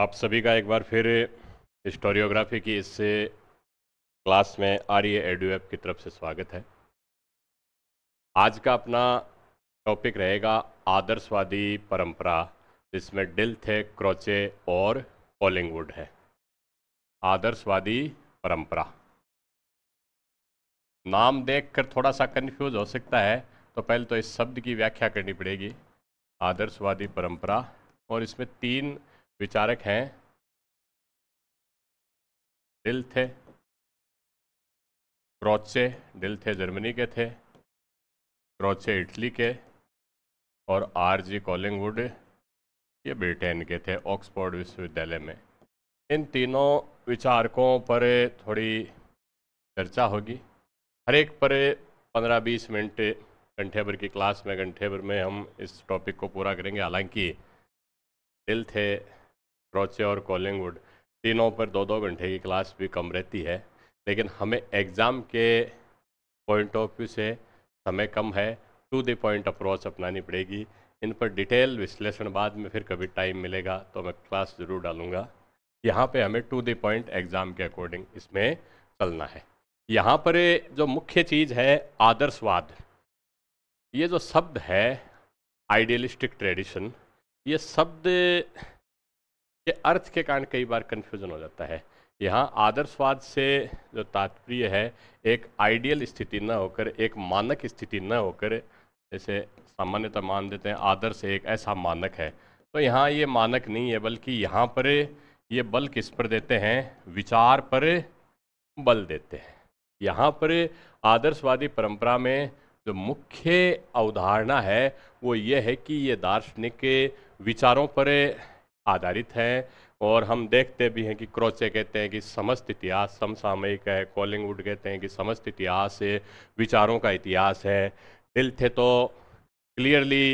आप सभी का एक बार फिर हिस्टोरियोग्राफी की इससे क्लास में आर्य एडू की तरफ से स्वागत है आज का अपना टॉपिक रहेगा आदर्शवादी परंपरा जिसमें डिल थे क्रोचे और कॉलिंगवुड है आदर्शवादी परंपरा नाम देखकर थोड़ा सा कंफ्यूज हो सकता है तो पहले तो इस शब्द की व्याख्या करनी पड़ेगी आदर्शवादी परंपरा और इसमें तीन विचारक हैं डिल थे क्रोचे डिल थे जर्मनी के थे क्रोचे इटली के और आर जी कॉलिंगवुड ये ब्रिटेन के थे ऑक्सफोर्ड विश्वविद्यालय में इन तीनों विचारकों पर थोड़ी चर्चा होगी हर एक पर 15-20 मिनट घंटे भर की क्लास में घंटे भर में हम इस टॉपिक को पूरा करेंगे हालांकि दिल थे क्रोचे और कॉलिंगवुड तीनों पर दो दो घंटे की क्लास भी कम रहती है लेकिन हमें एग्ज़ाम के पॉइंट ऑफ व्यू से समय कम है टू द पॉइंट अप्रोच अपनानी पड़ेगी इन पर डिटेल विश्लेषण बाद में फिर कभी टाइम मिलेगा तो मैं क्लास ज़रूर डालूँगा यहाँ पे हमें टू द पॉइंट एग्ज़ाम के अकॉर्डिंग इसमें चलना है यहाँ पर जो मुख्य चीज़ है आदर्शवाद ये जो शब्द है आइडियलिस्टिक ट्रेडिशन ये शब्द ये अर्थ के कारण कई बार कन्फ्यूज़न हो जाता है यहाँ आदर्शवाद से जो तात्पर्य है एक आइडियल स्थिति न होकर एक मानक स्थिति न होकर जैसे सामान्यतः मान देते हैं आदर्श एक ऐसा मानक है तो यहाँ ये मानक नहीं है बल्कि यहाँ पर ये बल किस पर देते हैं विचार पर बल देते हैं यहाँ पर आदर्शवादी परंपरा में जो मुख्य अवधारणा है वो ये है कि ये दार्शनिक विचारों पर आधारित है और हम देखते भी हैं कि क्रोचे कहते हैं कि समस्त इतिहास समसामयिक है कॉलिंगवुड कहते हैं कि समस्त इतिहास विचारों का इतिहास है दिल थे तो क्लियरली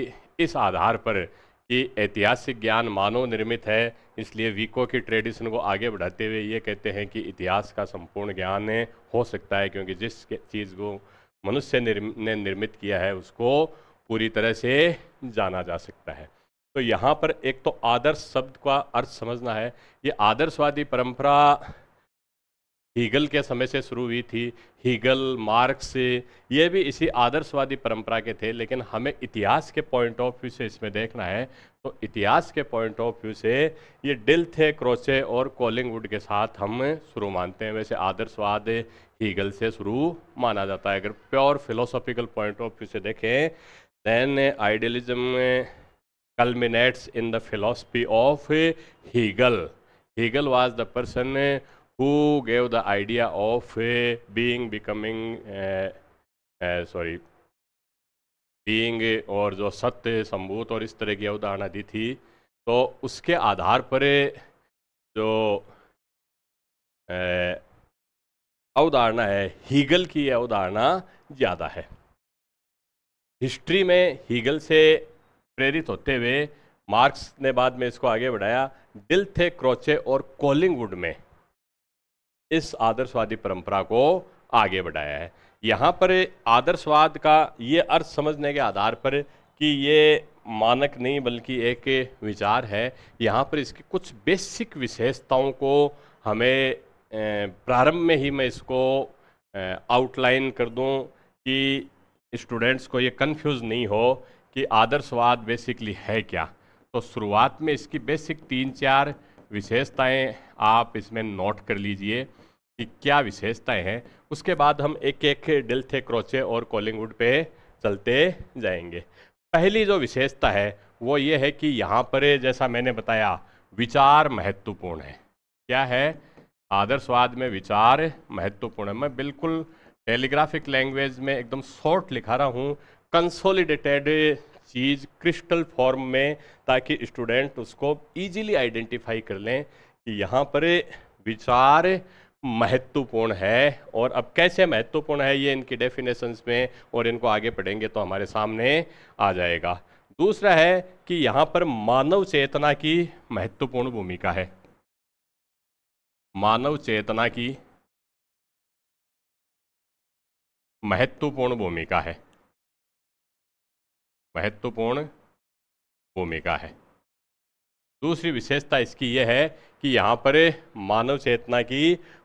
इस आधार पर कि ऐतिहासिक ज्ञान मानव निर्मित है इसलिए वीको की ट्रेडिशन को आगे बढ़ाते हुए ये कहते हैं कि इतिहास का संपूर्ण ज्ञान हो सकता है क्योंकि जिस चीज़ को मनुष्य निर्म, ने निर्मित किया है उसको पूरी तरह से जाना जा सकता है तो यहाँ पर एक तो आदर्श शब्द का अर्थ समझना है ये आदर्शवादी परंपरा हीगल के समय से शुरू हुई थी हीगल मार्क्स से ये भी इसी आदर्शवादी परंपरा के थे लेकिन हमें इतिहास के पॉइंट ऑफ व्यू से इसमें देखना है तो इतिहास के पॉइंट ऑफ व्यू से ये डिल थे क्रोचे और कॉलिंगवुड के साथ हम शुरू मानते हैं वैसे आदर्शवाद हीगल से शुरू माना जाता है अगर pure philosophical point of view से देखें then idealism culminates in the philosophy of Hegel. Hegel was the person who gave the idea of being, becoming, uh, uh, sorry, being or जो सत्य सम्भूत और इस तरह की अवधारणा दी थी तो उसके आधार पर जो अवधारणा है हीगल की अवधारणा ज़्यादा है हिस्ट्री में हीगल से प्रेरित होते हुए मार्क्स ने बाद में इसको आगे बढ़ाया डिल थे क्रोचे और कोलिंगवुड में इस आदर्शवादी परंपरा को आगे बढ़ाया है यहाँ पर आदर्शवाद का ये अर्थ समझने के आधार पर कि ये मानक नहीं बल्कि एक विचार है यहाँ पर इसकी कुछ बेसिक विशेषताओं को हमें प्रारंभ में ही मैं इसको आउटलाइन कर दूं कि स्टूडेंट्स को ये कंफ्यूज नहीं हो कि आदर्शवाद बेसिकली है क्या तो शुरुआत में इसकी बेसिक तीन चार विशेषताएं आप इसमें नोट कर लीजिए कि क्या विशेषताएं हैं उसके बाद हम एक एक डिल्थे क्रोचे और कॉलिंगवुड पे चलते जाएंगे पहली जो विशेषता है वो ये है कि यहाँ पर जैसा मैंने बताया विचार महत्वपूर्ण है क्या है आदर्शवाद में विचार महत्वपूर्ण है मैं बिल्कुल टेलीग्राफिक लैंग्वेज में एकदम शॉर्ट लिखा रहा हूँ कंसोलिडेटेड चीज़ क्रिस्टल फॉर्म में ताकि स्टूडेंट उसको इजीली आइडेंटिफाई कर लें कि यहाँ पर विचार महत्वपूर्ण है और अब कैसे महत्वपूर्ण है ये इनकी डेफिनेशंस में और इनको आगे पढ़ेंगे तो हमारे सामने आ जाएगा दूसरा है कि यहाँ पर मानव चेतना की महत्वपूर्ण भूमिका है मानव चेतना की महत्वपूर्ण भूमिका है महत्वपूर्ण भूमिका है दूसरी विशेषता इसकी यह है कि यहाँ पर मानव चेतना की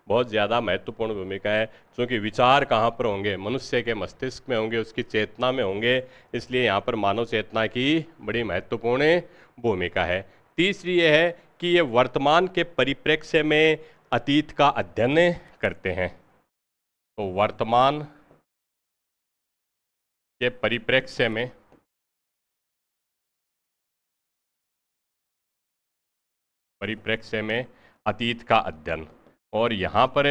बहुत ज़्यादा महत्वपूर्ण भूमिका है क्योंकि विचार कहाँ पर होंगे मनुष्य के मस्तिष्क में होंगे उसकी चेतना में होंगे इसलिए यहाँ पर मानव चेतना की बड़ी महत्वपूर्ण भूमिका है तीसरी यह है कि ये वर्तमान के परिप्रेक्ष्य में अतीत का अध्ययन करते हैं तो वर्तमान के परिप्रेक्ष्य में परिप्रेक्ष्य में अतीत का अध्ययन और यहाँ पर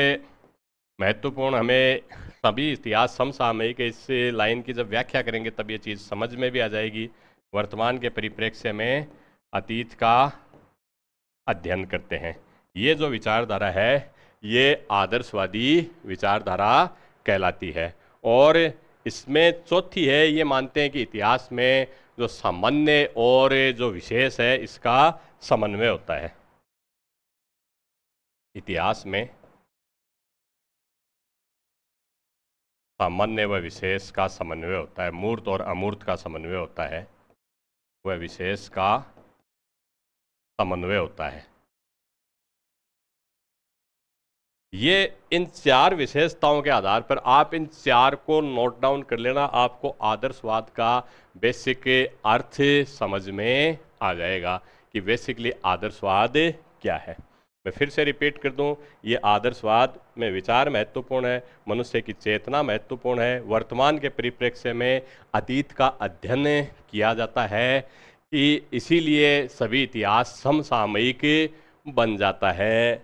महत्वपूर्ण हमें सभी इतिहास समसामयिक इस लाइन की जब व्याख्या करेंगे तब ये चीज़ समझ में भी आ जाएगी वर्तमान के परिप्रेक्ष्य में अतीत का अध्ययन करते हैं ये जो विचारधारा है ये आदर्शवादी विचारधारा कहलाती है और इसमें चौथी है ये मानते हैं कि इतिहास में जो सामान्य और जो विशेष है इसका समन्वय होता है इतिहास में सामान्य व विशेष का समन्वय होता है मूर्त और अमूर्त का समन्वय होता है वह विशेष का समन्वय होता है ये इन चार विशेषताओं के आधार पर आप इन चार को नोट डाउन कर लेना आपको आदर्शवाद का बेसिक अर्थ समझ में आ जाएगा कि बेसिकली आदर्शवाद क्या है मैं फिर से रिपीट कर दूं ये आदर्शवाद में विचार महत्वपूर्ण है मनुष्य की चेतना महत्वपूर्ण है वर्तमान के परिप्रेक्ष्य में अतीत का अध्ययन किया जाता है कि इसीलिए सभी इतिहास समसामयिक बन जाता है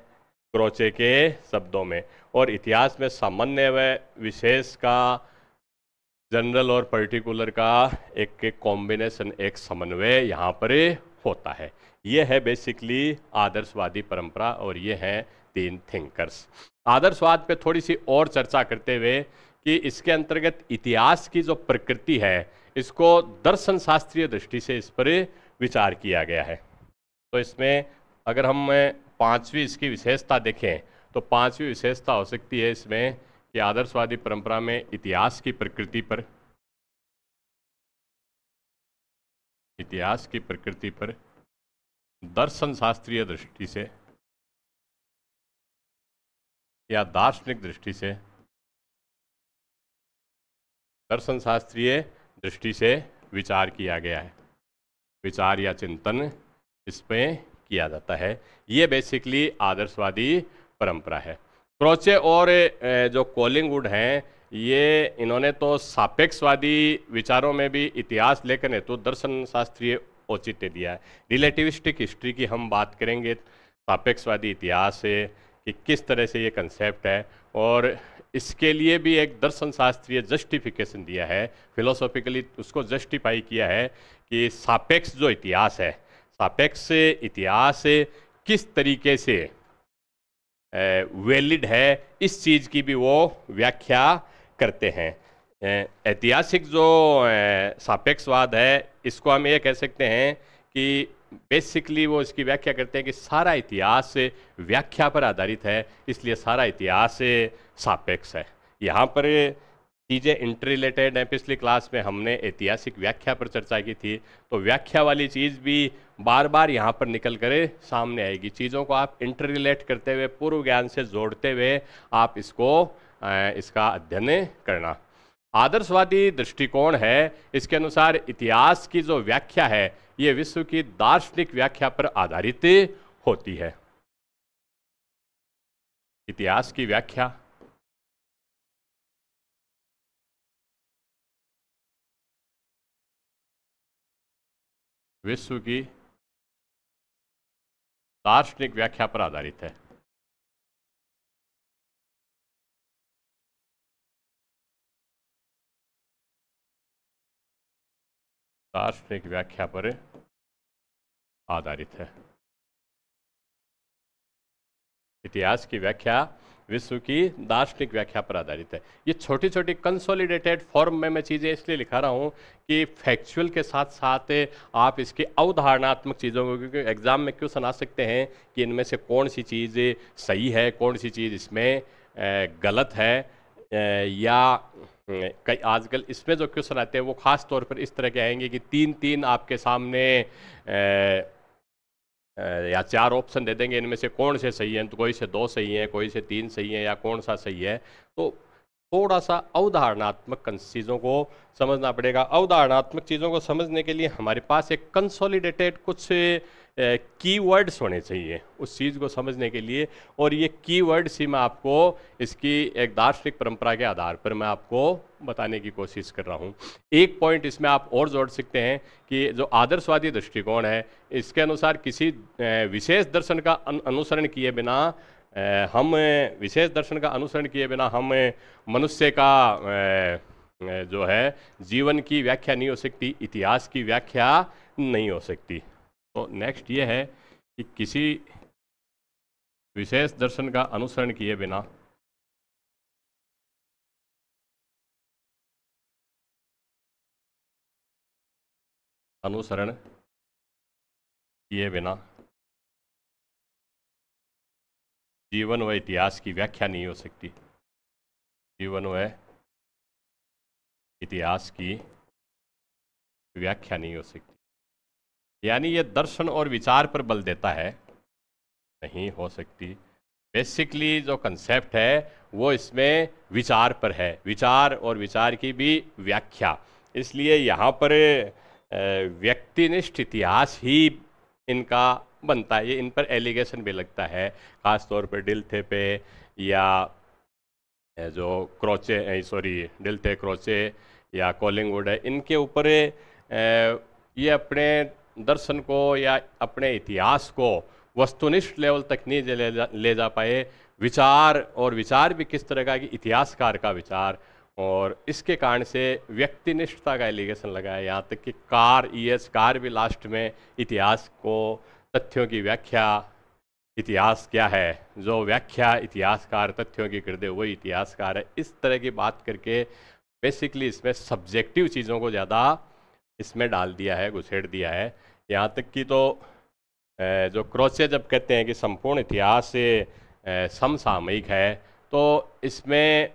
क्रोचे के शब्दों में और इतिहास में सामान्य व विशेष का जनरल और पर्टिकुलर का एक कॉम्बिनेशन एक समन्वय यहाँ पर होता है ये है बेसिकली आदर्शवादी परंपरा और ये है तीन थिंकर्स आदर्शवाद पे थोड़ी सी और चर्चा करते हुए कि इसके अंतर्गत इतिहास की जो प्रकृति है इसको दर्शन शास्त्रीय दृष्टि से इस पर विचार किया गया है तो इसमें अगर हम पांचवी इसकी विशेषता देखें तो पांचवी विशेषता हो सकती है इसमें कि आदर्शवादी परंपरा में इतिहास की प्रकृति पर इतिहास की प्रकृति पर दर्शन शास्त्रीय दृष्टि से या दार्शनिक दृष्टि से दर्शन शास्त्रीय दृष्टि से विचार किया गया है विचार या चिंतन इसमें किया जाता है ये बेसिकली आदर्शवादी परंपरा है क्रोचे और जो कोलिंगवुड हैं ये इन्होंने तो सापेक्षवादी विचारों में भी इतिहास लेकर हेतु तो दर्शन शास्त्रीय औचित्य दिया है रिलेटिविस्टिक हिस्ट्री की हम बात करेंगे सापेक्षवादी इतिहास से कि किस तरह से ये कंसेप्ट है और इसके लिए भी एक दर्शन शास्त्रीय जस्टिफिकेशन दिया है फिलोसॉफिकली उसको जस्टिफाई किया है कि सापेक्ष जो इतिहास है सापेक्ष इतिहास किस तरीके से वैलिड है इस चीज़ की भी वो व्याख्या करते हैं ऐतिहासिक जो सापेक्षवाद है इसको हम ये कह सकते हैं कि बेसिकली वो इसकी व्याख्या करते हैं कि सारा इतिहास व्याख्या पर आधारित है इसलिए सारा इतिहास सापेक्ष है यहाँ पर चीज़ें इंटरिलेटेड हैं पिछली क्लास में हमने ऐतिहासिक व्याख्या पर चर्चा की थी तो व्याख्या वाली चीज़ भी बार बार यहाँ पर निकल कर सामने आएगी चीज़ों को आप रिलेट करते हुए पूर्व ज्ञान से जोड़ते हुए आप इसको इसका अध्ययन करना आदर्शवादी दृष्टिकोण है इसके अनुसार इतिहास की जो व्याख्या है ये विश्व की दार्शनिक व्याख्या पर आधारित होती है इतिहास की व्याख्या विश्व की दार्शनिक व्याख्या पर आधारित है दार्शनिक व्याख्या पर आधारित है इतिहास की व्याख्या विश्व की दार्शनिक व्याख्या पर आधारित है ये छोटी छोटी कंसोलिडेटेड फॉर्म में मैं चीज़ें इसलिए लिखा रहा हूँ कि फैक्चुअल के साथ साथ आप इसके अवधारणात्मक चीज़ों को क्योंकि एग्ज़ाम में क्यों सुना सकते हैं कि इनमें से कौन सी चीज़ सही है कौन सी चीज़ इसमें गलत है या हम्म, कई आजकल इसमें जो क्वेश्चन आते हैं वो खास तौर पर इस तरह के आएंगे कि तीन तीन आपके सामने ए, या चार ऑप्शन दे देंगे इनमें से कौन से सही है तो कोई से दो सही है कोई से तीन सही है या कौन सा सही है तो थोड़ा सा अवधारणात्मक चीज़ों को समझना पड़ेगा अवधारणात्मक चीज़ों को समझने के लिए हमारे पास एक कंसोलिडेटेड कुछ कीवर्ड्स होने चाहिए उस चीज़ को समझने के लिए और ये कीवर्ड्स ही मैं आपको इसकी एक दार्शनिक परंपरा के आधार पर मैं आपको बताने की कोशिश कर रहा हूँ एक पॉइंट इसमें आप और जोड़ सकते हैं कि जो आदर्शवादी दृष्टिकोण है इसके अनुसार किसी विशेष दर्शन का अनुसरण किए बिना हम विशेष दर्शन का अनुसरण किए बिना हम मनुष्य का जो है जीवन की व्याख्या नहीं हो सकती इतिहास की व्याख्या नहीं हो सकती तो नेक्स्ट ये है कि किसी विशेष दर्शन का अनुसरण किए बिना अनुसरण किए बिना जीवन व इतिहास की व्याख्या नहीं हो सकती जीवन व इतिहास की व्याख्या नहीं हो सकती यानी ये दर्शन और विचार पर बल देता है नहीं हो सकती बेसिकली जो कंसेप्ट है वो इसमें विचार पर है विचार और विचार की भी व्याख्या इसलिए यहाँ पर व्यक्तिनिष्ठ इतिहास ही इनका बनता है ये इन पर एलिगेशन भी लगता है ख़ास तौर पर डिल्थे पे या जो क्रोचे सॉरी डिल्थे क्रोचे या कॉलिंगवुड है इनके ऊपर ये अपने दर्शन को या अपने इतिहास को वस्तुनिष्ठ लेवल तक नहीं ले जा, ले जा पाए विचार और विचार भी किस तरह का कि इतिहासकार का विचार और इसके कारण से व्यक्तिनिष्ठता का एलिगेशन लगाया यहाँ तक कि Carr E e S Carr भी लास्ट में इतिहास को तथ्यों की व्याख्या इतिहास क्या है जो व्याख्या इतिहासकार तथ्यों की कर दे वही इतिहासकार है इस तरह की बात करके बेसिकली इसमें सब्जेक्टिव चीज़ों को ज़्यादा इसमें डाल दिया है घुसेड़ दिया है यहाँ तक कि तो जो क्रोचे जब कहते हैं कि संपूर्ण इतिहास समसामयिक है तो इसमें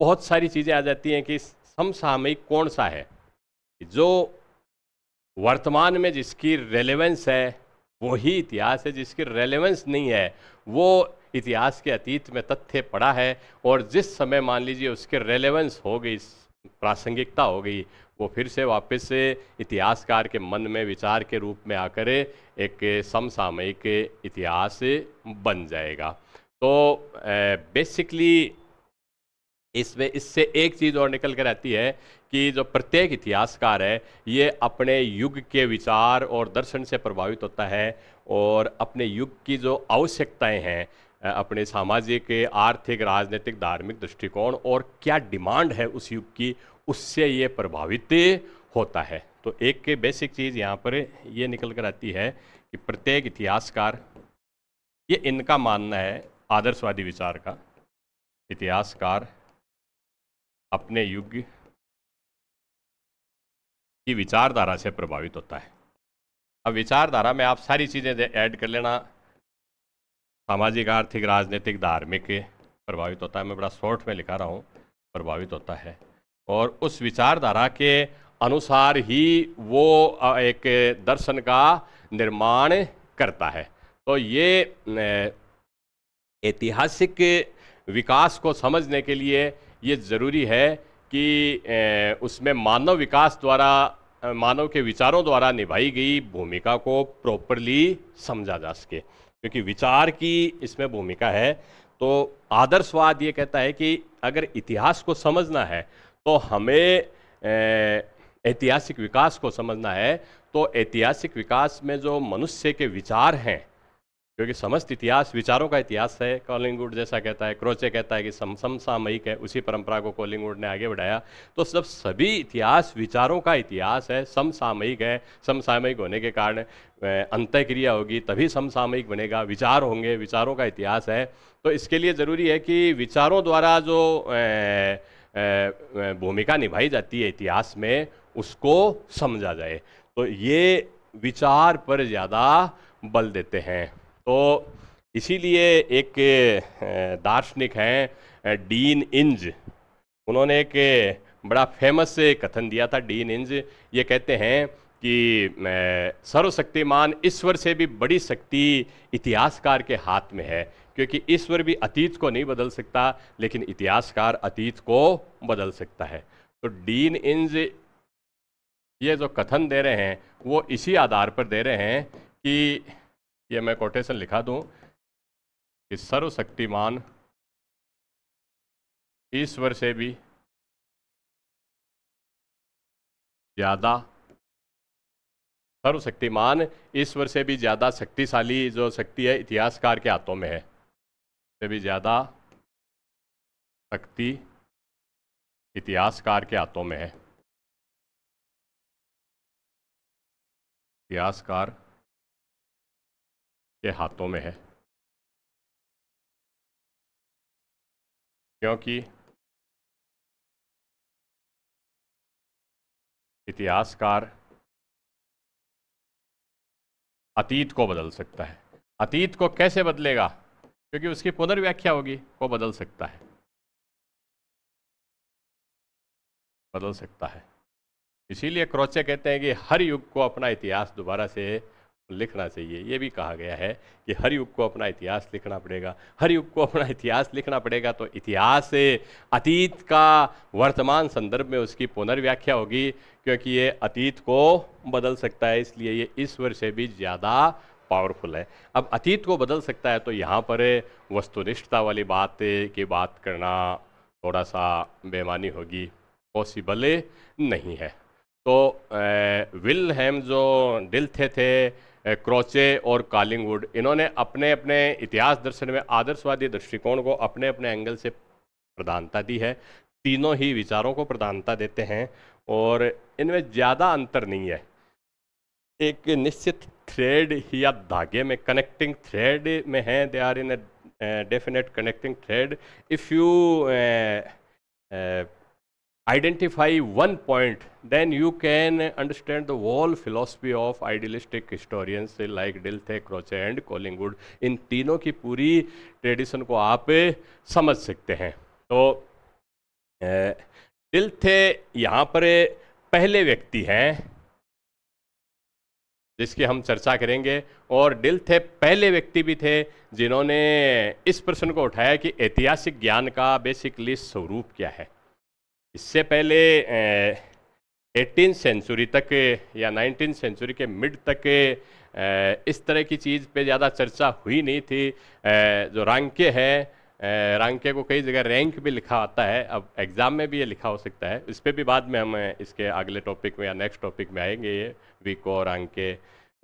बहुत सारी चीज़ें आ जाती हैं कि समसामयिक कौन सा है जो वर्तमान में जिसकी रेलेवेंस है वही इतिहास है जिसकी रेलेवेंस नहीं है वो इतिहास के अतीत में तथ्य पड़ा है और जिस समय मान लीजिए उसकी रेलेवेंस हो गई प्रासंगिकता हो गई वो फिर से वापस से इतिहासकार के मन में विचार के रूप में आकर एक समसामयिक इतिहास बन जाएगा तो बेसिकली इसमें इससे एक चीज़ और निकल कर आती है कि जो प्रत्येक इतिहासकार है ये अपने युग के विचार और दर्शन से प्रभावित होता है और अपने युग की जो आवश्यकताएं हैं अपने सामाजिक आर्थिक राजनीतिक धार्मिक दृष्टिकोण और क्या डिमांड है उस युग की उससे ये प्रभावित होता है तो एक के बेसिक चीज़ यहाँ पर ये निकल कर आती है कि प्रत्येक इतिहासकार ये इनका मानना है आदर्शवादी विचार का इतिहासकार अपने युग की विचारधारा से प्रभावित होता है अब विचारधारा में आप सारी चीज़ें ऐड कर लेना सामाजिक आर्थिक राजनीतिक धार्मिक प्रभावित होता है मैं बड़ा शॉर्ट में लिखा रहा हूँ प्रभावित होता है और उस विचारधारा के अनुसार ही वो एक दर्शन का निर्माण करता है तो ये ऐतिहासिक विकास को समझने के लिए ये ज़रूरी है कि उसमें मानव विकास द्वारा मानव के विचारों द्वारा निभाई गई भूमिका को प्रॉपरली समझा जा सके क्योंकि विचार की इसमें भूमिका है तो आदर्शवाद ये कहता है कि अगर इतिहास को समझना है तो हमें ऐतिहासिक विकास को समझना है तो ऐतिहासिक विकास में जो मनुष्य के विचार हैं क्योंकि समस्त इतिहास विचारों का इतिहास है कॉलिंगवुड जैसा कहता है क्रोचे कहता है कि सम समसामयिक है उसी परंपरा को कॉलिंगवुड ने आगे बढ़ाया तो सब सभी इतिहास विचारों का इतिहास है समसामयिक है समसामयिक होने के कारण अंत्यक्रिया होगी तभी समसामयिक बनेगा विचार होंगे विचारों का इतिहास है तो इसके लिए ज़रूरी है कि विचारों द्वारा जो ए, भूमिका निभाई जाती है इतिहास में उसको समझा जाए तो ये विचार पर ज़्यादा बल देते हैं तो इसीलिए एक दार्शनिक हैं डीन इंज उन्होंने एक बड़ा फेमस कथन दिया था डीन इंज ये कहते हैं कि सर्वशक्तिमान ईश्वर से भी बड़ी शक्ति इतिहासकार के हाथ में है क्योंकि ईश्वर भी अतीत को नहीं बदल सकता लेकिन इतिहासकार अतीत को बदल सकता है तो डीन इंज ये जो कथन दे रहे हैं वो इसी आधार पर दे रहे हैं कि ये मैं कोटेशन लिखा दूं कि सर्वशक्तिमान ईश्वर से भी ज़्यादा सर्वशक्तिमान ईश्वर से भी ज़्यादा शक्तिशाली जो शक्ति है इतिहासकार के हाथों में है से भी ज़्यादा शक्ति इतिहासकार के हाथों में है इतिहासकार के हाथों में है क्योंकि इतिहासकार अतीत को बदल सकता है अतीत को कैसे बदलेगा क्योंकि उसकी पुनर्व्याख्या होगी वो बदल सकता है बदल सकता है इसीलिए क्रोचे कहते हैं कि हर युग को अपना इतिहास दोबारा से लिखना चाहिए ये भी कहा गया है कि हर युग को अपना इतिहास लिखना पड़ेगा हर युग को अपना इतिहास लिखना पड़ेगा तो इतिहास से अतीत का वर्तमान संदर्भ में उसकी पुनर्व्याख्या होगी क्योंकि ये अतीत को बदल सकता है इसलिए ये ईश्वर से भी ज़्यादा पावरफुल है अब अतीत को बदल सकता है तो यहाँ पर वस्तुनिष्ठता वाली बात की बात करना थोड़ा सा बेमानी होगी पॉसिबल नहीं है तो विल हैम जो डिल थे थे क्रोचे और कालिंगवुड इन्होंने अपने अपने इतिहास दर्शन में आदर्शवादी दृष्टिकोण को अपने अपने एंगल से प्रधानता दी है तीनों ही विचारों को प्रधानता देते हैं और इनमें ज़्यादा अंतर नहीं है एक निश्चित थ्रेड या धागे में कनेक्टिंग थ्रेड में हैं they are in definite connecting thread if you identify one point then you can understand the whole philosophy of idealistic historians like Dilthey Croce and Collingwood इन तीनों की पूरी ट्रेडिशन को आप समझ सकते हैं तो डिल uh, थे यहाँ पर पहले व्यक्ति हैं जिसकी हम चर्चा करेंगे और डिल थे पहले व्यक्ति भी थे जिन्होंने इस प्रश्न को उठाया कि ऐतिहासिक ज्ञान का बेसिकली स्वरूप क्या है इससे पहले एटीन सेंचुरी तक या नाइनटीन सेंचुरी के मिड तक इस तरह की चीज़ पे ज़्यादा चर्चा हुई नहीं थी जो रांके है रैंके को कई जगह रैंक भी लिखा आता है अब एग्ज़ाम में भी ये लिखा हो सकता है इस पर भी बाद में हम इसके अगले टॉपिक में या नेक्स्ट टॉपिक में आएंगे ये वीको रैंके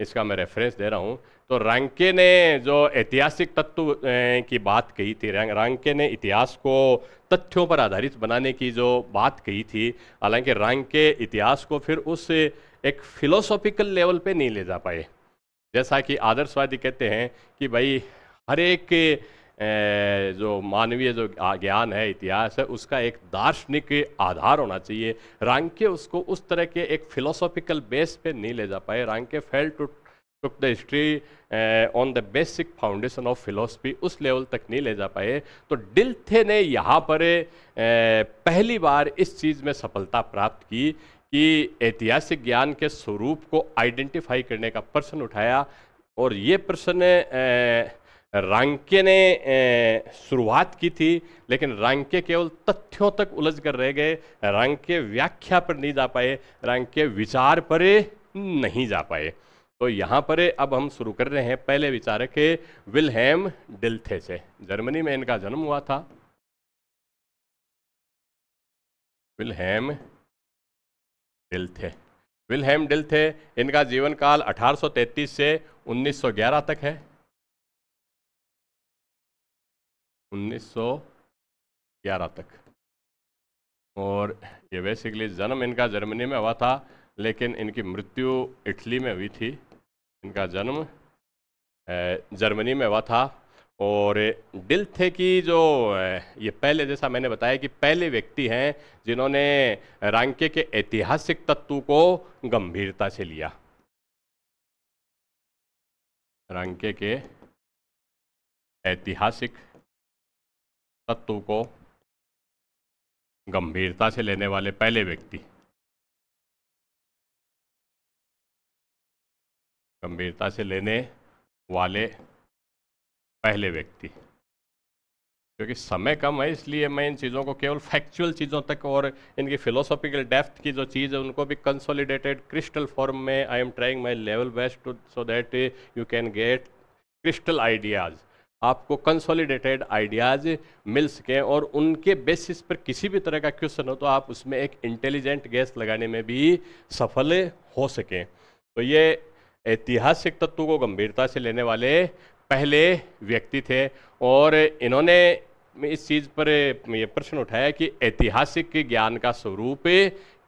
इसका मैं रेफरेंस दे रहा हूँ तो रैंके ने जो ऐतिहासिक तत्व की बात कही थी रैंके ने इतिहास को तथ्यों पर आधारित बनाने की जो बात कही थी हालांकि रैंके इतिहास को फिर उस एक फिलोसॉफिकल लेवल पे नहीं ले जा पाए जैसा कि आदर्शवादी कहते हैं कि भाई हर एक जो मानवीय जो ज्ञान है इतिहास है उसका एक दार्शनिक आधार होना चाहिए रांके उसको उस तरह के एक फिलोसॉफिकल बेस पे नहीं ले जा पाए Ranke fail to took the history on the basic foundation of philosophy उस लेवल तक नहीं ले जा पाए तो डिल्थे ने यहाँ पर पहली बार इस चीज़ में सफलता प्राप्त की कि ऐतिहासिक ज्ञान के स्वरूप को आइडेंटिफाई करने का प्रश्न उठाया और ये प्रश्न रांके ने eh, शुरुआत की थी लेकिन रांके केवल तथ्यों तक उलझ कर रह गए रांके व्याख्या पर नहीं जा पाए रांके विचार पर नहीं जा पाए तो यहाँ पर अब हम शुरू कर रहे हैं पहले विचारक है विलहेम डिल्थे से जर्मनी में इनका जन्म हुआ था विलहेम डिल्थे विलहेम डिल्थे इनका जीवन काल 1833 से 1911 तक है 1911 तक और ये बेसिकली जन्म इनका जर्मनी में हुआ था लेकिन इनकी मृत्यु इटली में हुई थी इनका जन्म जर्मनी में हुआ था और दिल थे कि जो ये पहले जैसा मैंने बताया कि पहले व्यक्ति हैं जिन्होंने रांके के ऐतिहासिक तत्व को गंभीरता से लिया रांके के ऐतिहासिक तत्व को गंभीरता से लेने वाले पहले व्यक्ति गंभीरता से लेने वाले पहले व्यक्ति क्योंकि समय कम है इसलिए मैं इन चीज़ों को केवल फैक्चुअल चीज़ों तक और इनकी फिलोसॉफिकल डेप्थ की जो चीज़ है उनको भी कंसोलिडेटेड क्रिस्टल फॉर्म में I am trying my level best to so that you can get crystal ideas आपको कंसोलिडेटेड आइडियाज़ मिल सकें और उनके बेसिस पर किसी भी तरह का क्वेश्चन हो तो आप उसमें एक इंटेलिजेंट गैस लगाने में भी सफल हो सकें तो ये ऐतिहासिक तत्व को गंभीरता से लेने वाले पहले व्यक्ति थे और इन्होंने इस चीज़ पर ये प्रश्न उठाया कि ऐतिहासिक ज्ञान का स्वरूप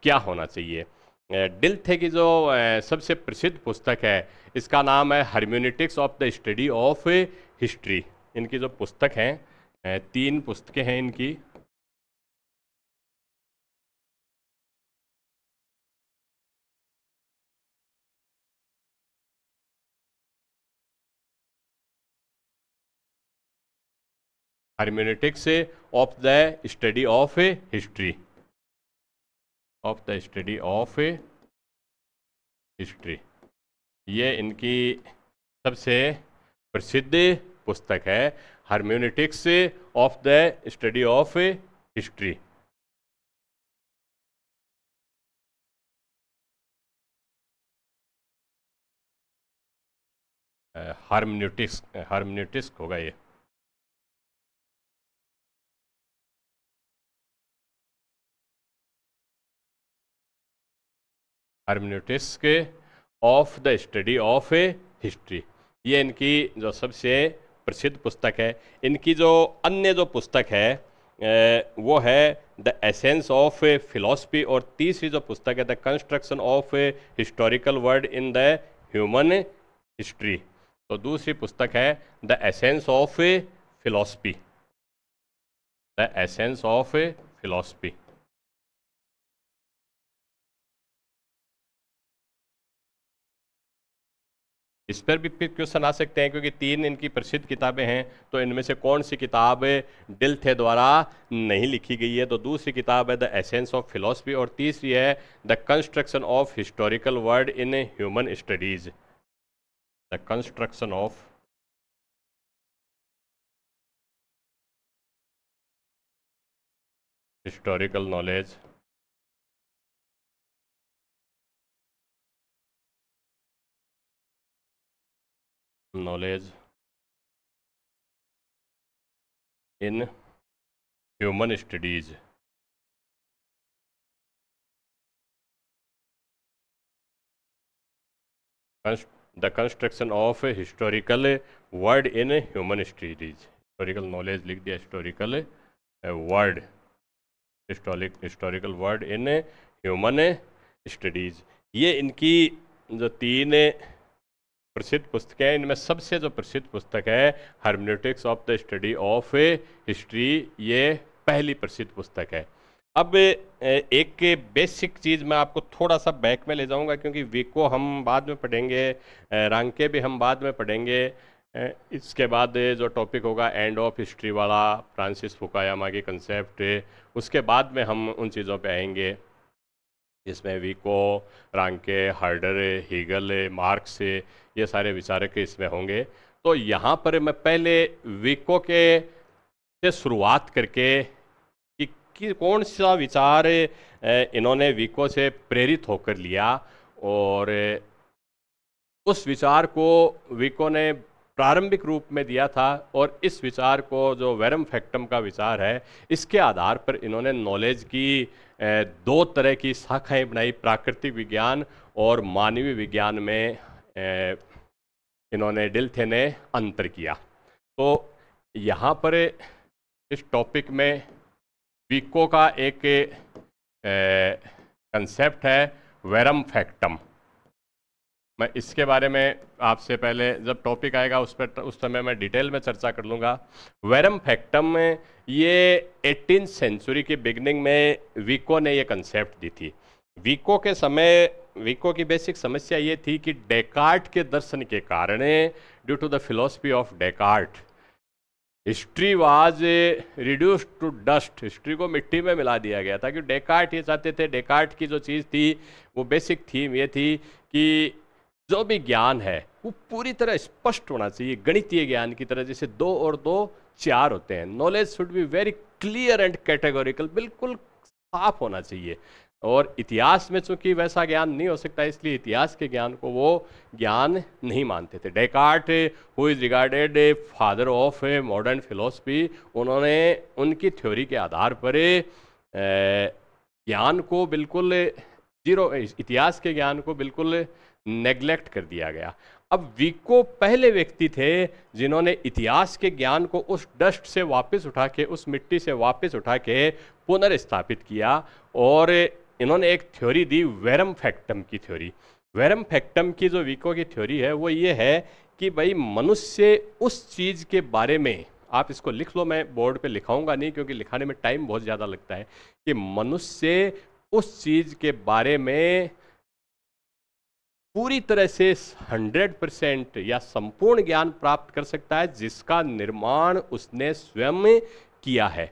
क्या होना चाहिए डिल थे की जो सबसे प्रसिद्ध पुस्तक है इसका नाम है hermeneutics of the study of history इनकी जो पुस्तक हैं तीन पुस्तकें हैं इनकी hermeneutics of the study of a history of the study of a history ये इनकी सबसे प्रसिद्ध पुस्तक है hermeneutics of the study of history hermeneutics hermeneutics होगा ये हारमोटिक्स के of the study of a history ये इनकी जो सबसे प्रसिद्ध पुस्तक है इनकी जो अन्य जो पुस्तक है वो है द एसेंस ऑफ फिलॉसफी और तीसरी जो पुस्तक है the construction of historical world in the human history तो दूसरी पुस्तक है the essence of philosophy the essence of philosophy इस पर भी फिर क्वेश्चन आ सकते हैं क्योंकि तीन इनकी प्रसिद्ध किताबें हैं तो इनमें से कौन सी किताब डिल्थे द्वारा नहीं लिखी गई है तो दूसरी किताब है द एसेंस ऑफ फिलोसफी और तीसरी है the construction of historical world in human studies the construction of historical knowledge knowledge in human studies the construction of a historical word in human studies historical knowledge लिख दिया historical word historic historical word in human studies ये इनकी जो तीन प्रसिद्ध पुस्तकें इनमें सबसे जो प्रसिद्ध पुस्तक है hermeneutics of the study of history ये पहली प्रसिद्ध पुस्तक है अब एक बेसिक चीज़ मैं आपको थोड़ा सा बैक में ले जाऊंगा क्योंकि वीको हम बाद में पढ़ेंगे रांके भी हम बाद में पढ़ेंगे इसके बाद जो टॉपिक होगा एंड ऑफ हिस्ट्री वाला फ्रांसिस फुकायामा के कंसेप्ट उसके बाद में हम उन चीज़ों पे आएंगे इसमें Vico Ranke Herder Hegel Marx ये सारे विचारक इसमें होंगे तो यहाँ पर मैं पहले विको के से शुरुआत करके कि, कि कौन सा विचार इन्होंने विको से प्रेरित होकर लिया और उस विचार को विको ने प्रारंभिक रूप में दिया था और इस विचार को जो वैरम फैक्टम का विचार है इसके आधार पर इन्होंने नॉलेज की दो तरह की शाखाएं बनाई प्राकृतिक विज्ञान और मानवीय विज्ञान में इन्होंने डिल्थे ने अंतर किया तो यहाँ पर इस टॉपिक में विको का एक कंसेप्ट है वैरम फैक्टम मैं इसके बारे में आपसे पहले जब टॉपिक आएगा उस पर उस समय मैं डिटेल में चर्चा कर लूँगा वेरम फैक्टम में ये एटीन सेंचुरी की बिगनिंग में वीको ने ये कंसेप्ट दी थी वीको के समय वीको की बेसिक समस्या ये थी कि डेकार्ट के दर्शन के कारण due to the philosophy of Descartes history was reduce to dust history को मिट्टी में मिला दिया गया था कि डेकार्ट ये चाहते थे डेकार्ट की जो चीज़ थी वो बेसिक थीम ये थी कि जो भी ज्ञान है वो पूरी तरह स्पष्ट होना चाहिए गणितीय ज्ञान की तरह जैसे दो और दो चार होते हैं knowledge should be very clear and categorical बिल्कुल साफ होना चाहिए और इतिहास में चूंकि वैसा ज्ञान नहीं हो सकता इसलिए इतिहास के ज्ञान को वो ज्ञान नहीं मानते थे Descartes who is regarded father of modern philosophy उन्होंने उनकी थ्योरी के आधार पर ज्ञान को बिल्कुल जीरो इतिहास के ज्ञान को बिल्कुल नेग्लेक्ट कर दिया गया अब वीको पहले व्यक्ति थे जिन्होंने इतिहास के ज्ञान को उस डस्ट से वापस उठा के उस मिट्टी से वापस उठा के पुनर्स्थापित किया और इन्होंने एक थ्योरी दी वैरम फैक्टम की थ्योरी वैरम फैक्टम की जो वीको की थ्योरी है वो ये है कि भाई मनुष्य उस चीज़ के बारे में आप इसको लिख लो मैं बोर्ड पे लिखाऊंगा नहीं क्योंकि लिखाने में टाइम बहुत ज़्यादा लगता है कि मनुष्य उस चीज़ के बारे में पूरी तरह से 100 परसेंट या संपूर्ण ज्ञान प्राप्त कर सकता है जिसका निर्माण उसने स्वयं किया है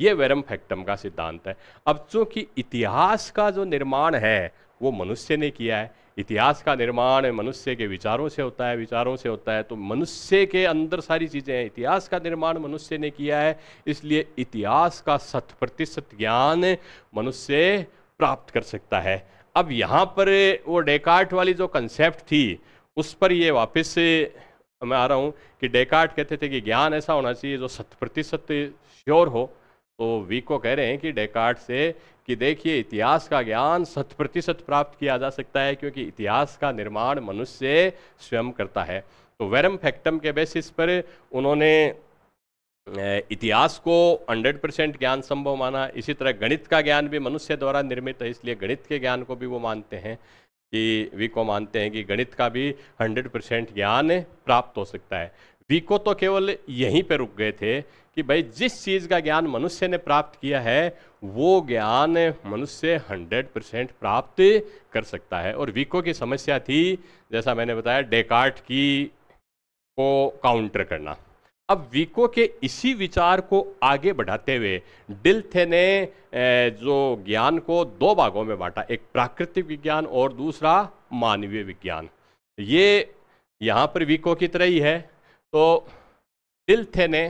ये वैरम फैक्टम का सिद्धांत है अब चूंकि इतिहास का जो निर्माण है वो मनुष्य ने किया है इतिहास का निर्माण मनुष्य के विचारों से होता है विचारों से होता है तो मनुष्य के अंदर सारी चीज़ें हैं इतिहास का निर्माण मनुष्य ने किया है इसलिए इतिहास का शत प्रतिशत ज्ञान मनुष्य प्राप्त कर सकता है अब यहाँ पर वो डेकार्ट वाली जो कंसेप्ट थी उस पर ये वापस से मैं आ रहा हूँ कि डेकार्ट कहते थे कि ज्ञान ऐसा होना चाहिए जो शत प्रतिशत श्योर हो तो वी को कह रहे हैं कि डेकार्ट से कि देखिए इतिहास का ज्ञान शत प्रतिशत प्राप्त किया जा सकता है क्योंकि इतिहास का निर्माण मनुष्य स्वयं करता है तो वेरम फैक्टम के बेसिस पर उन्होंने इतिहास को 100 परसेंट ज्ञान संभव माना इसी तरह गणित का ज्ञान भी मनुष्य द्वारा निर्मित है इसलिए गणित के ज्ञान को भी वो मानते हैं कि वी को मानते हैं कि गणित का भी 100 परसेंट ज्ञान प्राप्त हो सकता है वी को तो केवल यहीं पर रुक गए थे कि भाई जिस चीज़ का ज्ञान मनुष्य ने प्राप्त किया है वो ज्ञान मनुष्य 100 परसेंट प्राप्त कर सकता है और वीको की समस्या थी जैसा मैंने बताया डेकार्ट की को काउंटर करना अब वीको के इसी विचार को आगे बढ़ाते हुए डिल्थे ने जो ज्ञान को दो भागों में बांटा एक प्राकृतिक विज्ञान और दूसरा मानवीय विज्ञान ये यहाँ पर वीको की तरह ही है तो डिल्थे ने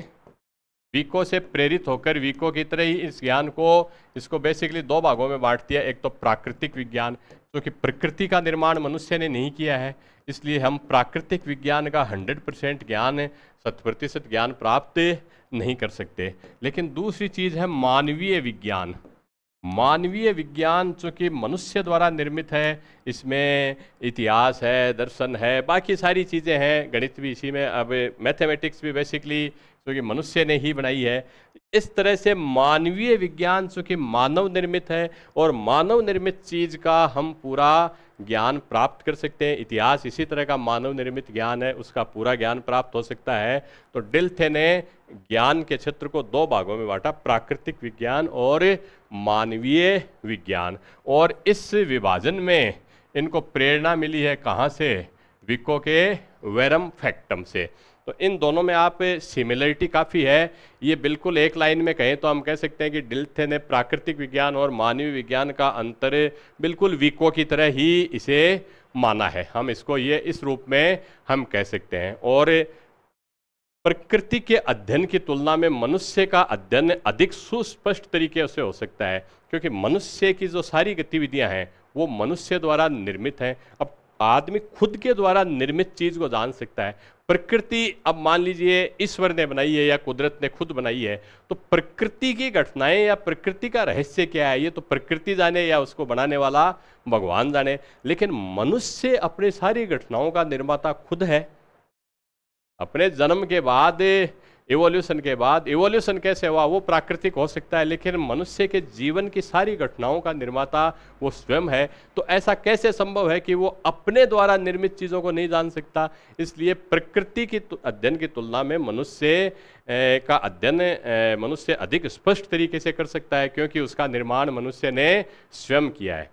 वीको से प्रेरित होकर वीको की तरह ही इस ज्ञान को इसको बेसिकली दो भागों में बांट दिया एक तो प्राकृतिक विज्ञान क्योंकि तो प्रकृति का निर्माण मनुष्य ने नहीं किया है इसलिए हम प्राकृतिक विज्ञान का 100 परसेंट ज्ञान शत प्रतिशत ज्ञान प्राप्त नहीं कर सकते लेकिन दूसरी चीज़ है मानवीय विज्ञान मानवीय विज्ञान चूंकि मनुष्य द्वारा निर्मित है इसमें इतिहास है दर्शन है बाकी सारी चीज़ें हैं गणित भी इसी में अब मैथमेटिक्स भी बेसिकली क्योंकि मनुष्य ने ही बनाई है इस तरह से मानवीय विज्ञान चूँकि मानव निर्मित है और मानव निर्मित चीज़ का हम पूरा ज्ञान प्राप्त कर सकते हैं इतिहास इसी तरह का मानव निर्मित ज्ञान है उसका पूरा ज्ञान प्राप्त हो सकता है तो डिल्थे ने ज्ञान के क्षेत्र को दो भागों में बांटा प्राकृतिक विज्ञान और मानवीय विज्ञान और इस विभाजन में इनको प्रेरणा मिली है कहाँ से विको के वेरम फैक्टम से तो इन दोनों में आप सिमिलरिटी काफ़ी है ये बिल्कुल एक लाइन में कहें तो हम कह सकते हैं कि डिल्थे ने प्राकृतिक विज्ञान और मानवीय विज्ञान का अंतर बिल्कुल वीको की तरह ही इसे माना है हम इसको ये इस रूप में हम कह सकते हैं और प्रकृति के अध्ययन की तुलना में मनुष्य का अध्ययन अधिक सुस्पष्ट तरीके से हो सकता है क्योंकि मनुष्य की जो सारी गतिविधियां हैं वो मनुष्य द्वारा निर्मित हैं अब आदमी खुद के द्वारा निर्मित चीज को जान सकता है प्रकृति अब मान लीजिए ईश्वर ने बनाई है या कुदरत ने खुद बनाई है तो प्रकृति की घटनाएं या प्रकृति का रहस्य क्या है ये तो प्रकृति जाने या उसको बनाने वाला भगवान जाने लेकिन मनुष्य अपने सारी घटनाओं का निर्माता खुद है अपने जन्म के बाद इवोल्यूशन के बाद इवोल्यूशन कैसे हुआ वो प्राकृतिक हो सकता है लेकिन मनुष्य के जीवन की सारी घटनाओं का निर्माता वो स्वयं है तो ऐसा कैसे संभव है कि वो अपने द्वारा निर्मित चीज़ों को नहीं जान सकता इसलिए प्रकृति की अध्ययन की तुलना में मनुष्य का अध्ययन मनुष्य अधिक स्पष्ट तरीके से कर सकता है क्योंकि उसका निर्माण मनुष्य ने स्वयं किया है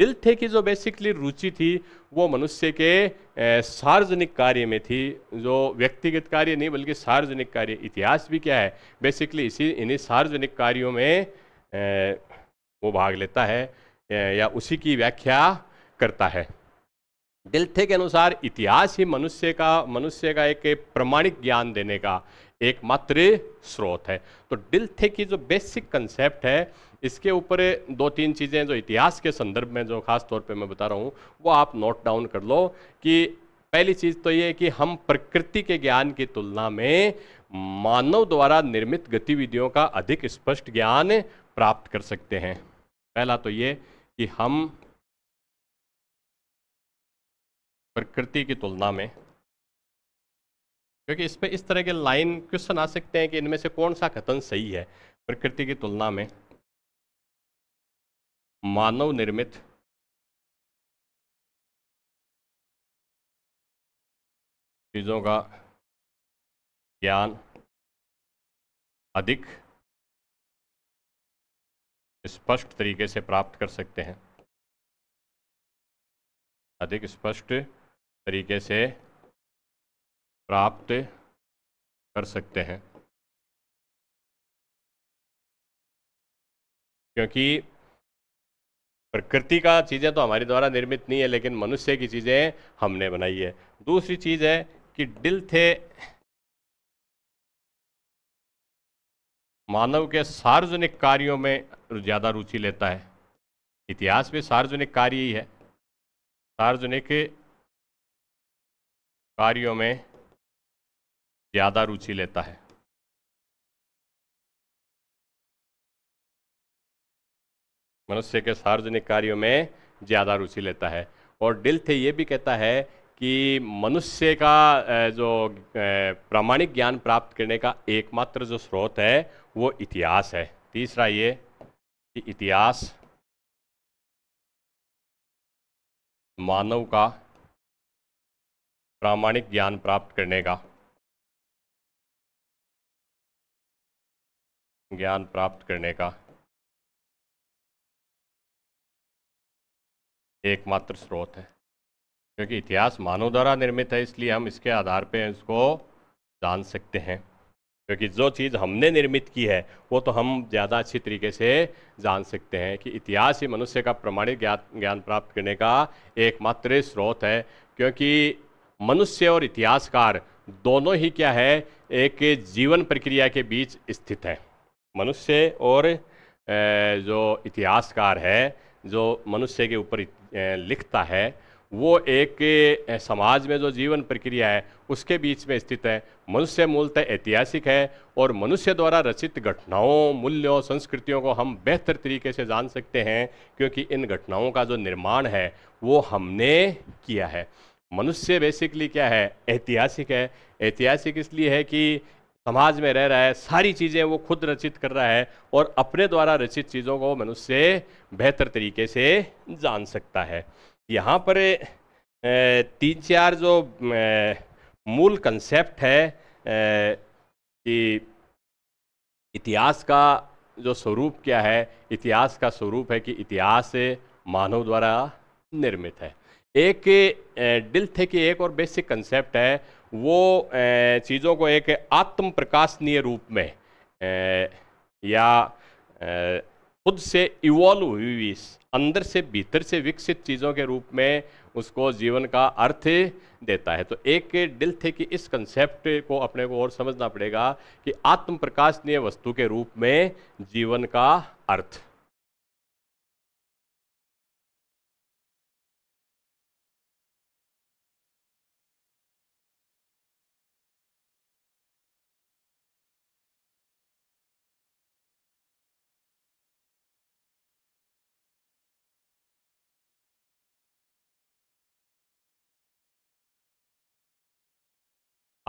दिलथे की जो बेसिकली रुचि थी वो मनुष्य के सार्वजनिक कार्य में थी जो व्यक्तिगत कार्य नहीं बल्कि सार्वजनिक कार्य इतिहास भी क्या है बेसिकली इसी इन्हीं सार्वजनिक कार्यों में वो भाग लेता है या उसी की व्याख्या करता है दिलथे के अनुसार इतिहास ही मनुष्य का मनुष्य का एक प्रमाणिक ज्ञान देने का एकमात्र स्रोत है तो डिल्थे की जो बेसिक कंसेप्ट है इसके ऊपर दो तीन चीज़ें जो इतिहास के संदर्भ में जो खास तौर पे मैं बता रहा हूँ वो आप नोट डाउन कर लो कि पहली चीज़ तो ये कि हम प्रकृति के ज्ञान की तुलना में मानव द्वारा निर्मित गतिविधियों का अधिक स्पष्ट ज्ञान प्राप्त कर सकते हैं पहला तो ये कि हम प्रकृति की तुलना में क्योंकि इस पर इस तरह के लाइन क्वेश्चन आ सकते हैं कि इनमें से कौन सा कथन सही है प्रकृति की तुलना में मानव निर्मित चीज़ों का ज्ञान अधिक स्पष्ट तरीके से प्राप्त कर सकते हैं अधिक स्पष्ट तरीके से प्राप्त कर सकते हैं क्योंकि प्रकृति का चीज़ें तो हमारे द्वारा निर्मित नहीं है लेकिन मनुष्य की चीज़ें हमने बनाई है दूसरी चीज़ है कि डिल थे मानव के सार्वजनिक कार्यों में ज़्यादा रुचि लेता है इतिहास भी सार्वजनिक कार्य ही है सार्वजनिक कार्यों में ज़्यादा रुचि लेता है मनुष्य के सार्वजनिक कार्यों में ज़्यादा रुचि लेता है और डिल थे ये भी कहता है कि मनुष्य का जो प्रामाणिक ज्ञान प्राप्त करने का एकमात्र जो स्रोत है वो इतिहास है तीसरा ये कि इतिहास मानव का प्रामाणिक ज्ञान प्राप्त करने का ज्ञान प्राप्त करने का एकमात्र स्रोत है क्योंकि इतिहास मानव द्वारा निर्मित है इसलिए हम इसके आधार पर इसको जान सकते हैं क्योंकि जो चीज़ हमने निर्मित की है वो तो हम ज़्यादा अच्छी तरीके से जान सकते हैं कि इतिहास ही मनुष्य का प्रमाणित ज्ञान प्राप्त करने का एकमात्र स्रोत है क्योंकि मनुष्य और इतिहासकार दोनों ही क्या है एक जीवन प्रक्रिया के बीच स्थित है मनुष्य और जो इतिहासकार है जो मनुष्य के ऊपर लिखता है वो एक समाज में जो जीवन प्रक्रिया है उसके बीच में स्थित है मनुष्य मूलतः ऐतिहासिक है और मनुष्य द्वारा रचित घटनाओं मूल्यों संस्कृतियों को हम बेहतर तरीके से जान सकते हैं क्योंकि इन घटनाओं का जो निर्माण है वो हमने किया है मनुष्य बेसिकली क्या है ऐतिहासिक है ऐतिहासिक इसलिए है कि समाज में रह रहा है सारी चीज़ें वो खुद रचित कर रहा है और अपने द्वारा रचित चीज़ों को मनुष्य बेहतर तरीके से जान सकता है यहाँ पर तीन चार जो मूल कंसेप्ट है कि इतिहास का जो स्वरूप क्या है इतिहास का स्वरूप है कि इतिहास मानव द्वारा निर्मित है एक डिल थे कि एक और बेसिक कंसेप्ट है वो चीज़ों को एक आत्म प्रकाशनीय रूप में या खुद से इवॉल्व हुई हुई अंदर से भीतर से विकसित चीज़ों के रूप में उसको जीवन का अर्थ देता है तो एक दिल थे कि इस कंसेप्ट को अपने को और समझना पड़ेगा कि आत्म प्रकाशनीय वस्तु के रूप में जीवन का अर्थ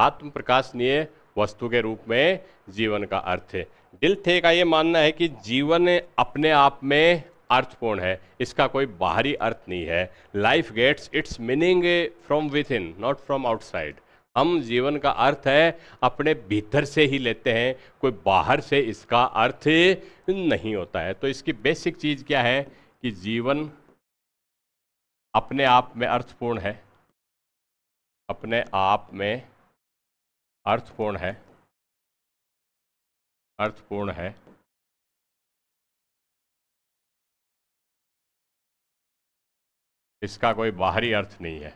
आत्म प्रकाशनीय वस्तु के रूप में जीवन का अर्थ है दिल थे का ये मानना है कि जीवन अपने आप में अर्थपूर्ण है इसका कोई बाहरी अर्थ नहीं है life gets its meaning from within not from outside हम जीवन का अर्थ है अपने भीतर से ही लेते हैं कोई बाहर से इसका अर्थ नहीं होता है तो इसकी बेसिक चीज़ क्या है कि जीवन अपने आप में अर्थपूर्ण है अपने आप में अर्थपूर्ण है अर्थपूर्ण है इसका कोई बाहरी अर्थ नहीं है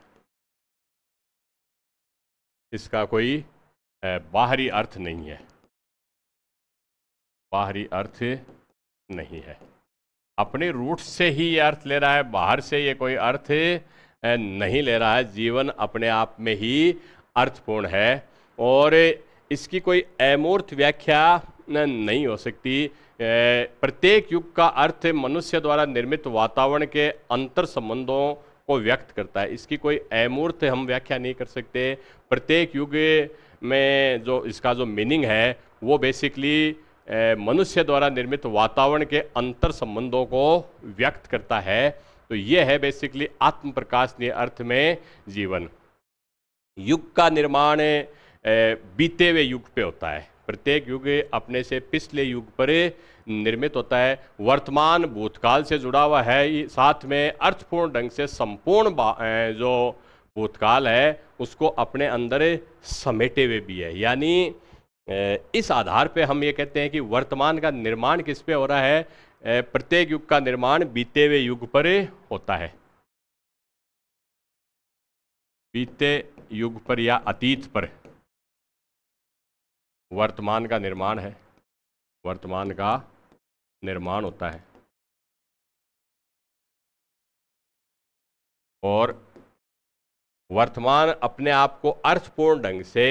इसका कोई बाहरी अर्थ नहीं है बाहरी अर्थ नहीं है अपने रूट से ही ये अर्थ ले रहा है बाहर से ये कोई अर्थ नहीं ले रहा है जीवन अपने आप में ही अर्थपूर्ण है और इसकी कोई अमूर्त व्याख्या नहीं हो सकती प्रत्येक युग का अर्थ मनुष्य द्वारा निर्मित वातावरण के अंतर संबंधों को व्यक्त करता है इसकी कोई अमूर्त हम व्याख्या नहीं कर सकते प्रत्येक युग में जो इसका जो मीनिंग है वो बेसिकली मनुष्य द्वारा निर्मित वातावरण के अंतर संबंधों को व्यक्त करता है तो ये है बेसिकली आत्म प्रकाशनीय अर्थ में जीवन युग का निर्माण बीते हुए युग पे होता है प्रत्येक युग अपने से पिछले युग पर निर्मित होता है वर्तमान भूतकाल से जुड़ा हुआ है साथ में अर्थपूर्ण ढंग से संपूर्ण जो भूतकाल है उसको अपने अंदर समेटे हुए भी है यानी इस आधार पे हम ये कहते हैं कि वर्तमान का निर्माण किस पे हो रहा है प्रत्येक युग का निर्माण बीते हुए युग पर होता है बीते युग पर या अतीत पर वर्तमान का निर्माण है वर्तमान का निर्माण होता है और वर्तमान अपने आप को अर्थपूर्ण ढंग से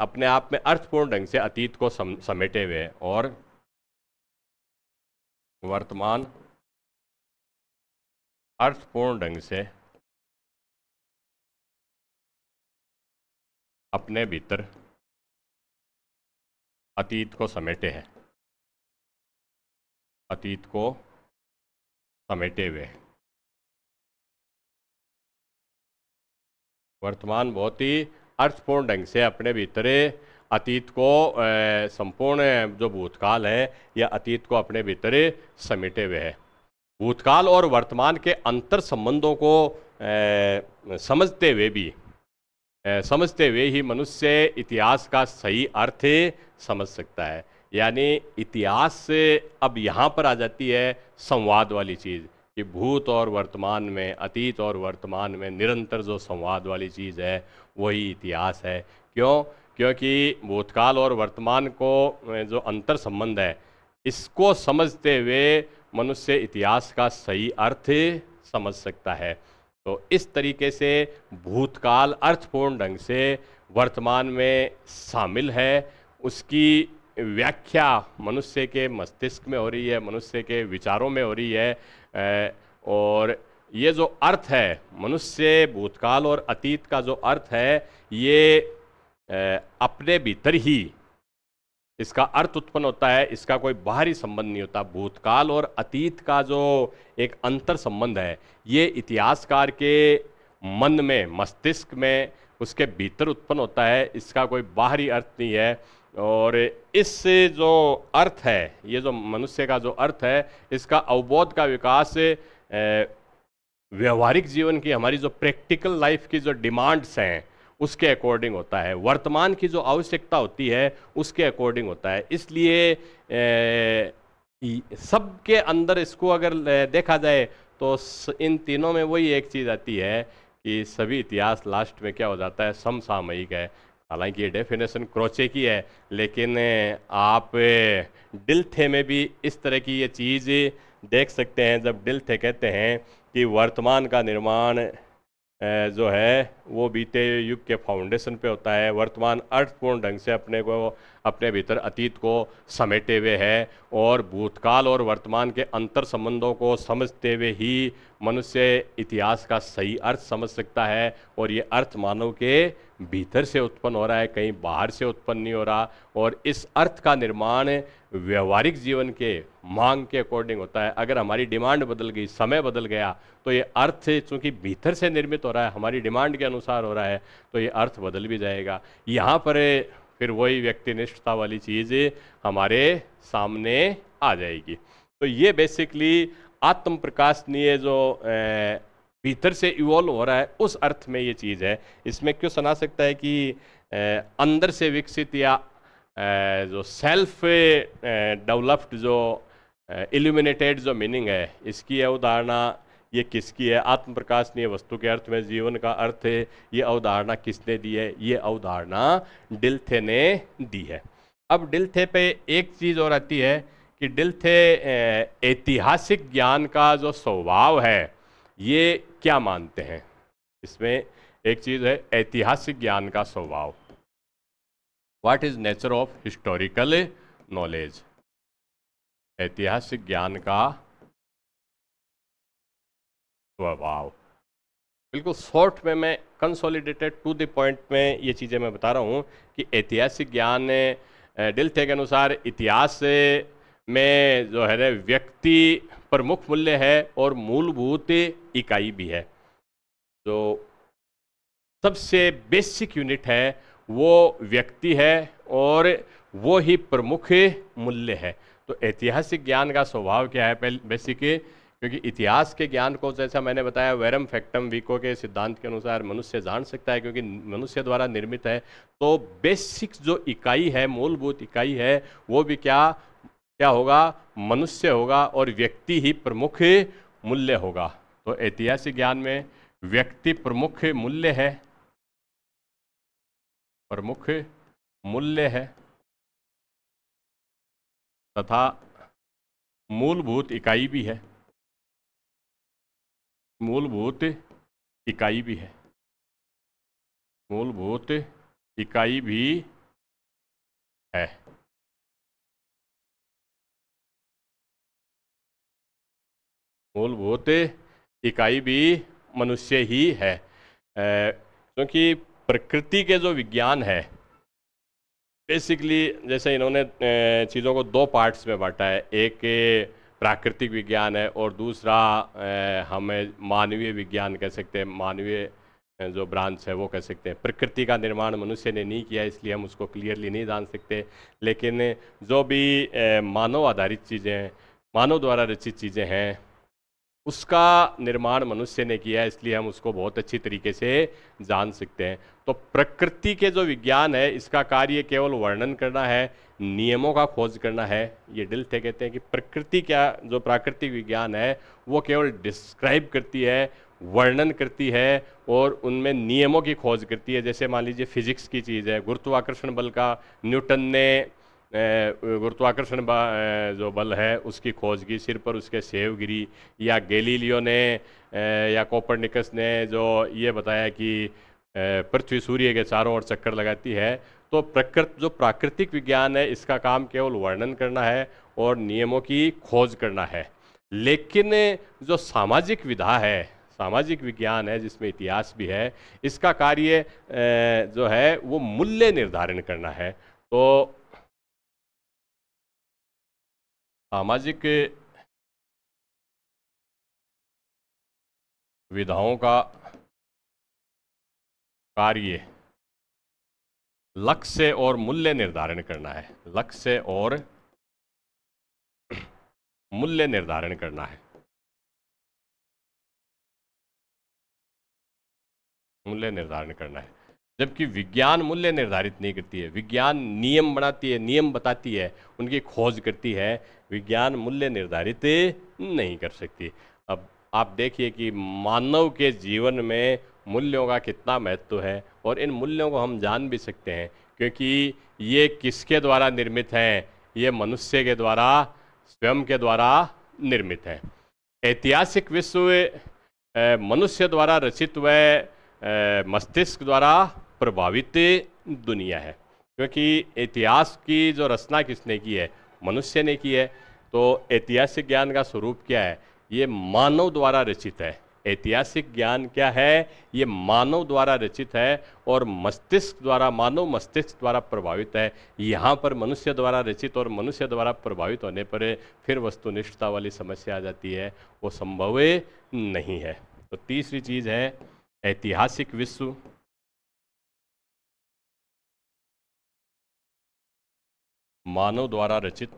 अपने आप में अर्थपूर्ण ढंग से अतीत को सम, समेटे हुए और वर्तमान अर्थपूर्ण ढंग से अपने भीतर अतीत को समेटे हैं अतीत को समेटे हुए वर्तमान बहुत ही अर्थपूर्ण ढंग से अपने भीतरे अतीत को संपूर्ण जो भूतकाल है यह अतीत को अपने भीतरे समेटे हुए है भूतकाल और वर्तमान के अंतर संबंधों को ए, समझते हुए भी समझते हुए ही मनुष्य इतिहास का सही अर्थ समझ सकता है यानी इतिहास से अब यहाँ पर आ जाती है संवाद वाली चीज़ कि भूत और वर्तमान में अतीत और वर्तमान में निरंतर जो संवाद वाली चीज़ है वही इतिहास है क्यों क्योंकि भूतकाल और वर्तमान को जो अंतर संबंध है इसको समझते हुए मनुष्य इतिहास का सही अर्थ समझ सकता है तो इस तरीके से भूतकाल अर्थपूर्ण ढंग से वर्तमान में शामिल है उसकी व्याख्या मनुष्य के मस्तिष्क में हो रही है मनुष्य के विचारों में हो रही है और ये जो अर्थ है मनुष्य भूतकाल और अतीत का जो अर्थ है ये अपने भीतर ही इसका अर्थ उत्पन्न होता है इसका कोई बाहरी संबंध नहीं होता भूतकाल और अतीत का जो एक अंतर संबंध है ये इतिहासकार के मन में मस्तिष्क में उसके भीतर उत्पन्न होता है इसका कोई बाहरी अर्थ नहीं है और इस जो अर्थ है ये जो मनुष्य का जो अर्थ है इसका अवबोध का विकास व्यवहारिक जीवन की हमारी जो प्रैक्टिकल लाइफ की जो डिमांड्स हैं उसके अकॉर्डिंग होता है वर्तमान की जो आवश्यकता होती है उसके अकॉर्डिंग होता है इसलिए सबके अंदर इसको अगर देखा जाए तो इन तीनों में वही एक चीज़ आती है कि सभी इतिहास लास्ट में क्या हो जाता है समसामयिक है हालांकि ये डेफिनेशन क्रोचे की है लेकिन आप डिल्थे में भी इस तरह की ये चीज़ देख सकते हैं जब डिल्थे कहते हैं कि वर्तमान का निर्माण जो है वो बीते युग के फाउंडेशन पे होता है वर्तमान अर्थपूर्ण ढंग से अपने को अपने भीतर अतीत को समेटे हुए है और भूतकाल और वर्तमान के अंतर संबंधों को समझते हुए ही मनुष्य इतिहास का सही अर्थ समझ सकता है और ये अर्थ मानव के भीतर से उत्पन्न हो रहा है कहीं बाहर से उत्पन्न नहीं हो रहा और इस अर्थ का निर्माण व्यवहारिक जीवन के मांग के अकॉर्डिंग होता है अगर हमारी डिमांड बदल गई समय बदल गया तो ये अर्थ चूंकि भीतर से निर्मित हो रहा है हमारी डिमांड के अनुसार हो रहा है तो ये अर्थ बदल भी जाएगा यहाँ पर फिर वही व्यक्तिनिष्ठता वाली चीज़ हमारे सामने आ जाएगी तो ये बेसिकली आत्म प्रकाशनीय जो भीतर से इवॉल्व हो रहा है उस अर्थ में ये चीज़ है इसमें क्यों सुना सकता है कि अंदर से विकसित या जो सेल्फ डेवलप्ड जो इल्यूमिनेटेड जो मीनिंग है इसकी यह उदाहरणा ये किसकी है आत्म प्रकाश नहीं है वस्तु के अर्थ में जीवन का अर्थ है ये अवधारणा किसने दी है ये अवधारणा डिल्थे ने दी है अब डिल्थे पे एक चीज़ और आती है कि डिल्थे ऐतिहासिक ज्ञान का जो स्वभाव है ये क्या मानते हैं इसमें एक चीज़ है ऐतिहासिक ज्ञान का स्वभाव what is nature of historical knowledge ऐतिहासिक ज्ञान का वाव तो बिल्कुल शॉर्ट में मैं कंसोलिडेटेड टू द पॉइंट में ये चीज़ें मैं बता रहा हूँ कि ऐतिहासिक ज्ञान डिल्थे के अनुसार इतिहास में जो है व्यक्ति प्रमुख मूल्य है और मूलभूत इकाई भी है तो सबसे बेसिक यूनिट है वो व्यक्ति है और वो ही प्रमुख मूल्य है तो ऐतिहासिक ज्ञान का स्वभाव क्या है पहले बेसिक क्योंकि इतिहास के ज्ञान को जैसा मैंने बताया वैरम फैक्टम वीको के सिद्धांत के अनुसार मनुष्य जान सकता है क्योंकि मनुष्य द्वारा निर्मित है तो बेसिक जो इकाई है मूलभूत इकाई है वो भी क्या क्या होगा मनुष्य होगा और व्यक्ति ही प्रमुख मूल्य होगा तो ऐतिहासिक ज्ञान में व्यक्ति प्रमुख मूल्य है प्रमुख मूल्य है तथा मूलभूत इकाई भी है मूलभूत इकाई भी है मूलभूत इकाई भी है मूलभूत इकाई भी मनुष्य ही है क्योंकि प्रकृति के जो विज्ञान है बेसिकली जैसे इन्होंने चीज़ों को दो पार्ट्स में बांटा है एक प्राकृतिक विज्ञान है और दूसरा हमें मानवीय विज्ञान कह सकते हैं मानवीय जो ब्रांच है वो कह सकते हैं प्रकृति का निर्माण मनुष्य ने नहीं किया इसलिए हम उसको क्लियरली नहीं जान सकते लेकिन जो भी मानव आधारित चीज़ें मानव द्वारा रचित चीज़ें हैं उसका निर्माण मनुष्य ने किया है इसलिए हम उसको बहुत अच्छी तरीके से जान सकते हैं तो प्रकृति के जो विज्ञान है इसका कार्य केवल वर्णन करना है नियमों का खोज करना है ये डिल थे कहते हैं कि प्रकृति का जो प्राकृतिक विज्ञान है वो केवल डिस्क्राइब करती है वर्णन करती है और उनमें नियमों की खोज करती है जैसे मान लीजिए फिजिक्स की चीज़ है गुरुत्वाकर्षण बल का न्यूटन ने गुरुत्वाकर्षण जो बल है उसकी खोज की सिर पर उसके सेव गिरी या गैलीलियो ने या कोपरनिकस ने जो ये बताया कि पृथ्वी सूर्य के चारों ओर चक्कर लगाती है तो प्रकृत जो प्राकृतिक विज्ञान है इसका काम केवल वर्णन करना है और नियमों की खोज करना है लेकिन जो सामाजिक विधा है सामाजिक विज्ञान है जिसमें इतिहास भी है इसका कार्य जो है वो मूल्य निर्धारण करना है तो सामाजिक विधाओं का कार्य लक्ष्य और मूल्य निर्धारण करना है लक्ष्य और मूल्य निर्धारण करना है मूल्य निर्धारण करना है जबकि विज्ञान मूल्य निर्धारित नहीं करती है विज्ञान नियम बनाती है नियम बताती है उनकी खोज करती है विज्ञान मूल्य निर्धारित नहीं कर सकती अब आप देखिए कि मानव के जीवन में मूल्यों का कितना महत्व है और इन मूल्यों को हम जान भी सकते हैं क्योंकि ये किसके द्वारा निर्मित हैं ये मनुष्य के द्वारा स्वयं के द्वारा निर्मित हैं ऐतिहासिक विश्व मनुष्य द्वारा रचित व मस्तिष्क द्वारा प्रभावित दुनिया है क्योंकि इतिहास की जो रचना किसने की है मनुष्य ने की है तो ऐतिहासिक ज्ञान का स्वरूप क्या है ये मानव द्वारा रचित है ऐतिहासिक ज्ञान क्या है ये मानव द्वारा रचित है और मस्तिष्क द्वारा मानव मस्तिष्क द्वारा प्रभावित है यहाँ पर मनुष्य द्वारा रचित और मनुष्य द्वारा प्रभावित होने पर फिर वस्तुनिष्ठता वाली समस्या आ जाती है वो संभव नहीं है तो तीसरी चीज़ है ऐतिहासिक विश्व मानव द्वारा रचित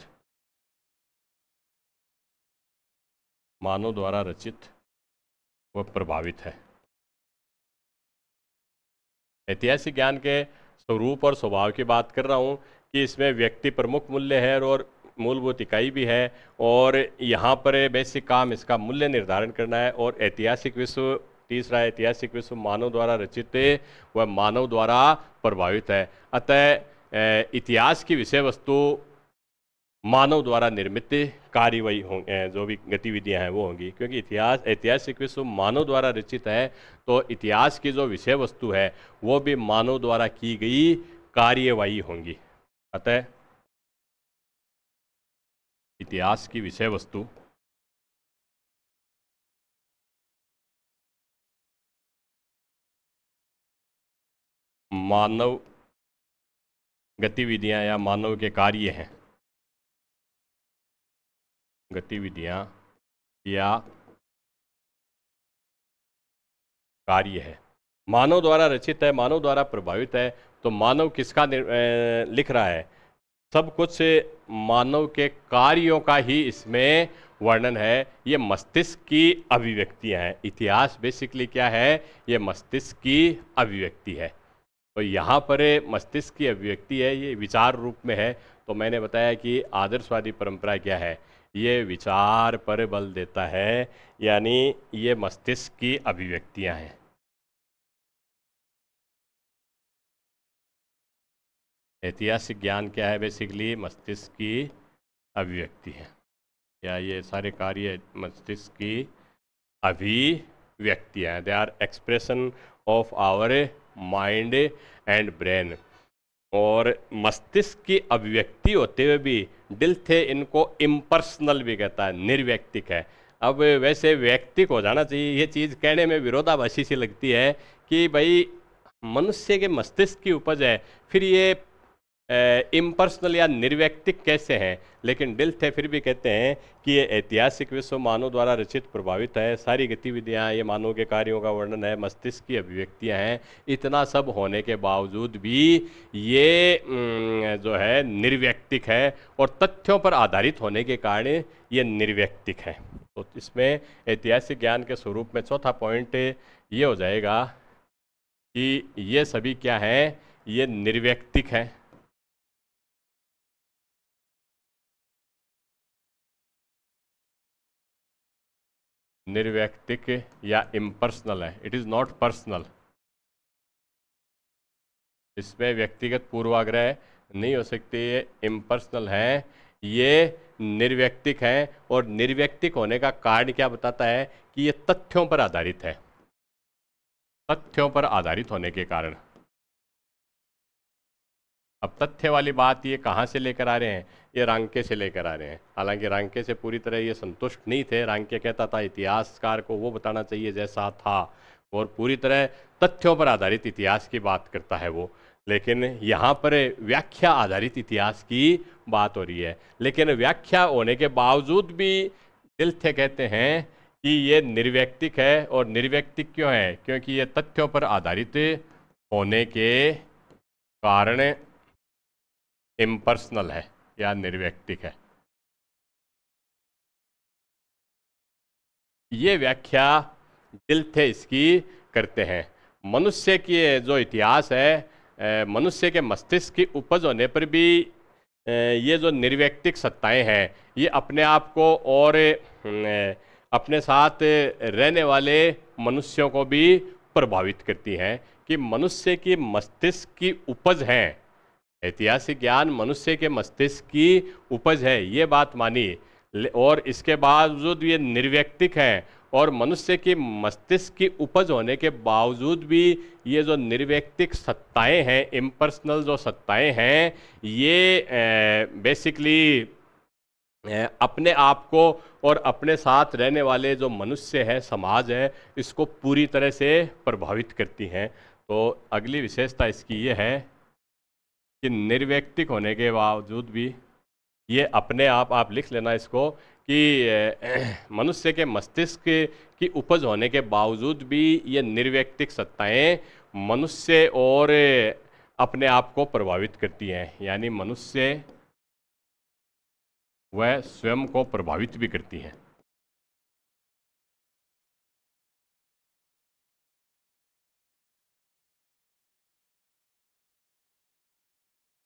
मानव द्वारा रचित व प्रभावित है ऐतिहासिक ज्ञान के स्वरूप और स्वभाव की बात कर रहा हूँ कि इसमें व्यक्ति प्रमुख मूल्य है और मूलभूत इकाई भी है और यहाँ पर बेसिक काम इसका मूल्य निर्धारण करना है और ऐतिहासिक विश्व तीसरा ऐतिहासिक विश्व मानव द्वारा रचित व मानव द्वारा प्रभावित है अतः इतिहास की विषय वस्तु मानव द्वारा निर्मित कार्यवाही होंगे जो भी गतिविधियां हैं वो होंगी क्योंकि इतिहास ऐतिहासिक विश्व मानव द्वारा रचित है तो इतिहास की जो विषय वस्तु है वो भी मानव द्वारा की गई कार्यवाही होंगी अतः इतिहास की विषय वस्तु मानव गतिविधियां या मानव के कार्य हैं गतिविधियां या कार्य है मानव द्वारा रचित है मानव द्वारा प्रभावित है तो मानव किसका लिख रहा है सब कुछ मानव के कार्यों का ही इसमें वर्णन है ये मस्तिष्क की अभिव्यक्तियाँ हैं इतिहास बेसिकली क्या है ये मस्तिष्क की अभिव्यक्ति है तो यहाँ पर मस्तिष्क की अभिव्यक्ति है ये विचार रूप में है तो मैंने बताया कि आदर्शवादी परंपरा क्या है ये विचार पर बल देता है यानी ये मस्तिष्क की अभिव्यक्तियाँ हैं ऐतिहासिक ज्ञान क्या है बेसिकली मस्तिष्क की अभिव्यक्ति है या ये सारे कार्य मस्तिष्क की अभी व्यक्ति हैं they are expression of our mind and brain और मस्तिष्क की अभिव्यक्ति होते हुए भी दिल थे इनको इम्पर्सनल भी कहता है निर्व्यक्तिक है अब वैसे व्यक्तिक हो जाना चाहिए ये चीज़ कहने में विरोधाभासी सी लगती है कि भाई मनुष्य के मस्तिष्क की उपज है फिर ये इम्पर्सनल या निर्व्यक्तिक कैसे हैं लेकिन डिल्थ थे फिर भी कहते हैं कि ये ऐतिहासिक विश्व मानव द्वारा रचित प्रभावित है सारी गतिविधियाँ ये मानव के कार्यों का वर्णन है मस्तिष्क की अभिव्यक्तियाँ हैं इतना सब होने के बावजूद भी ये जो है निर्व्यक्तिक है और तथ्यों पर आधारित होने के कारण ये निर्व्यक्तिक है तो इसमें ऐतिहासिक ज्ञान के स्वरूप में चौथा पॉइंट ये हो जाएगा कि ये सभी क्या हैं ये निर्व्यक्तिक हैं निर्व्यक्तिक या इम्पर्सनल है इट इज़ नॉट पर्सनल इसमें व्यक्तिगत पूर्वाग्रह नहीं हो सकते ये इम्पर्सनल हैं ये निर्व्यक्तिक हैं और निर्व्यक्तिक होने का कारण क्या बताता है कि ये तथ्यों पर आधारित है तथ्यों पर आधारित होने के कारण अब तथ्य वाली बात ये कहाँ से लेकर आ रहे हैं ये रांके से लेकर आ रहे हैं हालांकि रांके से पूरी तरह ये संतुष्ट नहीं थे रांके कहता था इतिहासकार को वो बताना चाहिए जैसा था और पूरी तरह तथ्यों पर आधारित इतिहास की बात करता है वो लेकिन यहाँ पर व्याख्या आधारित इतिहास की बात हो रही है लेकिन व्याख्या होने के बावजूद भी दिलथे कहते हैं कि ये निर्व्यक्तिक है और निर्व्यक्तिक क्यों है क्योंकि ये तथ्यों पर आधारित होने के कारण इम्पर्सनल है या निर्व्यक्तिक है ये व्याख्या दिल थे इसकी करते हैं मनुष्य की जो इतिहास है मनुष्य के मस्तिष्क की उपज होने पर भी ये जो निर्व्यक्तिक सत्ताएं हैं ये अपने आप को और अपने साथ रहने वाले मनुष्यों को भी प्रभावित करती हैं कि मनुष्य की मस्तिष्क की उपज हैं ऐतिहासिक ज्ञान मनुष्य के मस्तिष्क की उपज है ये बात मानी और इसके बावजूद ये निर्व्यक्तिक हैं और मनुष्य की मस्तिष्क की उपज होने के बावजूद भी ये जो निर्व्यक्तिक सत्ताएं हैं इम्पर्सनल जो सत्ताएं हैं ये बेसिकली अपने आप को और अपने साथ रहने वाले जो मनुष्य है समाज है इसको पूरी तरह से प्रभावित करती हैं तो अगली विशेषता इसकी ये है कि निर्व्यक्तिक होने के बावजूद भी ये अपने आप आप लिख लेना इसको कि मनुष्य के मस्तिष्क की उपज होने के बावजूद भी ये निर्व्यक्तिक सत्ताएं मनुष्य और अपने आप को प्रभावित करती हैं यानी मनुष्य वह स्वयं को प्रभावित भी करती हैं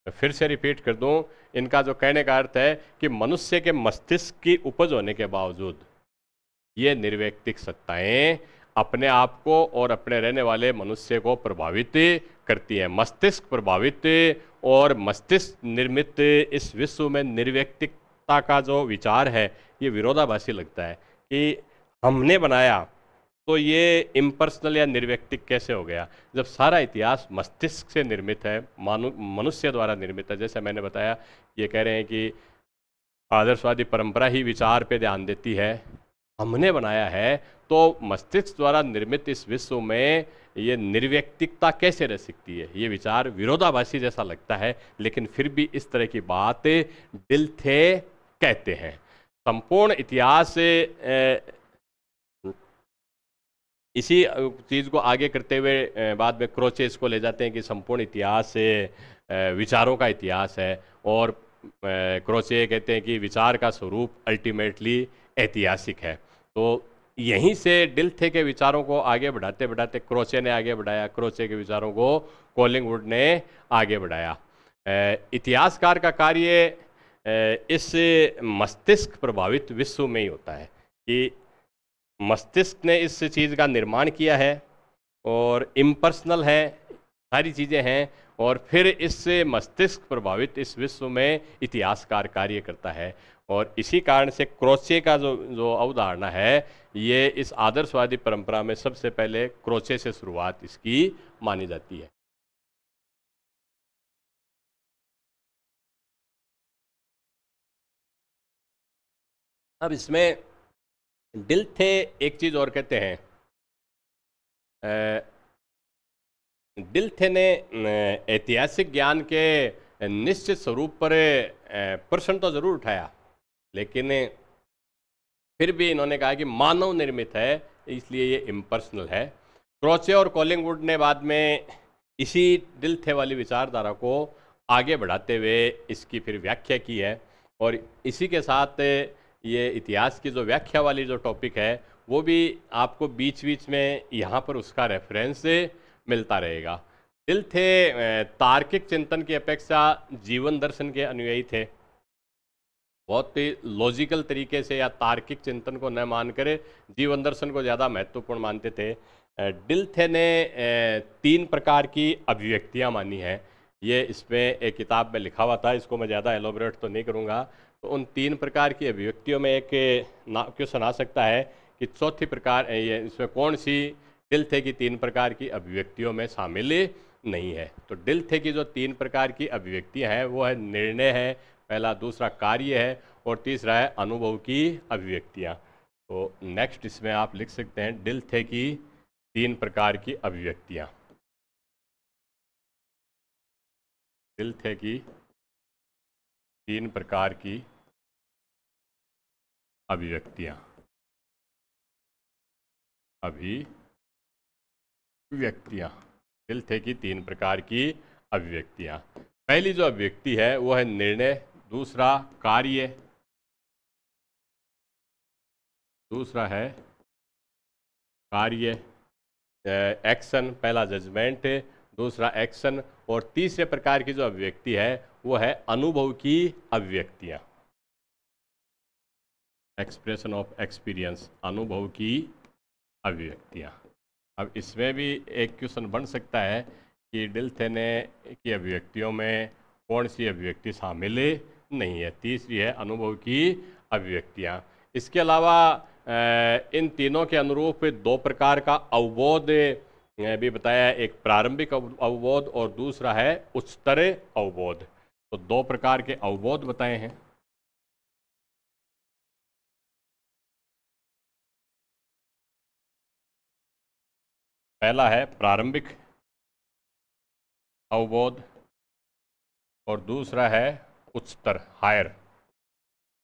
तो फिर से रिपीट कर दूं इनका जो कहने का अर्थ है कि मनुष्य के मस्तिष्क की उपज होने के बावजूद ये निर्व्यक्तिक सत्ताएं अपने आप को और अपने रहने वाले मनुष्य को प्रभावित करती हैं मस्तिष्क प्रभावित और मस्तिष्क निर्मित इस विश्व में निर्व्यक्तिकता का जो विचार है ये विरोधाभासी लगता है कि हमने बनाया तो ये इम्पर्सनल या निर्व्यक्तिक कैसे हो गया जब सारा इतिहास मस्तिष्क से निर्मित है मनुष्य द्वारा निर्मित है जैसे मैंने बताया ये कह रहे हैं कि आदर्शवादी परंपरा ही विचार पे ध्यान देती है हमने बनाया है तो मस्तिष्क द्वारा निर्मित इस विश्व में ये निर्व्यक्तिकता कैसे रह सकती है ये विचार विरोधाभासी जैसा लगता है लेकिन फिर भी इस तरह की बात दिल थे कहते हैं संपूर्ण इतिहास इसी चीज़ को आगे करते हुए बाद में क्रोचे को ले जाते हैं कि संपूर्ण इतिहास से विचारों का इतिहास है और क्रोचे कहते हैं कि विचार का स्वरूप अल्टीमेटली ऐतिहासिक है तो यहीं से डिल थे के विचारों को आगे बढ़ाते बढ़ाते क्रोचे ने आगे बढ़ाया क्रोचे के विचारों को कोलिंगवुड ने आगे बढ़ाया इतिहासकार का कार्य इस मस्तिष्क प्रभावित विश्व में ही होता है कि मस्तिष्क ने इस चीज़ का निर्माण किया है और इम्पर्सनल है सारी चीज़ें हैं और फिर इससे मस्तिष्क प्रभावित इस विश्व में इतिहासकार कार्य करता है और इसी कारण से क्रोचे का जो जो अवधारणा है ये इस आदर्शवादी परंपरा में सबसे पहले क्रोचे से शुरुआत इसकी मानी जाती है अब इसमें दिल थे एक चीज़ और कहते हैं दिल थे ने ऐतिहासिक ज्ञान के निश्चित स्वरूप पर प्रश्न तो ज़रूर उठाया लेकिन फिर भी इन्होंने कहा कि मानव निर्मित है इसलिए ये इम्पर्सनल है क्रोचे और कॉलिंगवुड ने बाद में इसी दिल थे वाली विचारधारा को आगे बढ़ाते हुए इसकी फिर व्याख्या की है और इसी के साथ ये इतिहास की जो व्याख्या वाली जो टॉपिक है वो भी आपको बीच बीच में यहाँ पर उसका रेफरेंस मिलता रहेगा दिल थे तार्किक चिंतन की अपेक्षा जीवन दर्शन के अनुयायी थे बहुत ही लॉजिकल तरीके से या तार्किक चिंतन को न मान कर जीवन दर्शन को ज़्यादा महत्वपूर्ण मानते थे डिल्थे ने तीन प्रकार की अभिव्यक्तियाँ मानी हैं ये इसमें एक किताब में लिखा हुआ था इसको मैं ज़्यादा एलोबरेट तो नहीं करूँगा तो उन तीन प्रकार की अभिव्यक्तियों में एक क्यों सुना सकता है कि चौथी प्रकार ये इसमें कौन सी दिल थे की तीन प्रकार की अभिव्यक्तियों में शामिल नहीं है तो दिल थे की जो तीन प्रकार की अभिव्यक्तियाँ हैं वो है निर्णय है पहला दूसरा कार्य है और तीसरा है अनुभव की अभिव्यक्तियाँ तो नेक्स्ट इसमें आप लिख सकते हैं दिल थे की तीन प्रकार की अभिव्यक्तियाँ दिल थे कि तीन प्रकार की अभिव्यक्तियां अभिव्यक्तियां दिल थे कि तीन प्रकार की अभिव्यक्तियां पहली जो अभिव्यक्ति है वो है निर्णय दूसरा कार्य दूसरा है कार्य एक्शन पहला जजमेंट दूसरा एक्शन और तीसरे प्रकार की जो अभिव्यक्ति है वो है अनुभव की अभिव्यक्तियाँ एक्सप्रेशन ऑफ एक्सपीरियंस अनुभव की अभिव्यक्तियाँ अब इसमें भी एक क्वेश्चन बन सकता है कि डिल्थेने की अभिव्यक्तियों में कौन सी अभिव्यक्ति शामिल नहीं है तीसरी है अनुभव की अभिव्यक्तियाँ इसके अलावा इन तीनों के अनुरूप दो प्रकार का अवबोध भी बताया एक प्रारंभिक अवबोध और दूसरा है उच्चतर अवबोध तो दो प्रकार के अवबोध बताए हैं पहला है प्रारंभिक अवबोध और दूसरा है उच्चतर हायर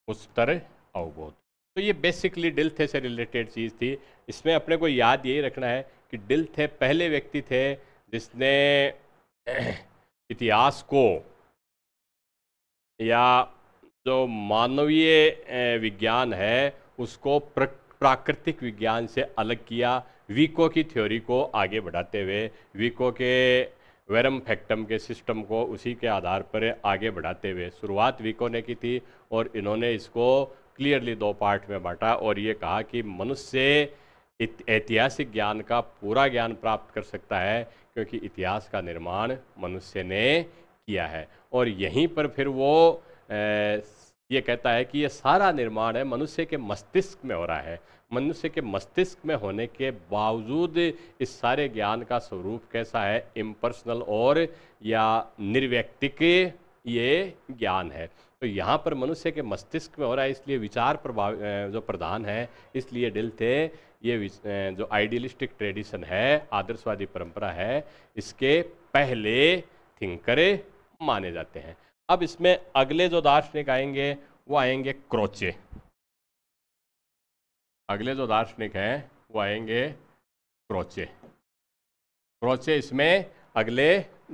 उच्चतर अवबोध तो ये बेसिकली डिल्थे से रिलेटेड चीज़ थी इसमें अपने को याद यही रखना है कि डिल्थे पहले व्यक्ति थे जिसने इतिहास को या जो मानवीय विज्ञान है उसको प्राकृतिक विज्ञान से अलग किया वीको की थ्योरी को आगे बढ़ाते हुए वीको के वेरम फैक्टम के सिस्टम को उसी के आधार पर आगे बढ़ाते हुए शुरुआत वीको ने की थी और इन्होंने इसको क्लियरली दो पार्ट में बांटा और ये कहा कि मनुष्य ऐतिहासिक ज्ञान का पूरा ज्ञान प्राप्त कर सकता है क्योंकि इतिहास का निर्माण मनुष्य ने किया है और यहीं पर फिर वो ए, ये कहता है कि ये सारा निर्माण है मनुष्य के मस्तिष्क में हो रहा है मनुष्य के मस्तिष्क में होने के बावजूद इस सारे ज्ञान का स्वरूप कैसा है इम्पर्सनल और या निर्व्यक्तिक ये ज्ञान है तो यहाँ पर मनुष्य के मस्तिष्क में हो रहा है इसलिए विचार प्रभाव जो प्रधान है इसलिए डिल थे ये जो आइडियलिस्टिक ट्रेडिशन है आदर्शवादी परंपरा है इसके पहले थिंकर माने जाते हैं अब इसमें अगले जो दार्शनिक आएंगे वो आएंगे क्रोचे अगले जो दार्शनिक हैं वो आएंगे क्रोचे क्रोचे इसमें अगले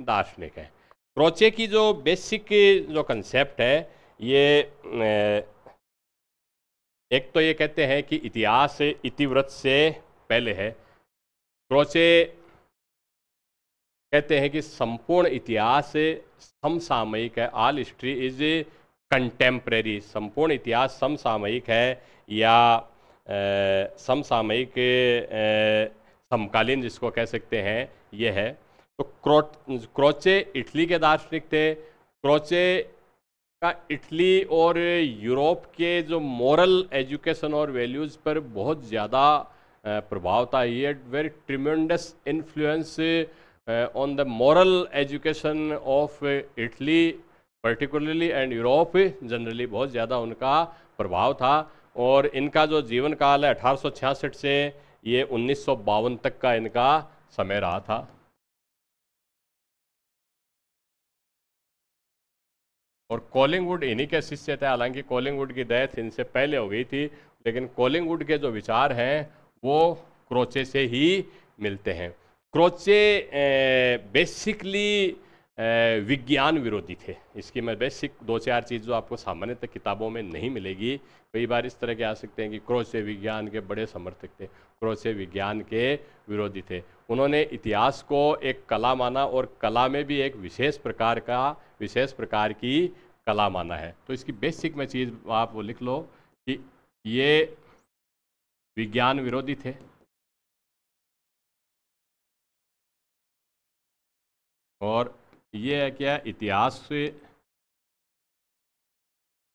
दार्शनिक हैं क्रोचे की जो बेसिक जो कंसेप्ट है ये एक तो ये कहते हैं कि इतिहास इतिव्रत से पहले है क्रोचे कहते हैं कि संपूर्ण इतिहास समसामयिक है ऑल हिस्ट्री इज कंटेम्प्रेरी संपूर्ण इतिहास समसामयिक है या समसामयिक समकालीन जिसको कह सकते हैं यह है तो क्रो क्रोचे इटली के दार्शनिक थे क्रोचे का इटली और यूरोप के जो मॉरल एजुकेशन और वैल्यूज़ पर बहुत ज़्यादा प्रभाव था ये very tremendous influence on the moral education of Italy particularly and Europe generally बहुत ज़्यादा उनका प्रभाव था और इनका जो जीवन काल है अठारह से ये उन्नीस तक का इनका समय रहा था और कॉलिंगवुड इन्हीं के शिष्य थे हालांकि कॉलिंगवुड की डेथ इनसे पहले हो गई थी लेकिन कॉलिंगवुड के जो विचार हैं वो क्रोचे से ही मिलते हैं क्रोचे बेसिकली विज्ञान विरोधी थे इसकी मैं मतलब बेसिक दो चार चीज़ जो आपको सामान्यतः किताबों में नहीं मिलेगी कई बार इस तरह के आ सकते हैं कि क्रोचे विज्ञान के बड़े समर्थक थे क्रोचे विज्ञान के विरोधी थे उन्होंने इतिहास को एक कला माना और कला में भी एक विशेष प्रकार का विशेष प्रकार की कला माना है तो इसकी बेसिक में चीज़ आप वो लिख लो कि ये विज्ञान विरोधी थे और ये है क्या इतिहास से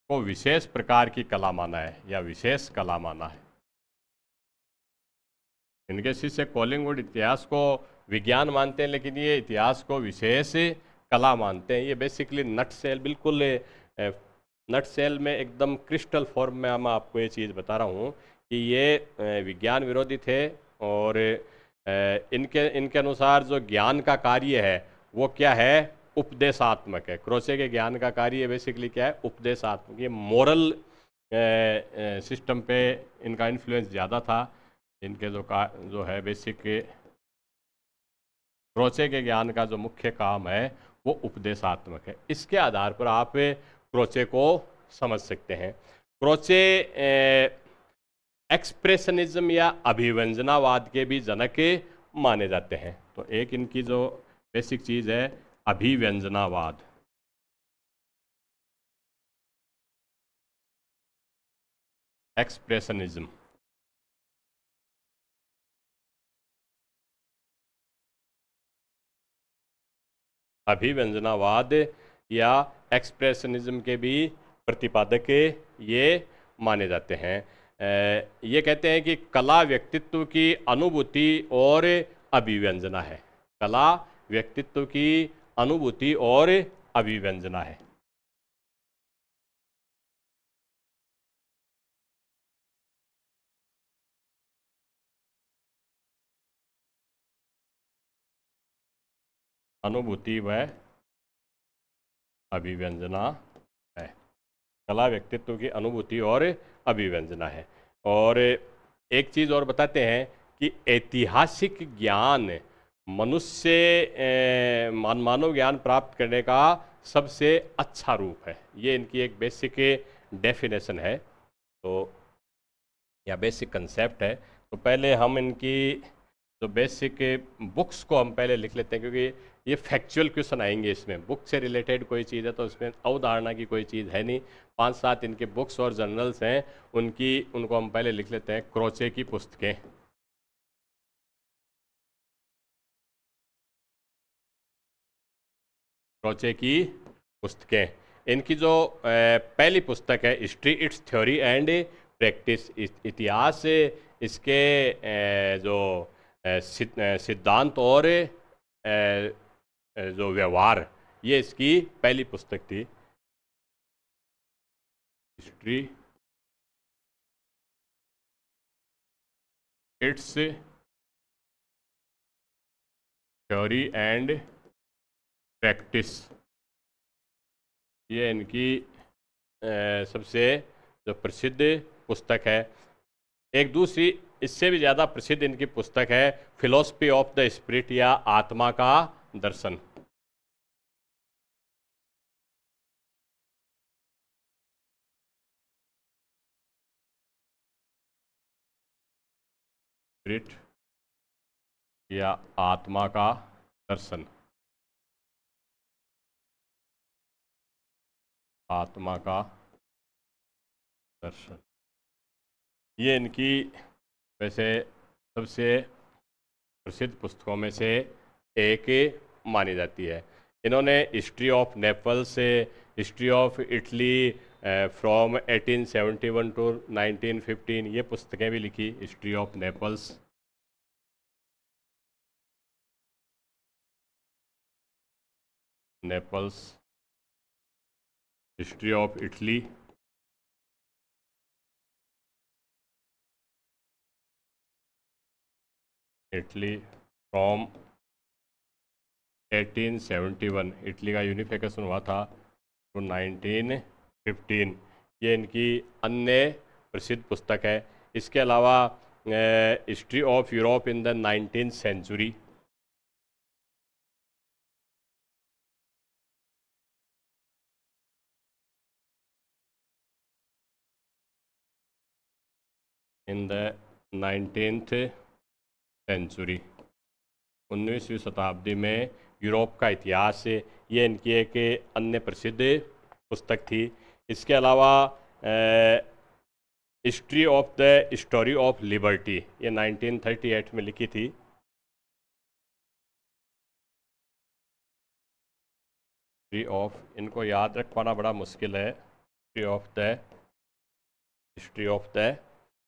को विशेष प्रकार की कला माना है या विशेष कला माना है इनके शिष्य कॉलिंगवुड इतिहास को विज्ञान मानते हैं लेकिन ये इतिहास को विशेष कला मानते हैं ये बेसिकली नट सेल बिल्कुल नट सेल में एकदम क्रिस्टल फॉर्म में मैं आपको ये चीज़ बता रहा हूँ कि ये विज्ञान विरोधी थे और इनके इनके अनुसार जो ज्ञान का कार्य है वो क्या है उपदेशात्मक है क्रोसे के ज्ञान का कार्य बेसिकली क्या है उपदेशात्मक ये मॉरल सिस्टम पे इनका इन्फ्लुएंस ज़्यादा था इनके जो का जो है बेसिक क्रोचे के ज्ञान का जो मुख्य काम है वो उपदेशात्मक है इसके आधार पर आप क्रोचे को समझ सकते हैं क्रोचे एक्सप्रेशनिज्म या अभिव्यंजनावाद के भी जनक माने जाते हैं तो एक इनकी जो बेसिक चीज़ है अभिव्यंजनावाद एक्सप्रेशनिज्म अभिव्यंजनावाद या एक्सप्रेशनिज्म के भी प्रतिपादक ये माने जाते हैं ये कहते हैं कि कला व्यक्तित्व की अनुभूति और अभिव्यंजना है कला व्यक्तित्व की अनुभूति और अभिव्यंजना है अनुभूति व अभिव्यंजना है कला व्यक्तित्व की अनुभूति और अभिव्यंजना है और एक चीज़ और बताते हैं कि ऐतिहासिक ज्ञान मनुष्य मान मानव ज्ञान प्राप्त करने का सबसे अच्छा रूप है ये इनकी एक बेसिक डेफिनेशन है तो या बेसिक कंसेप्ट है तो पहले हम इनकी जो बेसिक बुक्स को हम पहले लिख लेते हैं क्योंकि ये फैक्चुअल क्वेश्चन आएंगे इसमें बुक से रिलेटेड कोई चीज़ है तो उसमें अवधारणा की कोई चीज़ है नहीं पांच सात इनके बुक्स और जर्नल्स हैं उनकी उनको हम पहले लिख लेते हैं क्रोचे की पुस्तकें क्रोचे की पुस्तकें इनकी जो पहली पुस्तक है history its theory and practice इतिहास इसके जो सिद्धांत और जो व्यवहार ये इसकी पहली पुस्तक थी history its theory and practice ये इनकी सबसे जो प्रसिद्ध पुस्तक है एक दूसरी इससे भी ज़्यादा प्रसिद्ध इनकी पुस्तक है फिलोसफी ऑफ द स्पिरिट या आत्मा का दर्शन या आत्मा का दर्शन आत्मा का दर्शन ये इनकी वैसे सबसे प्रसिद्ध पुस्तकों में से एक मानी जाती है इन्होंने हिस्ट्री ऑफ नेपल से history of Italy from 1871 to 1915 ये पुस्तकें भी लिखी history of Naples Naples history of Italy Italy from 1871 Italy का यूनिफिकेशन हुआ था टू तो 1915 ये इनकी अन्य प्रसिद्ध पुस्तक है इसके अलावा history of Europe in the nineteen century in the nineteenth century उन्नीसवीं शताब्दी में यूरोप का इतिहास ये इनकी एक अन्य प्रसिद्ध पुस्तक थी इसके अलावा history of the story of liberty ये 1938 में लिखी थी हिस्ट्री ऑफ इनको याद रख पाना बड़ा मुश्किल है history of the history of the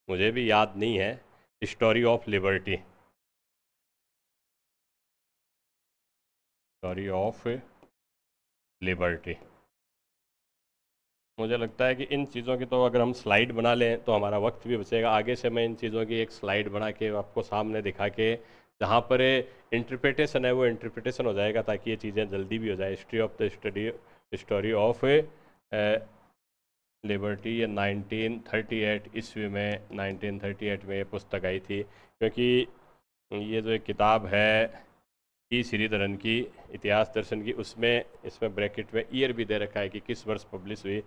मुझे भी याद नहीं है story of liberty story of liberty मुझे लगता है कि इन चीज़ों की तो अगर हम स्लाइड बना लें तो हमारा वक्त भी बचेगा आगे से मैं इन चीज़ों की एक स्लाइड बना के आपको सामने दिखा के जहाँ पर इंटरप्रिटेशन है वो इंटरप्रिटेशन हो जाएगा ताकि ये चीज़ें जल्दी भी हो जाए history of the study story of liberty ये 1938 ईस्वी में 1938 में ये पुस्तक आई थी क्योंकि ये जो एक किताब है श्री श्रीधरन की इतिहास दर्शन की उसमें इसमें ब्रैकेट में ईयर भी दे रखा है कि किस वर्ष पब्लिश हुई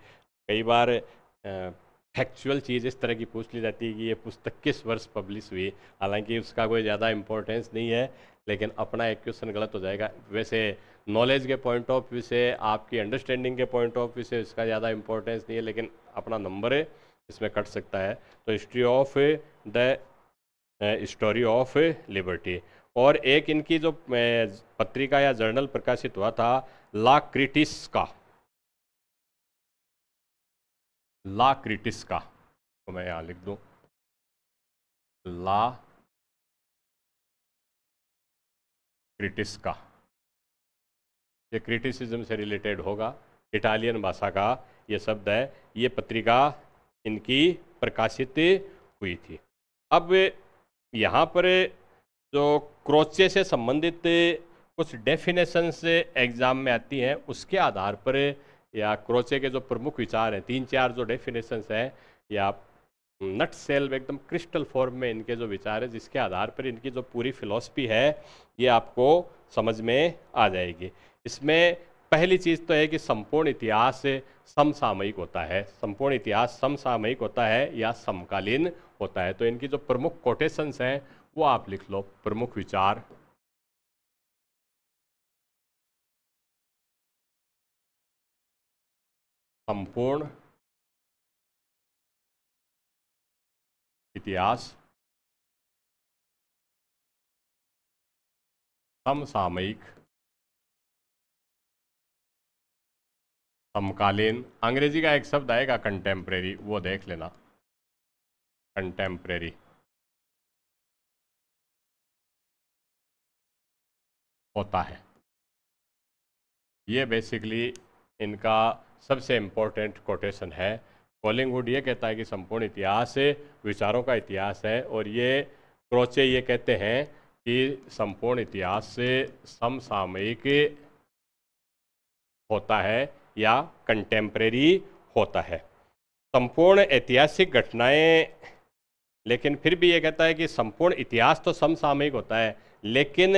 कई बार फैक्चुअल चीज़ इस तरह की पूछ ली जाती है कि ये पुस्तक किस वर्ष पब्लिश हुई हालांकि उसका कोई ज़्यादा इम्पोर्टेंस नहीं है लेकिन अपना एक क्वेश्चन गलत हो जाएगा वैसे नॉलेज के पॉइंट ऑफ व्यू से आपकी अंडरस्टैंडिंग के पॉइंट ऑफ व्यू से इसका ज़्यादा इंपॉर्टेंस नहीं है लेकिन अपना नंबर है इसमें कट सकता है तो history of the story of liberty और एक इनकी जो uh, पत्रिका या जर्नल प्रकाशित हुआ था ला क्रिटिस का ला क्रिटिस का तो मैं यहाँ लिख दूँ ला क्रिटिस का ये क्रिटिसिज्म से रिलेटेड होगा इटालियन भाषा का ये शब्द है ये पत्रिका इनकी प्रकाशित हुई थी अब यहाँ पर जो क्रोचे से संबंधित कुछ डेफिनेशंस एग्ज़ाम में आती हैं उसके आधार पर या क्रोचे के जो प्रमुख विचार हैं तीन चार जो डेफिनेशंस हैं या नट सेल एकदम क्रिस्टल फॉर्म में इनके जो विचार हैं जिसके आधार पर इनकी जो पूरी फिलॉसफी है ये आपको समझ में आ जाएगी इसमें पहली चीज़ तो है कि संपूर्ण इतिहास समसामयिक होता है संपूर्ण इतिहास समसामयिक होता है या समकालीन होता है तो इनकी जो प्रमुख कोटेशंस हैं वो आप लिख लो प्रमुख विचार संपूर्ण इतिहास समसामयिक समकालीन अंग्रेजी का एक शब्द आएगा कंटेम्प्रेरी वो देख लेना कंटेम्प्रेरी होता है ये बेसिकली इनका सबसे इम्पोर्टेंट कोटेशन है कॉलिंगवुड ये कहता है कि संपूर्ण इतिहास विचारों का इतिहास है और ये क्रोचे ये कहते हैं कि संपूर्ण इतिहास समसामयिक होता है या कंटेम्प्रेरी होता है संपूर्ण ऐतिहासिक घटनाएं लेकिन फिर भी ये कहता है कि संपूर्ण इतिहास तो समसामयिक होता है लेकिन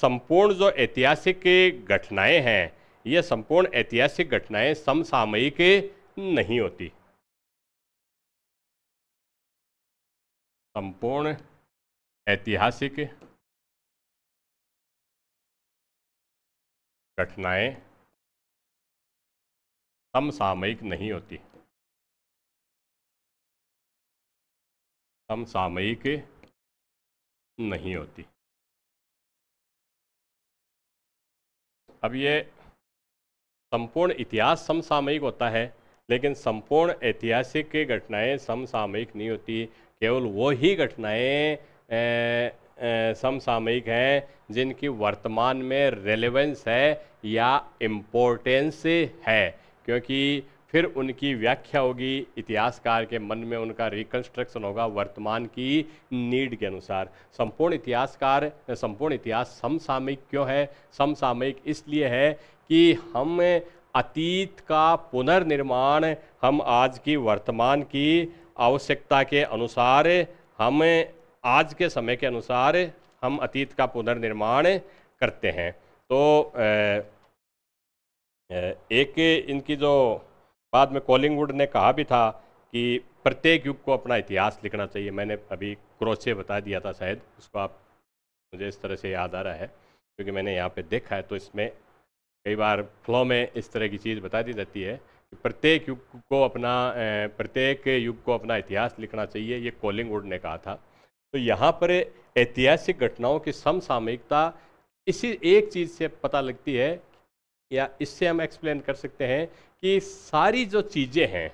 संपूर्ण जो ऐतिहासिक घटनाएं हैं ये संपूर्ण ऐतिहासिक घटनाएं समसामयिक नहीं होती संपूर्ण ऐतिहासिक घटनाएं समसामयिक नहीं होती समसामयिक नहीं होती अब ये संपूर्ण इतिहास समसामयिक होता है लेकिन संपूर्ण ऐतिहासिक घटनाएं समसामयिक नहीं होती केवल वो ही घटनाएं समसामयिक हैं जिनकी वर्तमान में रेलेवेंस है या इम्पोर्टेंस है क्योंकि फिर उनकी व्याख्या होगी इतिहासकार के मन में उनका रिकंस्ट्रक्शन होगा वर्तमान की नीड के अनुसार संपूर्ण इतिहासकार संपूर्ण इतिहास समसामयिक क्यों है समसामयिक इसलिए है कि हम अतीत का पुनर्निर्माण हम आज की वर्तमान की आवश्यकता के अनुसार हम आज के समय के अनुसार हम अतीत का पुनर्निर्माण करते हैं तो एक इनकी जो बाद में कॉलिंगवुड ने कहा भी था कि प्रत्येक युग को अपना इतिहास लिखना चाहिए मैंने अभी क्रोचे बता दिया था शायद उसको आप मुझे इस तरह से याद आ रहा है क्योंकि मैंने यहाँ पे देखा है तो इसमें कई बार फ्लो में इस तरह की चीज़ बता दी जाती है कि प्रत्येक युग को अपना प्रत्येक युग को अपना इतिहास लिखना चाहिए ये कॉलिंगवुड ने कहा था तो यहाँ पर ऐतिहासिक घटनाओं की समसामयिकता इसी एक चीज़ से पता लगती है या इससे हम एक्सप्लेन कर सकते हैं कि सारी जो चीज़ें हैं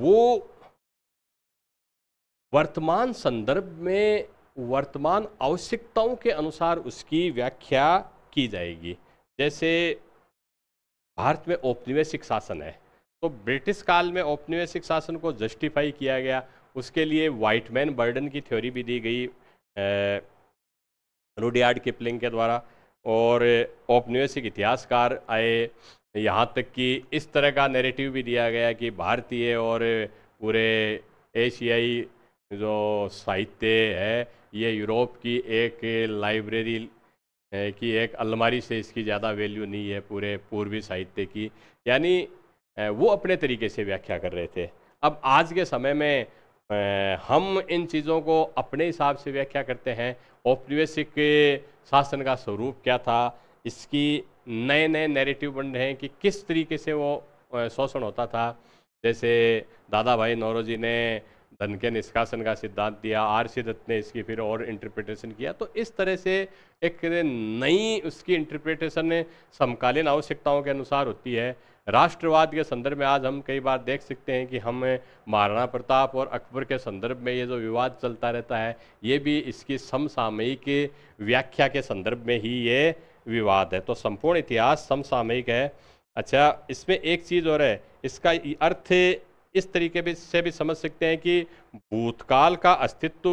वो वर्तमान संदर्भ में वर्तमान आवश्यकताओं के अनुसार उसकी व्याख्या की जाएगी जैसे भारत में औपनिवेशिक शासन है तो ब्रिटिश काल में औपनिवेशिक शासन को जस्टिफाई किया गया उसके लिए वाइट मैन बर्डन की थ्योरी भी दी गई रुडियार्ड किपलिंग के द्वारा और औपनिवेशिक इतिहासकार आए यहाँ तक कि इस तरह का नैरेटिव भी दिया गया कि भारतीय और पूरे एशियाई जो साहित्य है ये यूरोप की एक लाइब्रेरी की एक अलमारी से इसकी ज़्यादा वैल्यू नहीं है पूरे पूर्वी साहित्य की यानी वो अपने तरीके से व्याख्या कर रहे थे अब आज के समय में हम इन चीज़ों को अपने हिसाब से व्याख्या करते हैं औपनिवेशिक शासन का स्वरूप क्या था इसकी नए नए नैरेटिव बन रहे हैं कि किस तरीके से वो शोषण होता था जैसे दादा भाई नौरोजी ने धन के निष्कासन का सिद्धांत दिया आर सी दत्त ने इसकी फिर और इंटरप्रिटेशन किया तो इस तरह से एक नई उसकी इंटरप्रिटेशन समकालीन आवश्यकताओं के अनुसार होती है राष्ट्रवाद के संदर्भ में आज हम कई बार देख सकते हैं कि हमें महाराणा प्रताप और अकबर के संदर्भ में ये जो विवाद चलता रहता है ये भी इसकी समसामयिक व्याख्या के संदर्भ में ही ये विवाद है तो संपूर्ण इतिहास समसामयिक है अच्छा इसमें एक चीज़ और है इसका अर्थ इस तरीके भी से भी समझ सकते हैं कि भूतकाल का अस्तित्व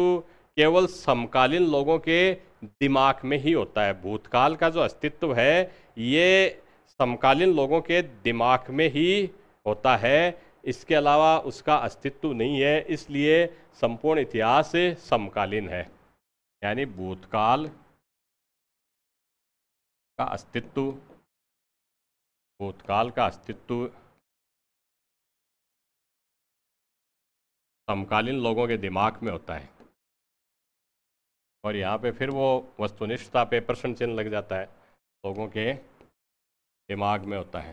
केवल समकालीन लोगों के दिमाग में ही होता है भूतकाल का जो अस्तित्व है ये समकालीन लोगों के दिमाग में ही होता है इसके अलावा उसका अस्तित्व नहीं है इसलिए संपूर्ण इतिहास समकालीन है यानी भूतकाल का अस्तित्व भूतकाल का अस्तित्व समकालीन लोगों के दिमाग में होता है और यहाँ पे फिर वो वस्तुनिष्ठता पे प्रश्न चिन्ह लग जाता है लोगों के दिमाग में होता है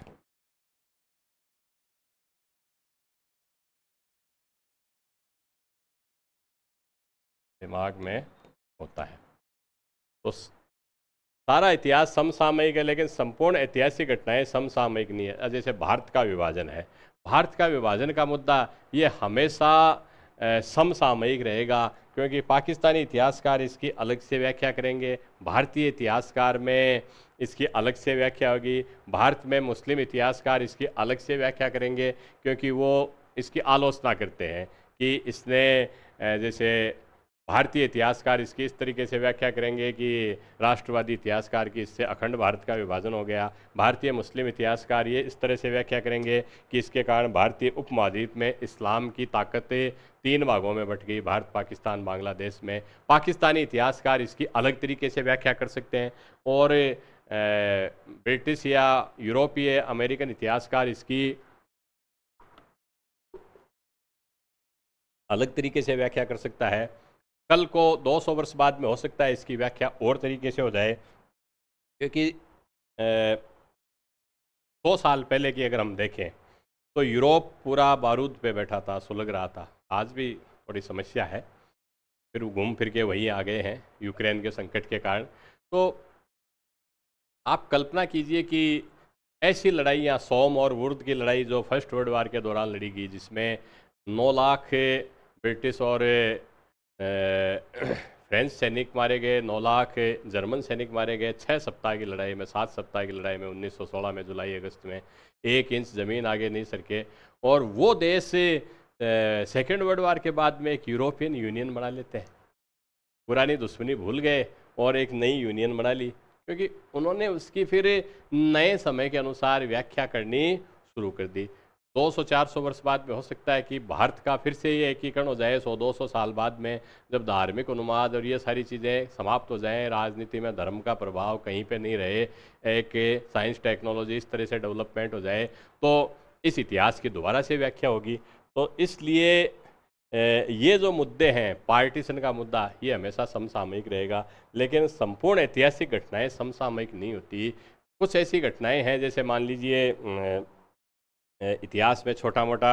दिमाग में होता है तो सारा इतिहास समसामयिक है लेकिन संपूर्ण ऐतिहासिक घटनाएं समसामयिक नहीं है जैसे भारत का विभाजन है भारत का विभाजन का मुद्दा ये हमेशा समसामयिक रहेगा क्योंकि पाकिस्तानी इतिहासकार इसकी अलग से व्याख्या करेंगे भारतीय इतिहासकार में इसकी अलग से व्याख्या होगी भारत में मुस्लिम इतिहासकार इसकी अलग से व्याख्या करेंगे क्योंकि वो इसकी आलोचना करते हैं कि इसने जैसे भारतीय इतिहासकार इसकी इस तरीके से व्याख्या करेंगे कि राष्ट्रवादी इतिहासकार की इससे अखंड भारत का विभाजन हो गया भारतीय मुस्लिम इतिहासकार ये इस तरह से व्याख्या करेंगे कि इसके कारण भारतीय उपमहाद्वीप में इस्लाम की ताकतें तीन भागों में बट गई भारत पाकिस्तान बांग्लादेश में पाकिस्तानी इतिहासकार इसकी अलग तरीके से व्याख्या कर सकते हैं और ब्रिटिश या यूरोपीय अमेरिकन इतिहासकार इसकी अलग तरीके से व्याख्या कर सकता है कल को 200 वर्ष बाद में हो सकता है इसकी व्याख्या और तरीके से हो जाए क्योंकि सौ साल पहले की अगर हम देखें तो यूरोप पूरा बारूद पे बैठा था सुलग रहा था आज भी थोड़ी समस्या है फिर घूम फिर के वहीं आ गए हैं यूक्रेन के संकट के कारण तो आप कल्पना कीजिए कि ऐसी या सोम और वर्द की लड़ाई जो फर्स्ट वर्ल्ड वार के दौरान लड़ी गई जिसमें नौ लाख ब्रिटिश और फ्रेंच सैनिक मारे गए नौ लाख जर्मन सैनिक मारे गए छः सप्ताह की लड़ाई में सात सप्ताह की लड़ाई में 1916 में जुलाई अगस्त में एक इंच ज़मीन आगे नहीं सरके और वो देश सेकेंड वर्ल्ड वार के बाद में एक यूरोपियन यूनियन बना लेते हैं पुरानी दुश्मनी भूल गए और एक नई यूनियन बना ली क्योंकि उन्होंने उसकी फिर नए समय के अनुसार व्याख्या करनी शुरू कर दी 200-400 वर्ष बाद में हो सकता है कि भारत का फिर से ये एकीकरण हो जाए 100-200 साल बाद में जब धार्मिक उन्माद और ये सारी चीज़ें समाप्त हो जाएं राजनीति में धर्म का प्रभाव कहीं पे नहीं रहे एक साइंस टेक्नोलॉजी इस तरह से डेवलपमेंट हो जाए तो इस इतिहास की दोबारा से व्याख्या होगी तो इसलिए ये जो मुद्दे हैं पार्टीशन का मुद्दा ये हमेशा समसामयिक रहेगा लेकिन संपूर्ण ऐतिहासिक घटनाएँ समसामयिक नहीं होती कुछ ऐसी घटनाएँ हैं जैसे मान लीजिए इतिहास में छोटा मोटा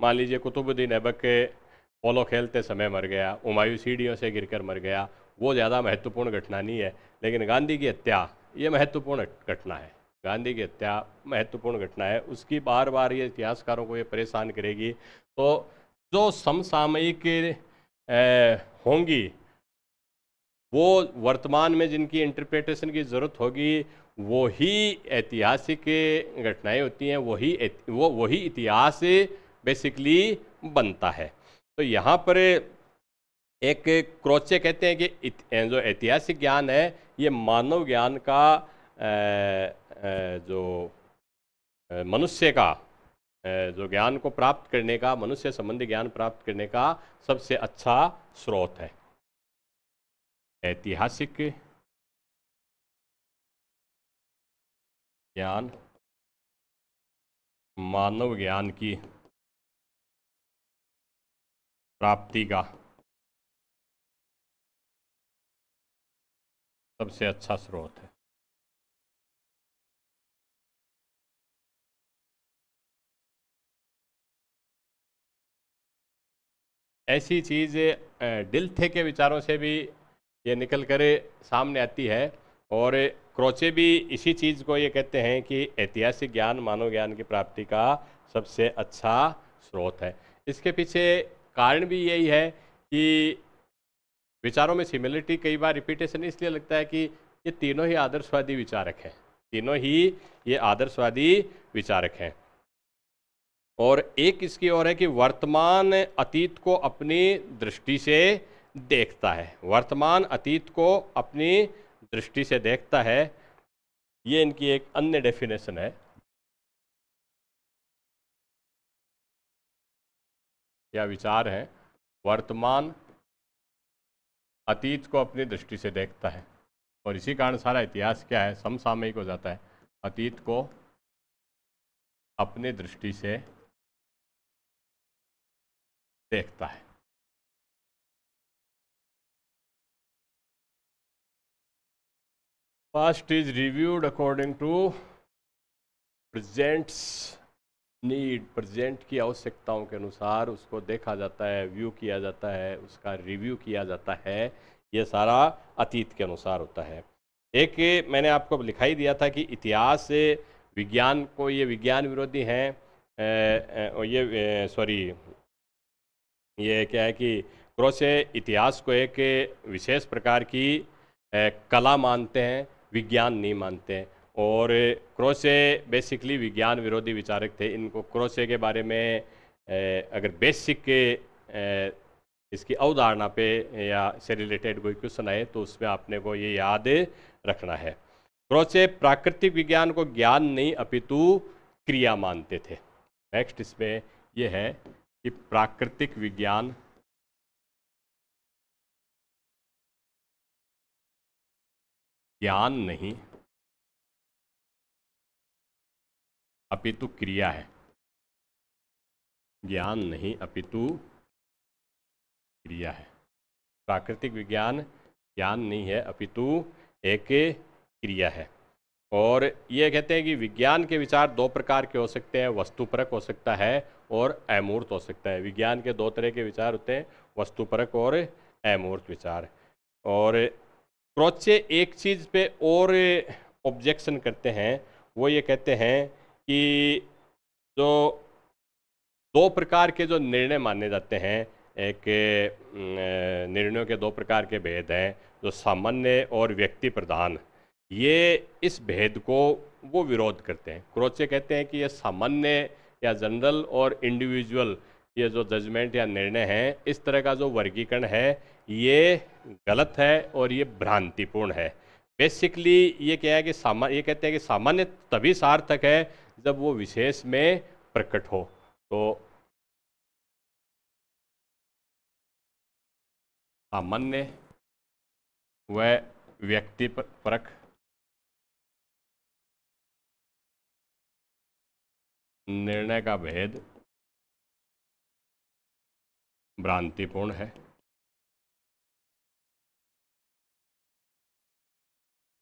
मान लीजिए कुतुबुद्दीन ऐबक के पोलो खेलते समय मर गया उमायू सीढ़ियों से गिरकर मर गया वो ज़्यादा महत्वपूर्ण घटना नहीं है लेकिन गांधी की हत्या ये महत्वपूर्ण घटना है गांधी की हत्या महत्वपूर्ण घटना है उसकी बार बार ये इतिहासकारों को ये परेशान करेगी तो जो समसामयिक होंगी वो वर्तमान में जिनकी इंटरप्रिटेशन की ज़रूरत होगी वही ऐतिहासिक घटनाएं होती हैं वही वो वही इतिहास बेसिकली बनता है तो यहाँ पर एक क्रोचे कहते हैं कि जो ऐतिहासिक ज्ञान है ये मानव ज्ञान का जो मनुष्य का जो ज्ञान को प्राप्त करने का मनुष्य संबंधी ज्ञान प्राप्त करने का सबसे अच्छा स्रोत है ऐतिहासिक ज्ञान मानव ज्ञान की प्राप्ति का सबसे अच्छा स्रोत है ऐसी चीज़ डिल थे के विचारों से भी ये निकल कर सामने आती है और क्रोचे भी इसी चीज़ को ये कहते हैं कि ऐतिहासिक ज्ञान मानव ज्ञान की प्राप्ति का सबसे अच्छा स्रोत है इसके पीछे कारण भी यही है कि विचारों में सिमिलरिटी कई बार रिपीटेशन इसलिए लगता है कि ये तीनों ही आदर्शवादी विचारक हैं तीनों ही ये आदर्शवादी विचारक हैं और एक इसकी और है कि वर्तमान अतीत को अपनी दृष्टि से देखता है वर्तमान अतीत को अपनी दृष्टि से देखता है ये इनकी एक अन्य डेफिनेशन है या विचार है वर्तमान अतीत को अपनी दृष्टि से देखता है और इसी कारण सारा इतिहास क्या है समसामयिक हो जाता है अतीत को अपनी दृष्टि से देखता है First is reviewed according to presents need present की आवश्यकताओं के अनुसार उसको देखा जाता है व्यू किया जाता है उसका रिव्यू किया जाता है ये सारा अतीत के अनुसार होता है एक मैंने आपको लिखाई दिया था कि इतिहास से विज्ञान को ये विज्ञान विरोधी हैं ये सॉरी ये क्या है कि क्रोसे इतिहास को एक विशेष प्रकार की कला मानते हैं विज्ञान नहीं मानते और क्रोसे बेसिकली विज्ञान विरोधी विचारक थे इनको क्रोसे के बारे में अगर बेसिक के इसकी अवधारणा पे या से रिलेटेड कोई क्वेश्चन आए तो उसमें आपने को ये याद रखना है क्रोसे प्राकृतिक विज्ञान को ज्ञान नहीं अपितु क्रिया मानते थे नेक्स्ट इसमें यह है कि प्राकृतिक विज्ञान ज्ञान नहीं अपितु क्रिया है ज्ञान नहीं अपितु क्रिया है प्राकृतिक विज्ञान ज्ञान नहीं है अपितु एक क्रिया है और ये कहते हैं कि विज्ञान के विचार दो प्रकार के हो सकते हैं वस्तुपरक हो सकता है और अमूर्त हो सकता है विज्ञान के दो तरह के विचार होते हैं वस्तुपरक और अमूर्त विचार और क्रोचे एक चीज़ पे और ऑब्जेक्शन करते हैं वो ये कहते हैं कि जो दो प्रकार के जो निर्णय माने जाते हैं एक निर्णयों के दो प्रकार के भेद हैं जो सामान्य और व्यक्ति प्रधान ये इस भेद को वो विरोध करते हैं क्रोचे कहते हैं कि ये सामान्य या जनरल और इंडिविजुअल ये जो जजमेंट या निर्णय है इस तरह का जो वर्गीकरण है ये गलत है और ये भ्रांतिपूर्ण है बेसिकली ये क्या है कि सामा ये कहते हैं कि सामान्य तभी सार्थक है जब वो विशेष में प्रकट हो तो सामान्य व व्यक्ति परख निर्णय का भेद भ्रांतिपूर्ण है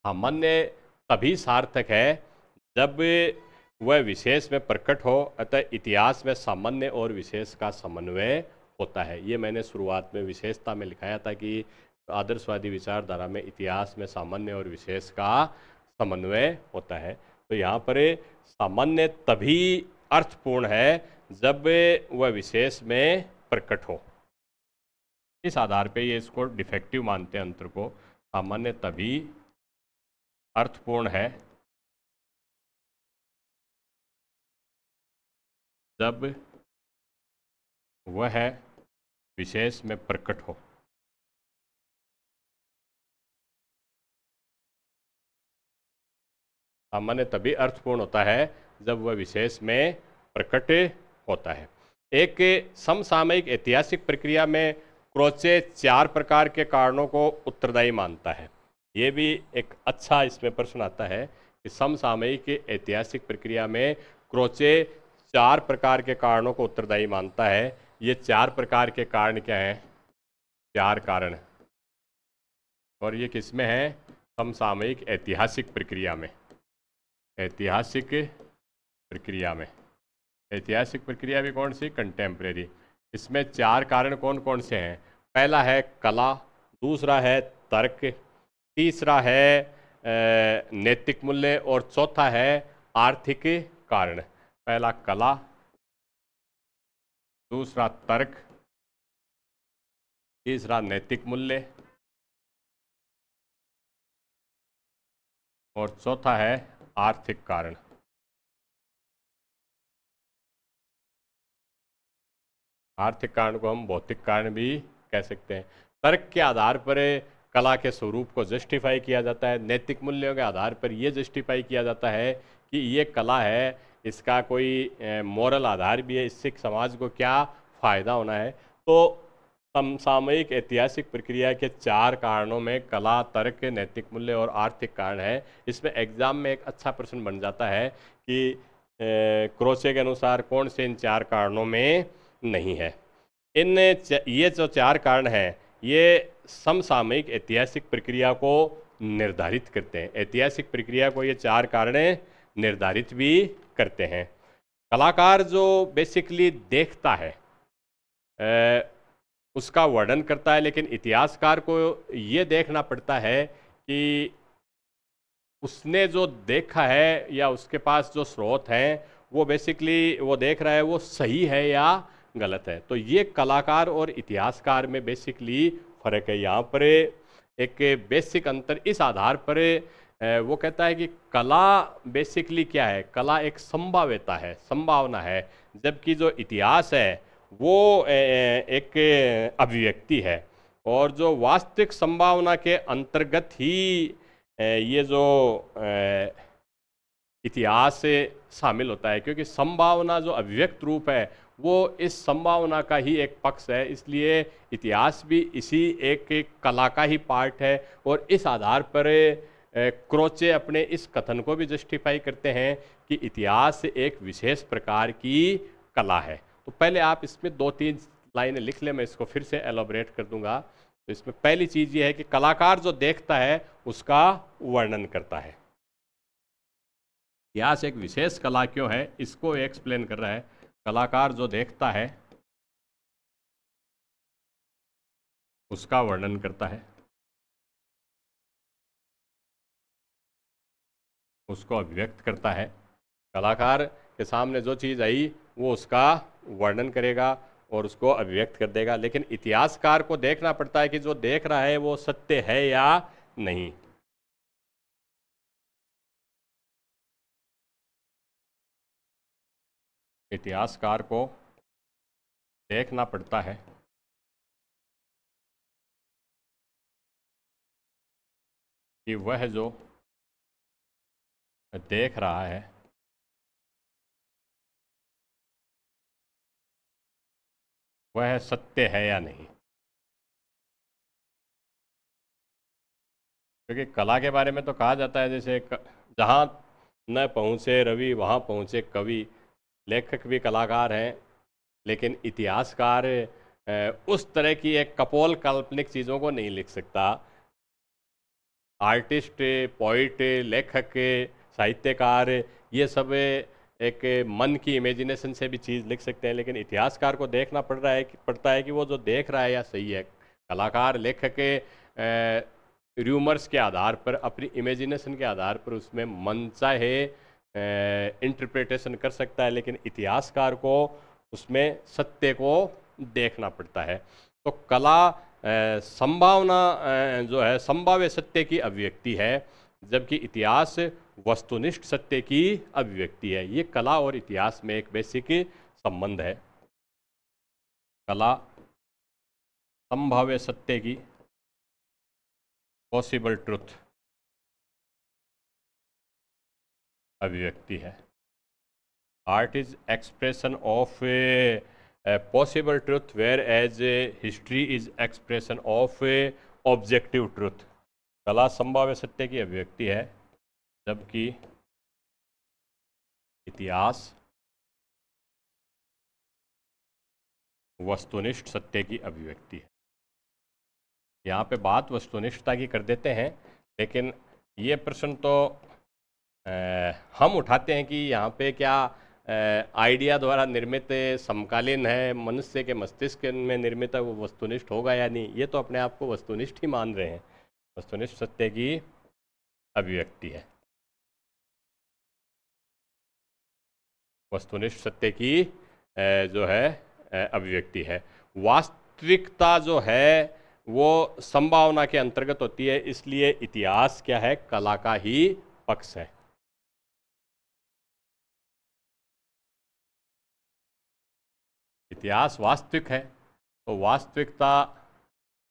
सामान्य तभी सार्थक है जब वह विशेष में प्रकट हो अतः इतिहास में सामान्य और विशेष का समन्वय होता है ये मैंने शुरुआत में विशेषता में लिखाया था कि आदर्शवादी विचारधारा में इतिहास में सामान्य और विशेष का समन्वय होता है तो यहाँ पर सामान्य तभी अर्थपूर्ण है जब वह विशेष में प्रकट हो इस आधार पे ये इसको डिफेक्टिव मानते हैं अंतर को सामान्य तभी अर्थपूर्ण है जब वह है विशेष में प्रकट हो सामान्य तभी अर्थपूर्ण होता है जब वह विशेष में प्रकट होता है एक समसामयिक ऐतिहासिक प्रक्रिया में क्रोचे चार प्रकार के कारणों को उत्तरदायी मानता है ये भी एक अच्छा इसमें प्रश्न आता है कि समसामयिक ऐतिहासिक प्रक्रिया में क्रोचे चार प्रकार के कारणों को उत्तरदायी मानता है ये चार प्रकार के कारण क्या हैं चार कारण और ये किसमें है समसामयिक ऐतिहासिक प्रक्रिया में ऐतिहासिक प्रक्रिया में ऐतिहासिक प्रक्रिया भी कौन सी कंटेम्प्रेरी इसमें चार कारण कौन कौन से हैं पहला है कला दूसरा है तर्क तीसरा है नैतिक मूल्य और चौथा है आर्थिक कारण पहला कला दूसरा तर्क तीसरा नैतिक मूल्य और चौथा है आर्थिक कारण आर्थिक कारण को हम भौतिक कारण भी कह सकते हैं तर्क के आधार पर कला के स्वरूप को जस्टिफाई किया जाता है नैतिक मूल्यों के आधार पर यह जस्टिफाई किया जाता है कि ये कला है इसका कोई मॉरल आधार भी है इससे समाज को क्या फ़ायदा होना है तो समसामयिक ऐतिहासिक प्रक्रिया के चार कारणों में कला तर्क नैतिक मूल्य और आर्थिक कारण है इसमें एग्ज़ाम में एक अच्छा प्रश्न बन जाता है कि क्रोचे के अनुसार कौन से इन चार कारणों में नहीं है इन ये जो चार कारण हैं ये समसामयिक ऐतिहासिक प्रक्रिया को निर्धारित करते हैं ऐतिहासिक प्रक्रिया को ये चार कारण निर्धारित भी करते हैं कलाकार जो बेसिकली देखता है ए, उसका वर्णन करता है लेकिन इतिहासकार को ये देखना पड़ता है कि उसने जो देखा है या उसके पास जो स्रोत हैं वो बेसिकली वो देख रहा है वो सही है या गलत है तो ये कलाकार और इतिहासकार में बेसिकली फ़र्क है यहाँ पर एक बेसिक अंतर इस आधार पर वो कहता है कि कला बेसिकली क्या है कला एक संभाव्यता है संभावना है जबकि जो इतिहास है वो एक अभिव्यक्ति है और जो वास्तविक संभावना के अंतर्गत ही ये जो इतिहास शामिल होता है क्योंकि संभावना जो अभिव्यक्त रूप है वो इस संभावना का ही एक पक्ष है इसलिए इतिहास भी इसी एक, एक कला का ही पार्ट है और इस आधार पर क्रोचे अपने इस कथन को भी जस्टिफाई करते हैं कि इतिहास एक विशेष प्रकार की कला है तो पहले आप इसमें दो तीन लाइनें लिख लें मैं इसको फिर से एलोबरेट कर दूंगा तो इसमें पहली चीज़ ये है कि कलाकार जो देखता है उसका वर्णन करता है इतिहास एक विशेष कला क्यों है इसको एक्सप्लेन कर रहा है कलाकार जो देखता है उसका वर्णन करता है उसको अभिव्यक्त करता है कलाकार के सामने जो चीज़ आई वो उसका वर्णन करेगा और उसको अभिव्यक्त कर देगा लेकिन इतिहासकार को देखना पड़ता है कि जो देख रहा है वो सत्य है या नहीं इतिहासकार को देखना पड़ता है कि वह जो देख रहा है वह सत्य है या नहीं क्योंकि कला के बारे में तो कहा जाता है जैसे जहाँ न पहुँचे रवि वहाँ पहुँचे कवि लेखक भी कलाकार हैं लेकिन इतिहासकार उस तरह की एक कपोल काल्पनिक चीज़ों को नहीं लिख सकता आर्टिस्ट पोइट लेखक साहित्यकार ये सब एक मन की इमेजिनेशन से भी चीज़ लिख सकते हैं लेकिन इतिहासकार को देखना पड़ रहा है पड़ता है कि वो जो देख रहा है या सही है कलाकार लेखक र्यूमर्स के आधार पर अपनी इमेजिनेशन के आधार पर उसमें मन चाहे इंटरप्रिटेशन कर सकता है लेकिन इतिहासकार को उसमें सत्य को देखना पड़ता है तो कला संभावना जो है संभाव्य सत्य की अभिव्यक्ति है जबकि इतिहास वस्तुनिष्ठ सत्य की अभिव्यक्ति है ये कला और इतिहास में एक बेसिक संबंध है कला संभाव्य सत्य की पॉसिबल ट्रुथ अभिव्यक्ति है art is expression of a possible truth whereas a history is expression of an objective truth कला संभाव्य सत्य की अभिव्यक्ति है जबकि इतिहास वस्तुनिष्ठ सत्य की अभिव्यक्ति है यहाँ पे बात वस्तुनिष्ठता की कर देते हैं लेकिन ये प्रश्न तो हम उठाते हैं कि यहाँ पे क्या आइडिया द्वारा निर्मित समकालीन है मनुष्य के मस्तिष्क में निर्मित है वो वस्तुनिष्ठ होगा या नहीं ये तो अपने आप को वस्तुनिष्ठ ही मान रहे हैं वस्तुनिष्ठ सत्य की अभिव्यक्ति है वस्तुनिष्ठ सत्य की जो है अभिव्यक्ति है वास्तविकता जो है वो संभावना के अंतर्गत होती है इसलिए इतिहास क्या है कला का ही पक्ष है इतिहास वास्तविक है तो वास्तविकता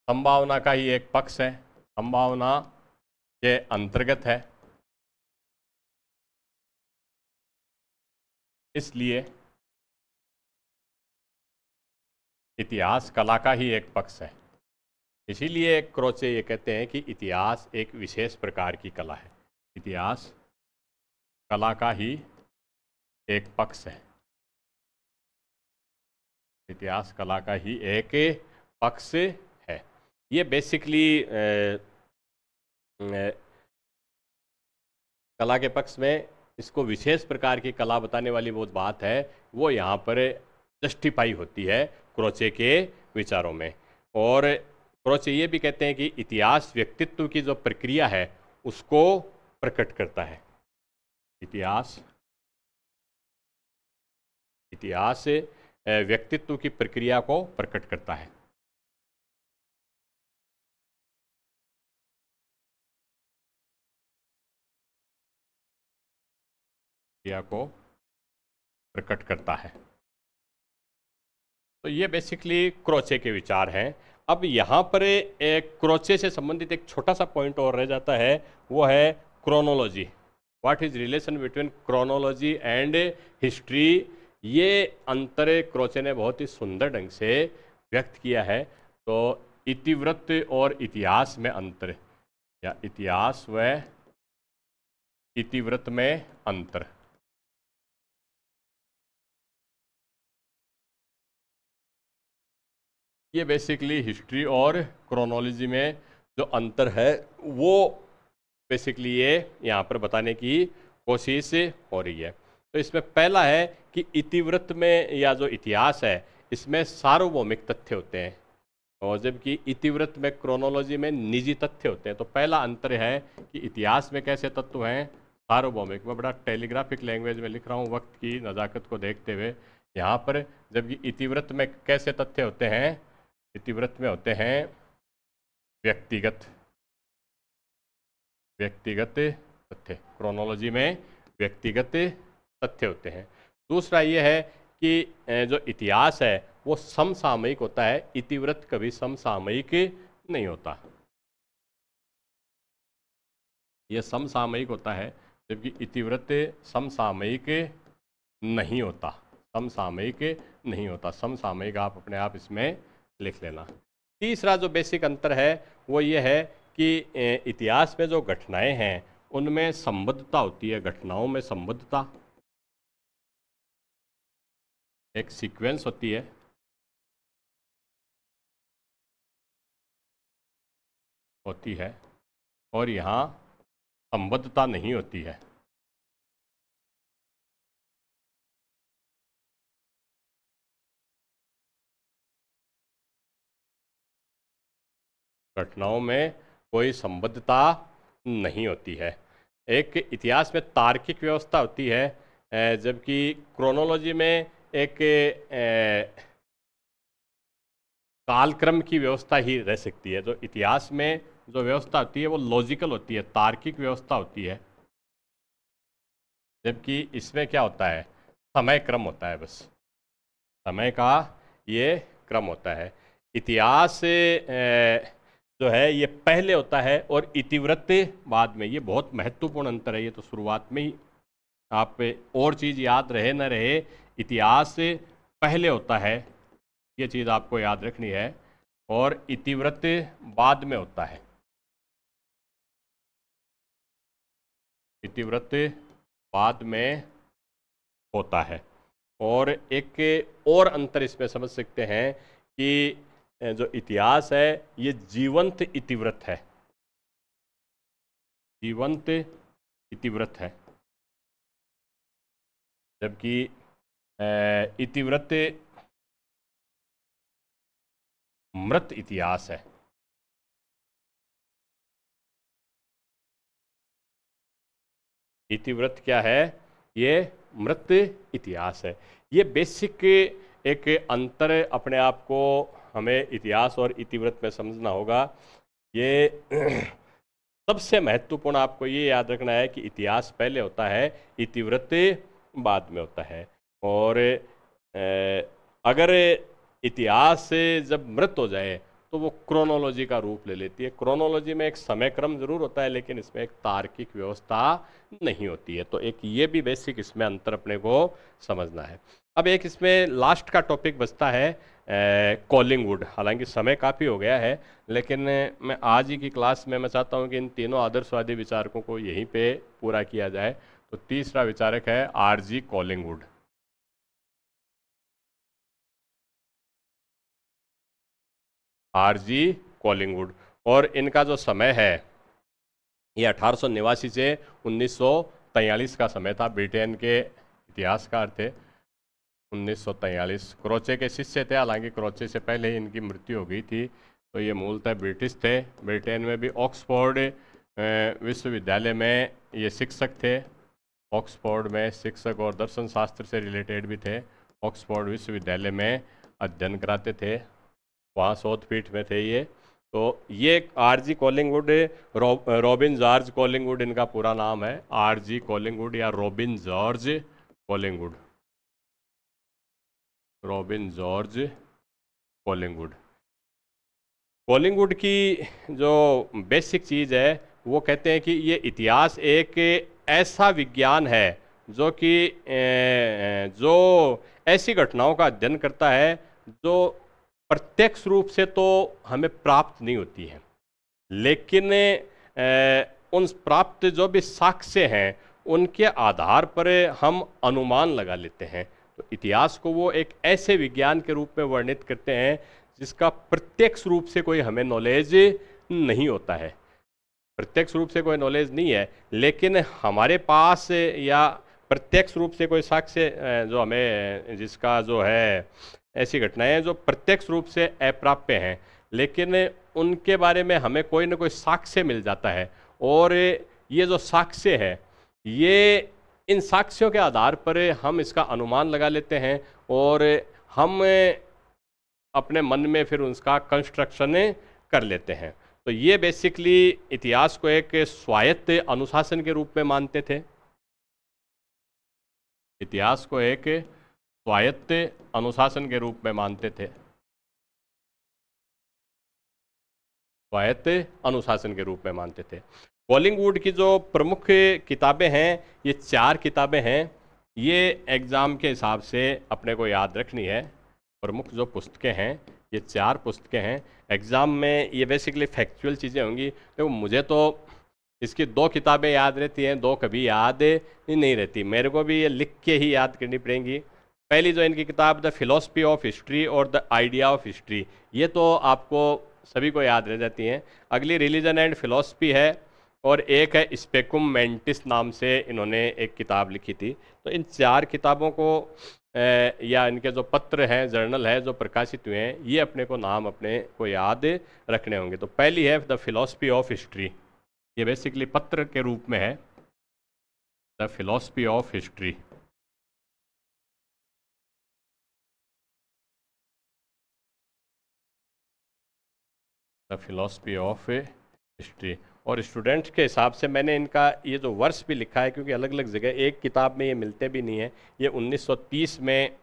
संभावना का ही एक पक्ष है संभावना के अंतर्गत है इसलिए इतिहास कला का ही एक पक्ष है इसीलिए क्रोचे ये कहते हैं कि इतिहास एक विशेष प्रकार की कला है इतिहास कला का ही एक पक्ष है इतिहास कला का ही एक पक्ष है ये बेसिकली ए, ए, कला के पक्ष में इसको विशेष प्रकार की कला बताने वाली बहुत बात है वो यहाँ पर जस्टिफाई होती है क्रोचे के विचारों में और क्रोचे ये भी कहते हैं कि इतिहास व्यक्तित्व की जो प्रक्रिया है उसको प्रकट करता है इतिहास इतिहास व्यक्तित्व की प्रक्रिया को प्रकट करता है प्रक्रिया को प्रकट करता है तो ये बेसिकली क्रोचे के विचार हैं अब यहाँ पर एक क्रोचे से संबंधित एक छोटा सा पॉइंट और रह जाता है वो है chronology what is relation between chronology and history ये अंतरे क्रोचे ने बहुत ही सुंदर ढंग से व्यक्त किया है तो इतिवृत्त और इतिहास में अंतर या इतिहास व इतिवृत्त में अंतर ये बेसिकली हिस्ट्री और क्रोनोलॉजी में जो अंतर है वो बेसिकली ये यहाँ पर बताने की कोशिश हो रही है तो इसमें पहला है कि इतिवृत्त में या जो इतिहास है इसमें सार्वभौमिक तथ्य होते हैं और जबकि इतिवृत्त में क्रोनोलॉजी में निजी तथ्य होते हैं तो पहला अंतर है कि इतिहास में कैसे तत्व हैं सार्वभौमिक मैं बड़ा टेलीग्राफिक लैंग्वेज में लिख रहा हूँ वक्त की नज़ाकत को देखते हुए यहाँ पर जबकि इतिवृत्त में कैसे तथ्य होते हैं इतिवृत्त में होते हैं व्यक्तिगत व्यक्तिगत तथ्य क्रोनोलॉजी में व्यक्तिगत तथ्य होते हैं दूसरा ये है कि जो इतिहास है वो समसामयिक होता है इतिवृत्त कभी समसामयिक नहीं होता ये समसामयिक होता है जबकि इतिवृत्त समसामयिक नहीं होता समसामयिक नहीं होता समसामयिक आप अपने आप इसमें लिख लेना तीसरा जो बेसिक अंतर है वो ये है कि इतिहास में जो घटनाएं हैं उनमें संबद्धता होती है घटनाओं में संबद्धता एक सीक्वेंस होती है होती है और यहाँ संबद्धता नहीं होती है घटनाओं में कोई संबद्धता नहीं होती है एक इतिहास में तार्किक व्यवस्था होती है जबकि क्रोनोलॉजी में एक कालक्रम की व्यवस्था ही रह सकती है जो इतिहास में जो व्यवस्था होती है वो लॉजिकल होती है तार्किक व्यवस्था होती है जबकि इसमें क्या होता है समय क्रम होता है बस समय का ये क्रम होता है इतिहास जो है ये पहले होता है और इतिवृत्त बाद में ये बहुत महत्वपूर्ण अंतर है ये तो शुरुआत में ही आप और चीज़ याद रहे ना रहे इतिहास से पहले होता है ये चीज़ आपको याद रखनी है और इतिवृत्त बाद में होता है इतिवृत्त बाद में होता है और एक और अंतर इसमें समझ सकते हैं कि जो इतिहास है ये जीवंत इतिवृत्त है जीवंत इतिवृत्त है जबकि इतिवृत्त मृत इतिहास है इतिवृत्त क्या है ये मृत इतिहास है ये बेसिक एक अंतर अपने आप को हमें इतिहास और इतिवृत्त में समझना होगा ये सबसे महत्वपूर्ण आपको ये याद रखना है कि इतिहास पहले होता है इतिवृत्त बाद में होता है और अगर इतिहास से जब मृत हो जाए तो वो क्रोनोलॉजी का रूप ले लेती है क्रोनोलॉजी में एक समय क्रम जरूर होता है लेकिन इसमें एक तार्किक व्यवस्था नहीं होती है तो एक ये भी बेसिक इसमें अंतर अपने को समझना है अब एक इसमें लास्ट का टॉपिक बचता है कॉलिंगवुड हालांकि समय काफ़ी हो गया है लेकिन मैं आज ही की क्लास में मैं चाहता हूँ कि इन तीनों आदर्शवादी विचारकों को यहीं पर पूरा किया जाए तो तीसरा विचारक है R G Collingwood R G Collingwood और इनका जो समय है ये अठारह से उन्नीस का समय था ब्रिटेन के इतिहासकार थे उन्नीस क्रोचे के शिष्य थे हालांकि क्रोचे से पहले ही इनकी मृत्यु हो गई थी तो ये मूलतः ब्रिटिश थे ब्रिटेन में भी ऑक्सफोर्ड विश्वविद्यालय में ये शिक्षक थे ऑक्सफोर्ड में शिक्षक और दर्शन शास्त्र से रिलेटेड भी थे ऑक्सफोर्ड विश्वविद्यालय में अध्ययन कराते थे वहाँ साउथ फीट में थे ये तो ये R G Collingwood Robin George Collingwood इनका पूरा नाम है आरजी कॉलिंगवुड या Robin George Collingwood Robin George Collingwood Collingwood की जो बेसिक चीज़ है वो कहते हैं कि ये इतिहास एक ऐसा विज्ञान है जो कि जो ऐसी घटनाओं का अध्ययन करता है जो प्रत्यक्ष रूप से तो हमें प्राप्त नहीं होती है लेकिन ए, उन प्राप्त जो भी साक्ष्य हैं उनके आधार पर हम अनुमान लगा लेते हैं तो इतिहास को वो एक ऐसे विज्ञान के रूप में वर्णित करते हैं जिसका प्रत्यक्ष रूप से कोई हमें नॉलेज नहीं होता है प्रत्यक्ष रूप से कोई नॉलेज नहीं है लेकिन हमारे पास या प्रत्यक्ष रूप से कोई साक्ष्य जो हमें जिसका जो है ऐसी घटनाएं जो प्रत्यक्ष रूप से अप्राप्य हैं लेकिन उनके बारे में हमें कोई ना कोई साक्ष्य मिल जाता है और ये जो साक्ष्य है ये इन साक्ष्यों के आधार पर हम इसका अनुमान लगा लेते हैं और हम अपने मन में फिर उसका कंस्ट्रक्शन कर लेते हैं तो ये बेसिकली इतिहास को एक स्वायत्त अनुशासन के रूप में मानते थे इतिहास को एक स्वायत्त अनुशासन के रूप में मानते थे स्वायत्त अनुशासन के रूप में मानते थे कॉलिंगवुड की जो प्रमुख किताबें हैं ये चार किताबें हैं ये एग्ज़ाम के हिसाब से अपने को याद रखनी है प्रमुख जो पुस्तकें हैं ये चार पुस्तकें हैं एग्ज़ाम में ये बेसिकली फैक्चुअल चीज़ें होंगी देखो मुझे तो इसकी दो किताबें याद रहती हैं दो कभी याद नहीं रहती मेरे को भी ये लिख के ही याद करनी पड़ेंगी पहली जो इनकी किताब द फिलोसफी ऑफ हिस्ट्री और द आइडिया ऑफ हिस्ट्री ये तो आपको सभी को याद रह जाती हैं अगली रिलीजन एंड फिलोसफी है और एक है स्पेकुम मेंटिस नाम से इन्होंने एक किताब लिखी थी तो इन चार किताबों को या इनके जो पत्र हैं जर्नल है जो प्रकाशित हुए हैं ये अपने को नाम अपने को याद रखने होंगे तो पहली है द फिलोसफी ऑफ हिस्ट्री ये बेसिकली पत्र के रूप में है the philosophy of history the philosophy of history और स्टूडेंट्स के हिसाब से मैंने इनका ये जो वर्ष भी लिखा है क्योंकि अलग अलग जगह एक किताब में ये मिलते भी नहीं है ये 1930 में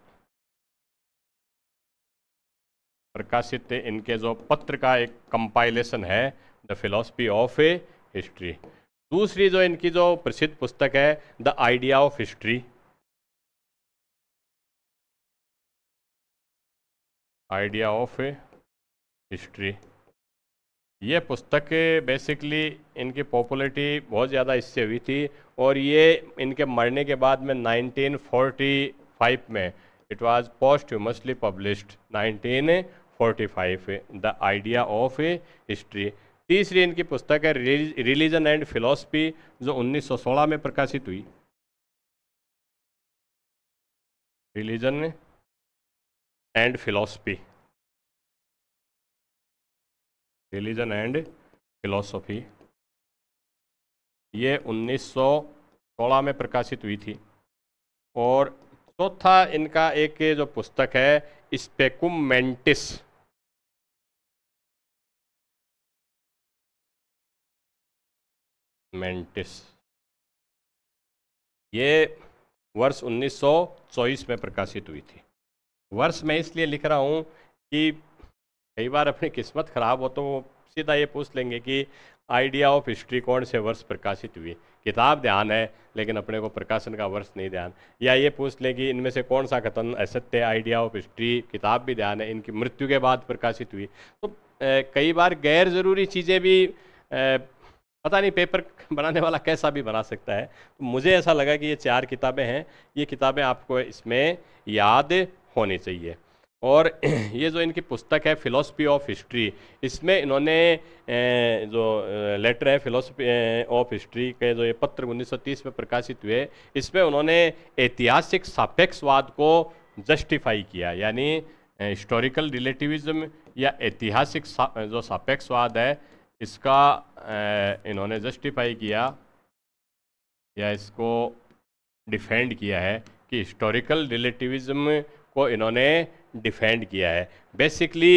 प्रकाशित इनके जो पत्र का एक कंपाइलेशन है the philosophy of a history दूसरी जो इनकी जो प्रसिद्ध पुस्तक है the idea of history idea of history ये पुस्तक बेसिकली इनकी पॉपुलरिटी बहुत ज़्यादा इससे हुई थी और ये इनके मरने के बाद में 1945 में it was posthumously published 1945 the idea of history तीसरी इनकी पुस्तक है रिलीजन एंड फिलोसफी जो 1916 में प्रकाशित हुई religion and philosophy religion and philosophy ये 1916 में प्रकाशित हुई थी और चौथा तो इनका एक जो पुस्तक है स्पेकुमेंटिस मेंटिस ये वर्ष 1924 में प्रकाशित हुई थी वर्ष मैं इसलिए लिख रहा हूँ कि कई बार अपनी किस्मत खराब हो तो वो सीधा ये पूछ लेंगे कि आइडिया ऑफ हिस्ट्री कौन से वर्ष प्रकाशित हुई किताब ध्यान है लेकिन अपने को प्रकाशन का वर्ष नहीं ध्यान या ये पूछ लें कि इनमें से कौन सा कथन असत्य आइडिया ऑफ हिस्ट्री किताब भी ध्यान है इनकी मृत्यु के बाद प्रकाशित हुई तो ए, कई बार गैर ज़रूरी चीज़ें भी ए, पता नहीं पेपर बनाने वाला कैसा भी बना सकता है तो मुझे ऐसा लगा कि ये चार किताबें हैं ये किताबें आपको इसमें याद होनी चाहिए और ये जो इनकी पुस्तक है फिलोसफी ऑफ हिस्ट्री इसमें इन्होंने जो लेटर है फ़िलासफ़ी ऑफ हिस्ट्री के जो ये पत्र 1930 में प्रकाशित हुए इसमें उन्होंने ऐतिहासिक सापेक्षवाद को जस्टिफाई किया यानी हिस्टोरिकल रिलेटिविज़्म या ऐतिहासिक जो सापेक्षवाद है इसका इन्होंने जस्टिफाई किया या इसको डिफेंड किया है कि हिस्टोरिकल रिलेटिविज़्म को इन्होंने डिफेंड किया है बेसिकली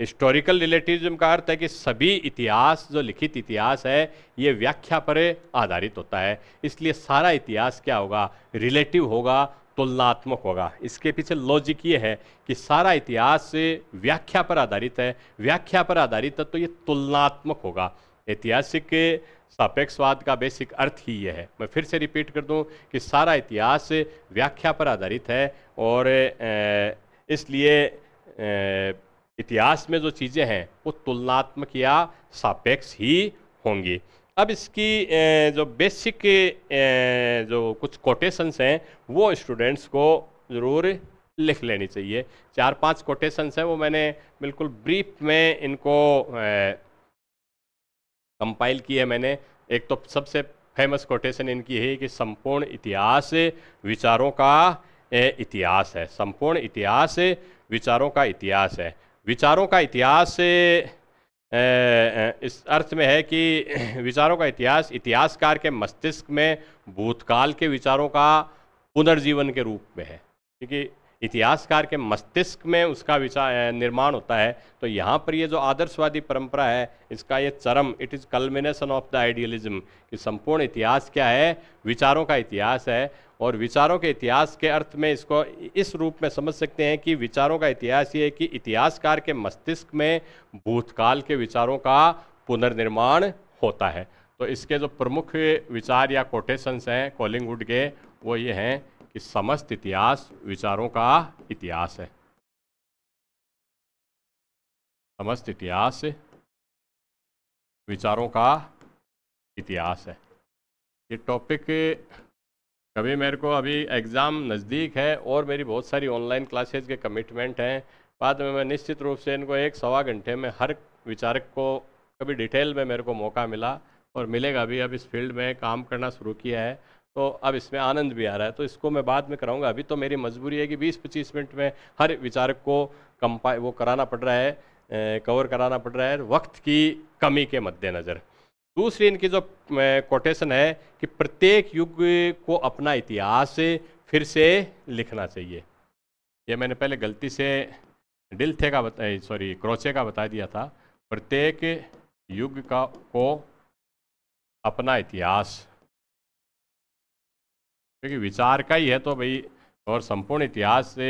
हिस्टोरिकल रिलेटिविज्म का अर्थ है कि सभी इतिहास जो लिखित इतिहास है ये व्याख्या पर आधारित होता है इसलिए सारा इतिहास क्या होगा रिलेटिव होगा तुलनात्मक होगा इसके पीछे लॉजिक ये है कि सारा इतिहास व्याख्या पर आधारित है व्याख्या पर आधारित है तो ये तुलनात्मक होगा ऐतिहासिक सापेक्षवाद का बेसिक अर्थ ही यह है मैं फिर से रिपीट कर दूं कि सारा इतिहास व्याख्या पर आधारित है और इसलिए इतिहास में जो चीज़ें हैं वो तुलनात्मक या सापेक्ष ही होंगी अब इसकी जो बेसिक जो कुछ कोटेशंस हैं वो स्टूडेंट्स को ज़रूर लिख लेनी चाहिए चार पांच कोटेशंस हैं वो मैंने बिल्कुल ब्रीफ में इनको कंपाइल की है मैंने एक तो सबसे फेमस कोटेशन इनकी है कि संपूर्ण इतिहास विचारों का इतिहास है संपूर्ण इतिहास विचारों का इतिहास है विचारों का इतिहास इस अर्थ में है कि विचारों का इतिहास इतिहासकार के मस्तिष्क में भूतकाल के विचारों का पुनर्जीवन के रूप में है क्योंकि इतिहासकार के मस्तिष्क में उसका विचार निर्माण होता है तो यहाँ पर ये जो आदर्शवादी परंपरा है इसका ये चरम it is culmination of the idealism कि संपूर्ण इतिहास क्या है विचारों का इतिहास है और विचारों के इतिहास के अर्थ में इसको इस रूप में समझ सकते हैं कि विचारों का इतिहास ये है कि इतिहासकार के मस्तिष्क में भूतकाल के विचारों का पुनर्निर्माण होता है तो इसके जो प्रमुख विचार या कोटेशंस हैं कॉलिंगवुड के वो ये हैं कि समस्त इतिहास विचारों का इतिहास है समस्त इतिहास विचारों का इतिहास है ये टॉपिक कभी मेरे को अभी एग्ज़ाम नज़दीक है और मेरी बहुत सारी ऑनलाइन क्लासेज के कमिटमेंट हैं बाद में मैं निश्चित रूप से इनको एक सवा घंटे में हर विचारक को कभी डिटेल में मेरे को मौका मिला और मिलेगा भी अब इस फील्ड में काम करना शुरू किया है तो अब इसमें आनंद भी आ रहा है तो इसको मैं बाद में कराऊंगा अभी तो मेरी मजबूरी है कि 20-25 मिनट में हर विचारक को कंपा वो कराना पड़ रहा है कवर कराना पड़ रहा है वक्त की कमी के मद्देनज़र दूसरी इनकी जो कोटेशन है कि प्रत्येक युग को अपना इतिहास फिर से लिखना चाहिए यह मैंने पहले गलती से डिल्थे का सॉरी क्रोचे का बता दिया था प्रत्येक युग का को अपना इतिहास क्योंकि विचार का ही है तो भाई और संपूर्ण इतिहास से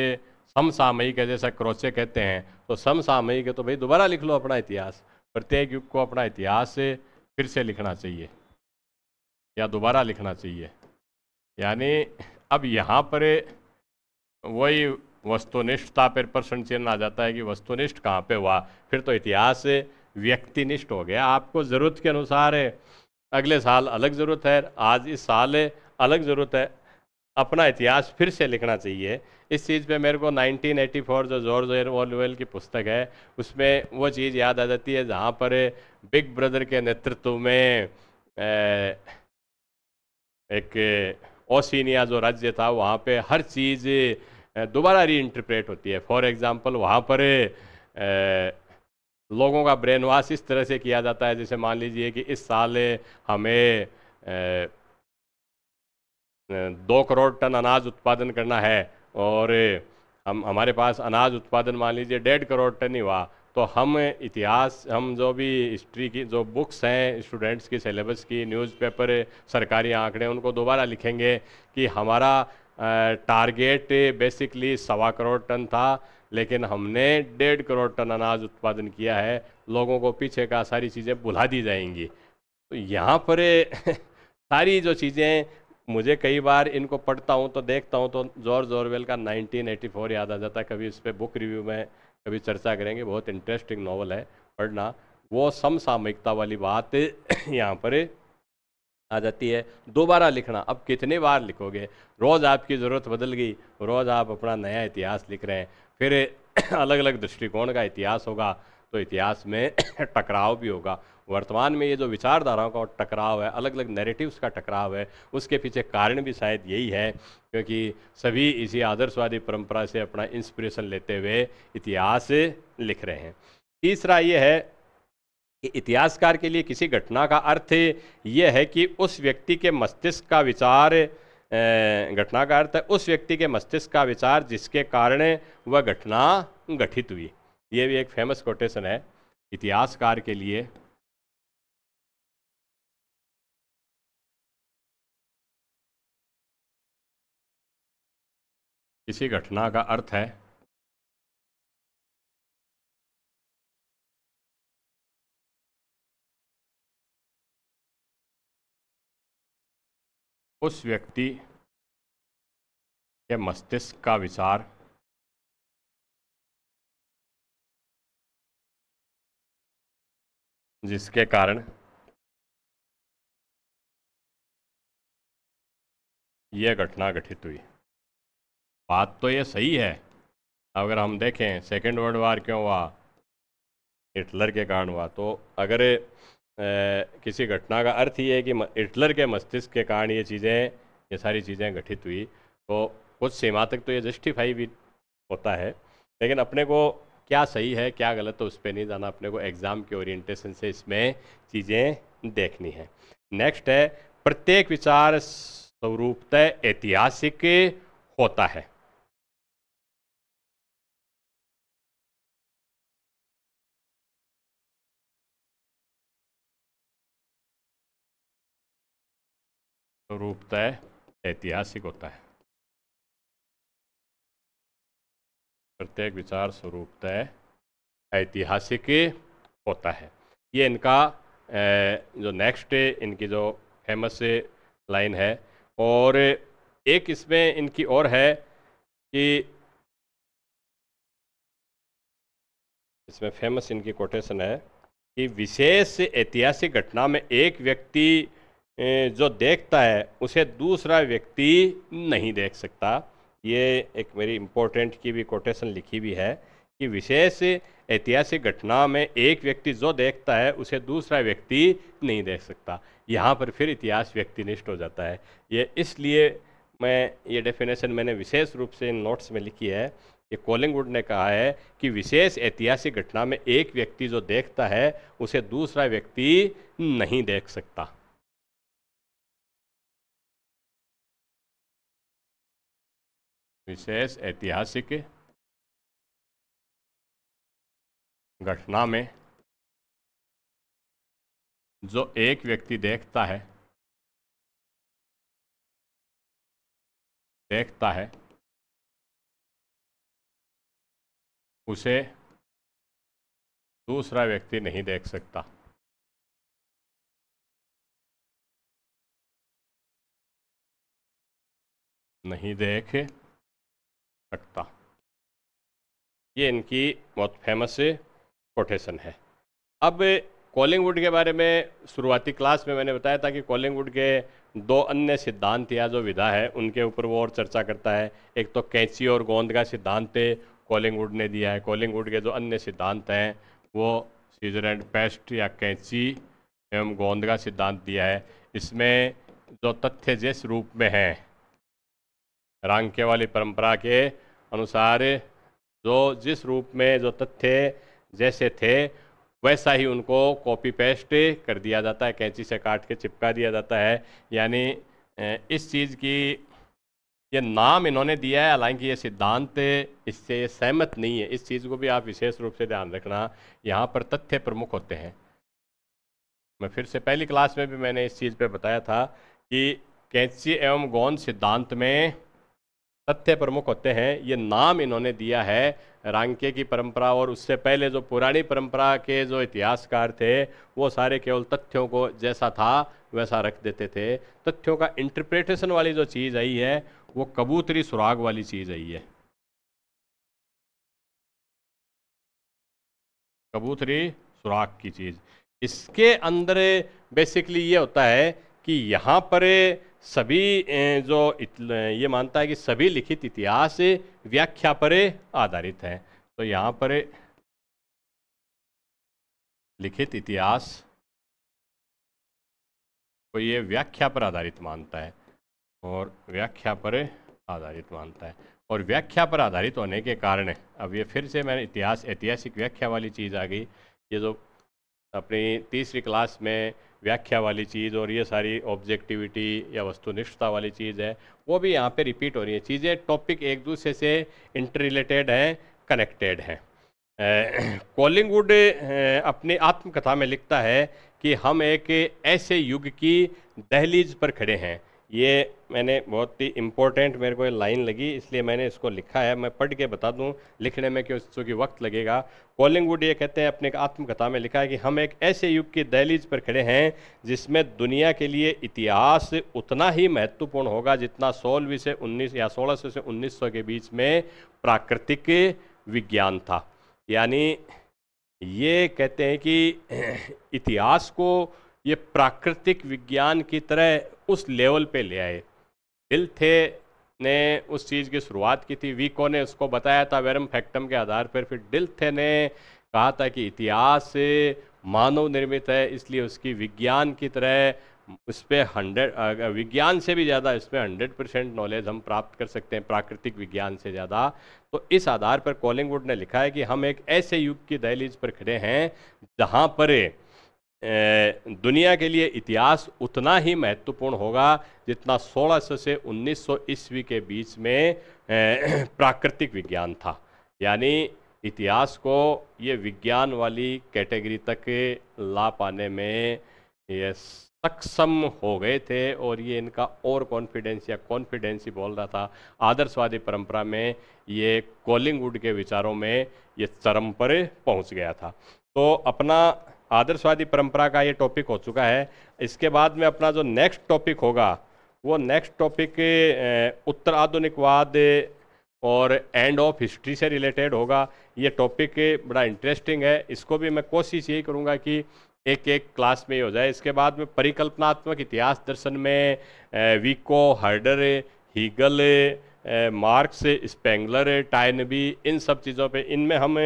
समसामयिक है जैसा क्रोचे कहते हैं तो समसामयिक है तो भाई दोबारा लिख लो अपना इतिहास प्रत्येक युग को अपना इतिहास से फिर से लिखना चाहिए या दोबारा लिखना चाहिए यानी अब यहाँ पर वही वस्तुनिष्ठता पर प्रश्न चिन्ह आ जाता है कि वस्तुनिष्ठ कहाँ पे हुआ फिर तो इतिहास व्यक्तिनिष्ठ हो गया आपको ज़रूरत के अनुसार है अगले साल अलग ज़रूरत है आज इस साल अलग ज़रूरत है अपना इतिहास फिर से लिखना चाहिए इस चीज़ पे मेरे को 1984 जो जॉर्ज एयरवॉलवेल की पुस्तक है उसमें वो चीज़ याद आ जाती है जहाँ पर बिग ब्रदर के नेतृत्व में एक ओसिनिया जो राज्य था वहाँ पे हर चीज़ दोबारा री इंटरप्रेट होती है फॉर एग्ज़ाम्पल वहाँ पर लोगों का ब्रेन वॉश इस तरह से किया जाता है जैसे मान लीजिए कि इस साल हमें दो करोड़ टन अनाज उत्पादन करना है और हम हमारे पास अनाज उत्पादन मान लीजिए डेढ़ करोड़ टन ही हुआ तो हम इतिहास हम जो भी हिस्ट्री की जो बुक्स हैं स्टूडेंट्स की सिलेबस की न्यूज़पेपर सरकारी आंकड़े उनको दोबारा लिखेंगे कि हमारा टारगेट बेसिकली सवा करोड़ टन था लेकिन हमने डेढ़ करोड़ टन अनाज उत्पादन किया है लोगों को पीछे का सारी चीज़ें भुला दी जाएंगी तो यहाँ पर सारी जो चीज़ें मुझे कई बार इनको पढ़ता हूँ तो देखता हूँ तो जॉर्ज ऑरवेल का 1984 याद आ जाता है कभी इस पर बुक रिव्यू में कभी चर्चा करेंगे बहुत इंटरेस्टिंग नॉवल है पढ़ना वो समसामयिकता वाली बात यहाँ पर आ जाती है दोबारा लिखना अब कितने बार लिखोगे रोज़ आपकी ज़रूरत बदल गई रोज़ आप अपना नया इतिहास लिख रहे हैं फिर अलग अलग दृष्टिकोण का इतिहास होगा तो इतिहास में टकराव भी होगा वर्तमान में ये जो विचारधाराओं का टकराव है अलग अलग नैरेटिव्स का टकराव है उसके पीछे कारण भी शायद यही है क्योंकि सभी इसी आदर्शवादी परंपरा से अपना इंस्पिरेशन लेते हुए इतिहास लिख रहे हैं तीसरा ये है कि इतिहासकार के लिए किसी घटना का अर्थ यह है कि उस व्यक्ति के मस्तिष्क का विचार घटना का अर्थ है उस व्यक्ति के मस्तिष्क का विचार जिसके कारण वह घटना गठित हुई ये भी एक फेमस कोटेशन है इतिहासकार के लिए किसी घटना का अर्थ है उस व्यक्ति के मस्तिष्क का विचार जिसके कारण यह घटना घटित हुई बात तो ये सही है अगर हम देखें सेकेंड वर्ल्ड वार क्यों हुआ हिटलर के कारण हुआ तो अगर ए, किसी घटना का अर्थ ये है कि हिटलर के मस्तिष्क के कारण ये चीज़ें ये सारी चीज़ें घटित हुई तो कुछ सीमा तक तो ये जस्टिफाई भी होता है लेकिन अपने को क्या सही है क्या गलत तो उस पर नहीं जाना अपने को एग्ज़ाम के ओरिएंटेशन से इसमें चीज़ें देखनी है नेक्स्ट है प्रत्येक विचार स्वरूपतः ऐतिहासिक होता है रूप तय ऐतिहासिक होता है प्रत्येक विचार स्वरूपतः ऐतिहासिक होता है ये इनका जो नेक्स्ट इनकी जो फेमस लाइन है और एक इसमें इनकी और है कि इसमें फेमस इनकी कोटेशन है कि विशेष ऐतिहासिक घटना में एक व्यक्ति जो देखता है उसे दूसरा व्यक्ति नहीं देख सकता ये एक मेरी इम्पोर्टेंट की भी कोटेशन लिखी भी है कि विशेष ऐतिहासिक घटना में एक व्यक्ति जो देखता है उसे दूसरा व्यक्ति नहीं देख सकता यहाँ पर फिर इतिहास व्यक्तिनिष्ठ हो जाता है ये इसलिए मैं ये डेफिनेशन मैंने विशेष रूप से इन नोट्स में लिखी है कि कोलिंगवुड ने कहा है कि विशेष ऐतिहासिक घटना में एक व्यक्ति जो देखता है उसे दूसरा व्यक्ति नहीं देख सकता विशेष ऐतिहासिक घटना में जो एक व्यक्ति देखता है देखता है उसे दूसरा व्यक्ति नहीं देख सकता नहीं देखे सकता ये इनकी बहुत फेमस कोटेशन है अब कॉलिंगवुड के बारे में शुरुआती क्लास में मैंने बताया था कि कॉलिंगवुड के दो अन्य सिद्धांत या जो विधा है उनके ऊपर वो और चर्चा करता है एक तो कैंची और गोंद का सिद्धांत कॉलिंगवुड ने दिया है कॉलिंगवुड के जो अन्य सिद्धांत हैं वो सीजर एंड पेस्ट या कैंची एवं गोंद का सिद्धांत दिया है इसमें जो तथ्य जिस रूप में हैं रांके वाली परंपरा के अनुसार जो जिस रूप में जो तथ्य जैसे थे वैसा ही उनको कॉपी पेस्ट कर दिया जाता है कैंची से काट के चिपका दिया जाता है यानी इस चीज़ की ये नाम इन्होंने दिया है हालांकि ये सिद्धांत इससे सहमत नहीं है इस चीज़ को भी आप विशेष रूप से ध्यान रखना यहाँ पर तथ्य प्रमुख होते हैं मैं फिर से पहली क्लास में भी मैंने इस चीज़ पे बताया था कि कैंची एवं गौन सिद्धांत में तथ्य प्रमुख होते हैं ये नाम इन्होंने दिया है रांके की परंपरा और उससे पहले जो पुरानी परंपरा के जो इतिहासकार थे वो सारे केवल तथ्यों को जैसा था वैसा रख देते थे तथ्यों का इंटरप्रिटेशन वाली जो चीज़ आई है वो कबूतरी सुराग वाली चीज़ आई है कबूतरी सुराग की चीज़ इसके अंदर बेसिकली ये होता है कि यहाँ पर सभी जो ये मानता है कि सभी लिखित इतिहास व्याख्या पर आधारित है तो यहाँ पर लिखित इतिहास को ये व्याख्या पर आधारित मानता है और व्याख्या पर आधारित मानता है और व्याख्या पर आधारित होने के कारण अब ये फिर से मैंने इतिहास ऐतिहासिक व्याख्या वाली चीज़ आ गई ये जो अपनी तीसरी क्लास में व्याख्या वाली चीज़ और ये सारी ऑब्जेक्टिविटी या वस्तुनिष्ठता वाली चीज़ है वो भी यहाँ पे रिपीट हो रही है चीज़ें टॉपिक एक दूसरे से इंटर रिलेटेड हैं कनेक्टेड हैं कॉलिंगवुड अपनी आत्मकथा में लिखता है कि हम एक ऐसे युग की दहलीज पर खड़े हैं ये मैंने बहुत ही इम्पोर्टेंट मेरे को ये लाइन लगी इसलिए मैंने इसको लिखा है मैं पढ़ के बता दूं लिखने में क्यों क्योंकि वक्त लगेगा कॉलिंगवुड ये कहते हैं अपने आत्मकथा में लिखा है कि हम एक ऐसे युग की दहलीज पर खड़े हैं जिसमें दुनिया के लिए इतिहास उतना ही महत्वपूर्ण होगा जितना सोलहवीं से उन्नीस या सोलह से उन्नीस के बीच में प्राकृतिक विज्ञान था यानी ये कहते हैं कि इतिहास को ये प्राकृतिक विज्ञान की तरह उस लेवल पे ले आए दिल थे ने उस चीज़ की शुरुआत की थी वीको ने उसको बताया था वेरम फैक्टम के आधार पर फिर दिल थे ने कहा था कि इतिहास मानव निर्मित है इसलिए उसकी विज्ञान की तरह उस पर हंड्रेड विज्ञान से भी ज़्यादा इसमें हंड्रेड परसेंट नॉलेज हम प्राप्त कर सकते हैं प्राकृतिक विज्ञान से ज़्यादा तो इस आधार पर कॉलिंगवुड ने लिखा है कि हम एक ऐसे युग की दहलीज पर खड़े हैं जहाँ पर दुनिया के लिए इतिहास उतना ही महत्वपूर्ण होगा जितना 1600 से 1900 ईस्वी के बीच में प्राकृतिक विज्ञान था यानी इतिहास को ये विज्ञान वाली कैटेगरी तक ला पाने में ये सक्षम हो गए थे और ये इनका और कॉन्फिडेंस या कॉन्फिडेंस ही बोल रहा था आदर्शवादी परंपरा में ये कॉलिंगवुड के विचारों में ये चरम पर पहुंच गया था तो अपना आदर्शवादी परंपरा का ये टॉपिक हो चुका है इसके बाद में अपना जो नेक्स्ट टॉपिक होगा वो नेक्स्ट टॉपिक उत्तर आधुनिकवाद और एंड ऑफ हिस्ट्री से रिलेटेड होगा ये टॉपिक बड़ा इंटरेस्टिंग है इसको भी मैं कोशिश यही करूँगा कि एक एक क्लास में ही हो जाए इसके बाद में परिकल्पनात्मक इतिहास दर्शन में Vico Herder Hegel Marx Spengler Toynbee इन सब चीज़ों पे इनमें हम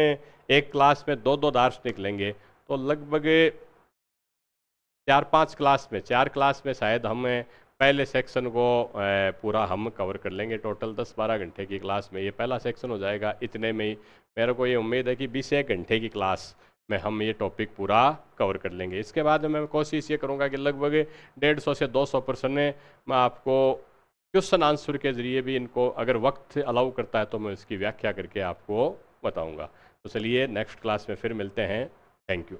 एक क्लास में दो दो दार्शनिक लेंगे तो लगभग चार पांच क्लास में चार क्लास में शायद हम पहले सेक्शन को पूरा हम कवर कर लेंगे टोटल 10-12 घंटे की क्लास में ये पहला सेक्शन हो जाएगा इतने में ही मेरे को ये उम्मीद है कि बीस एक घंटे की क्लास में हम ये टॉपिक पूरा कवर कर लेंगे इसके बाद मैं कोशिश ये करूँगा कि लगभग डेढ़ सौ से दो सौ परसेंट मैं आपको क्वेश्चन आंसर के ज़रिए भी इनको अगर वक्त अलाउ करता है तो मैं इसकी व्याख्या करके आपको बताऊँगा तो चलिए नेक्स्ट क्लास में फिर मिलते हैं Thank you.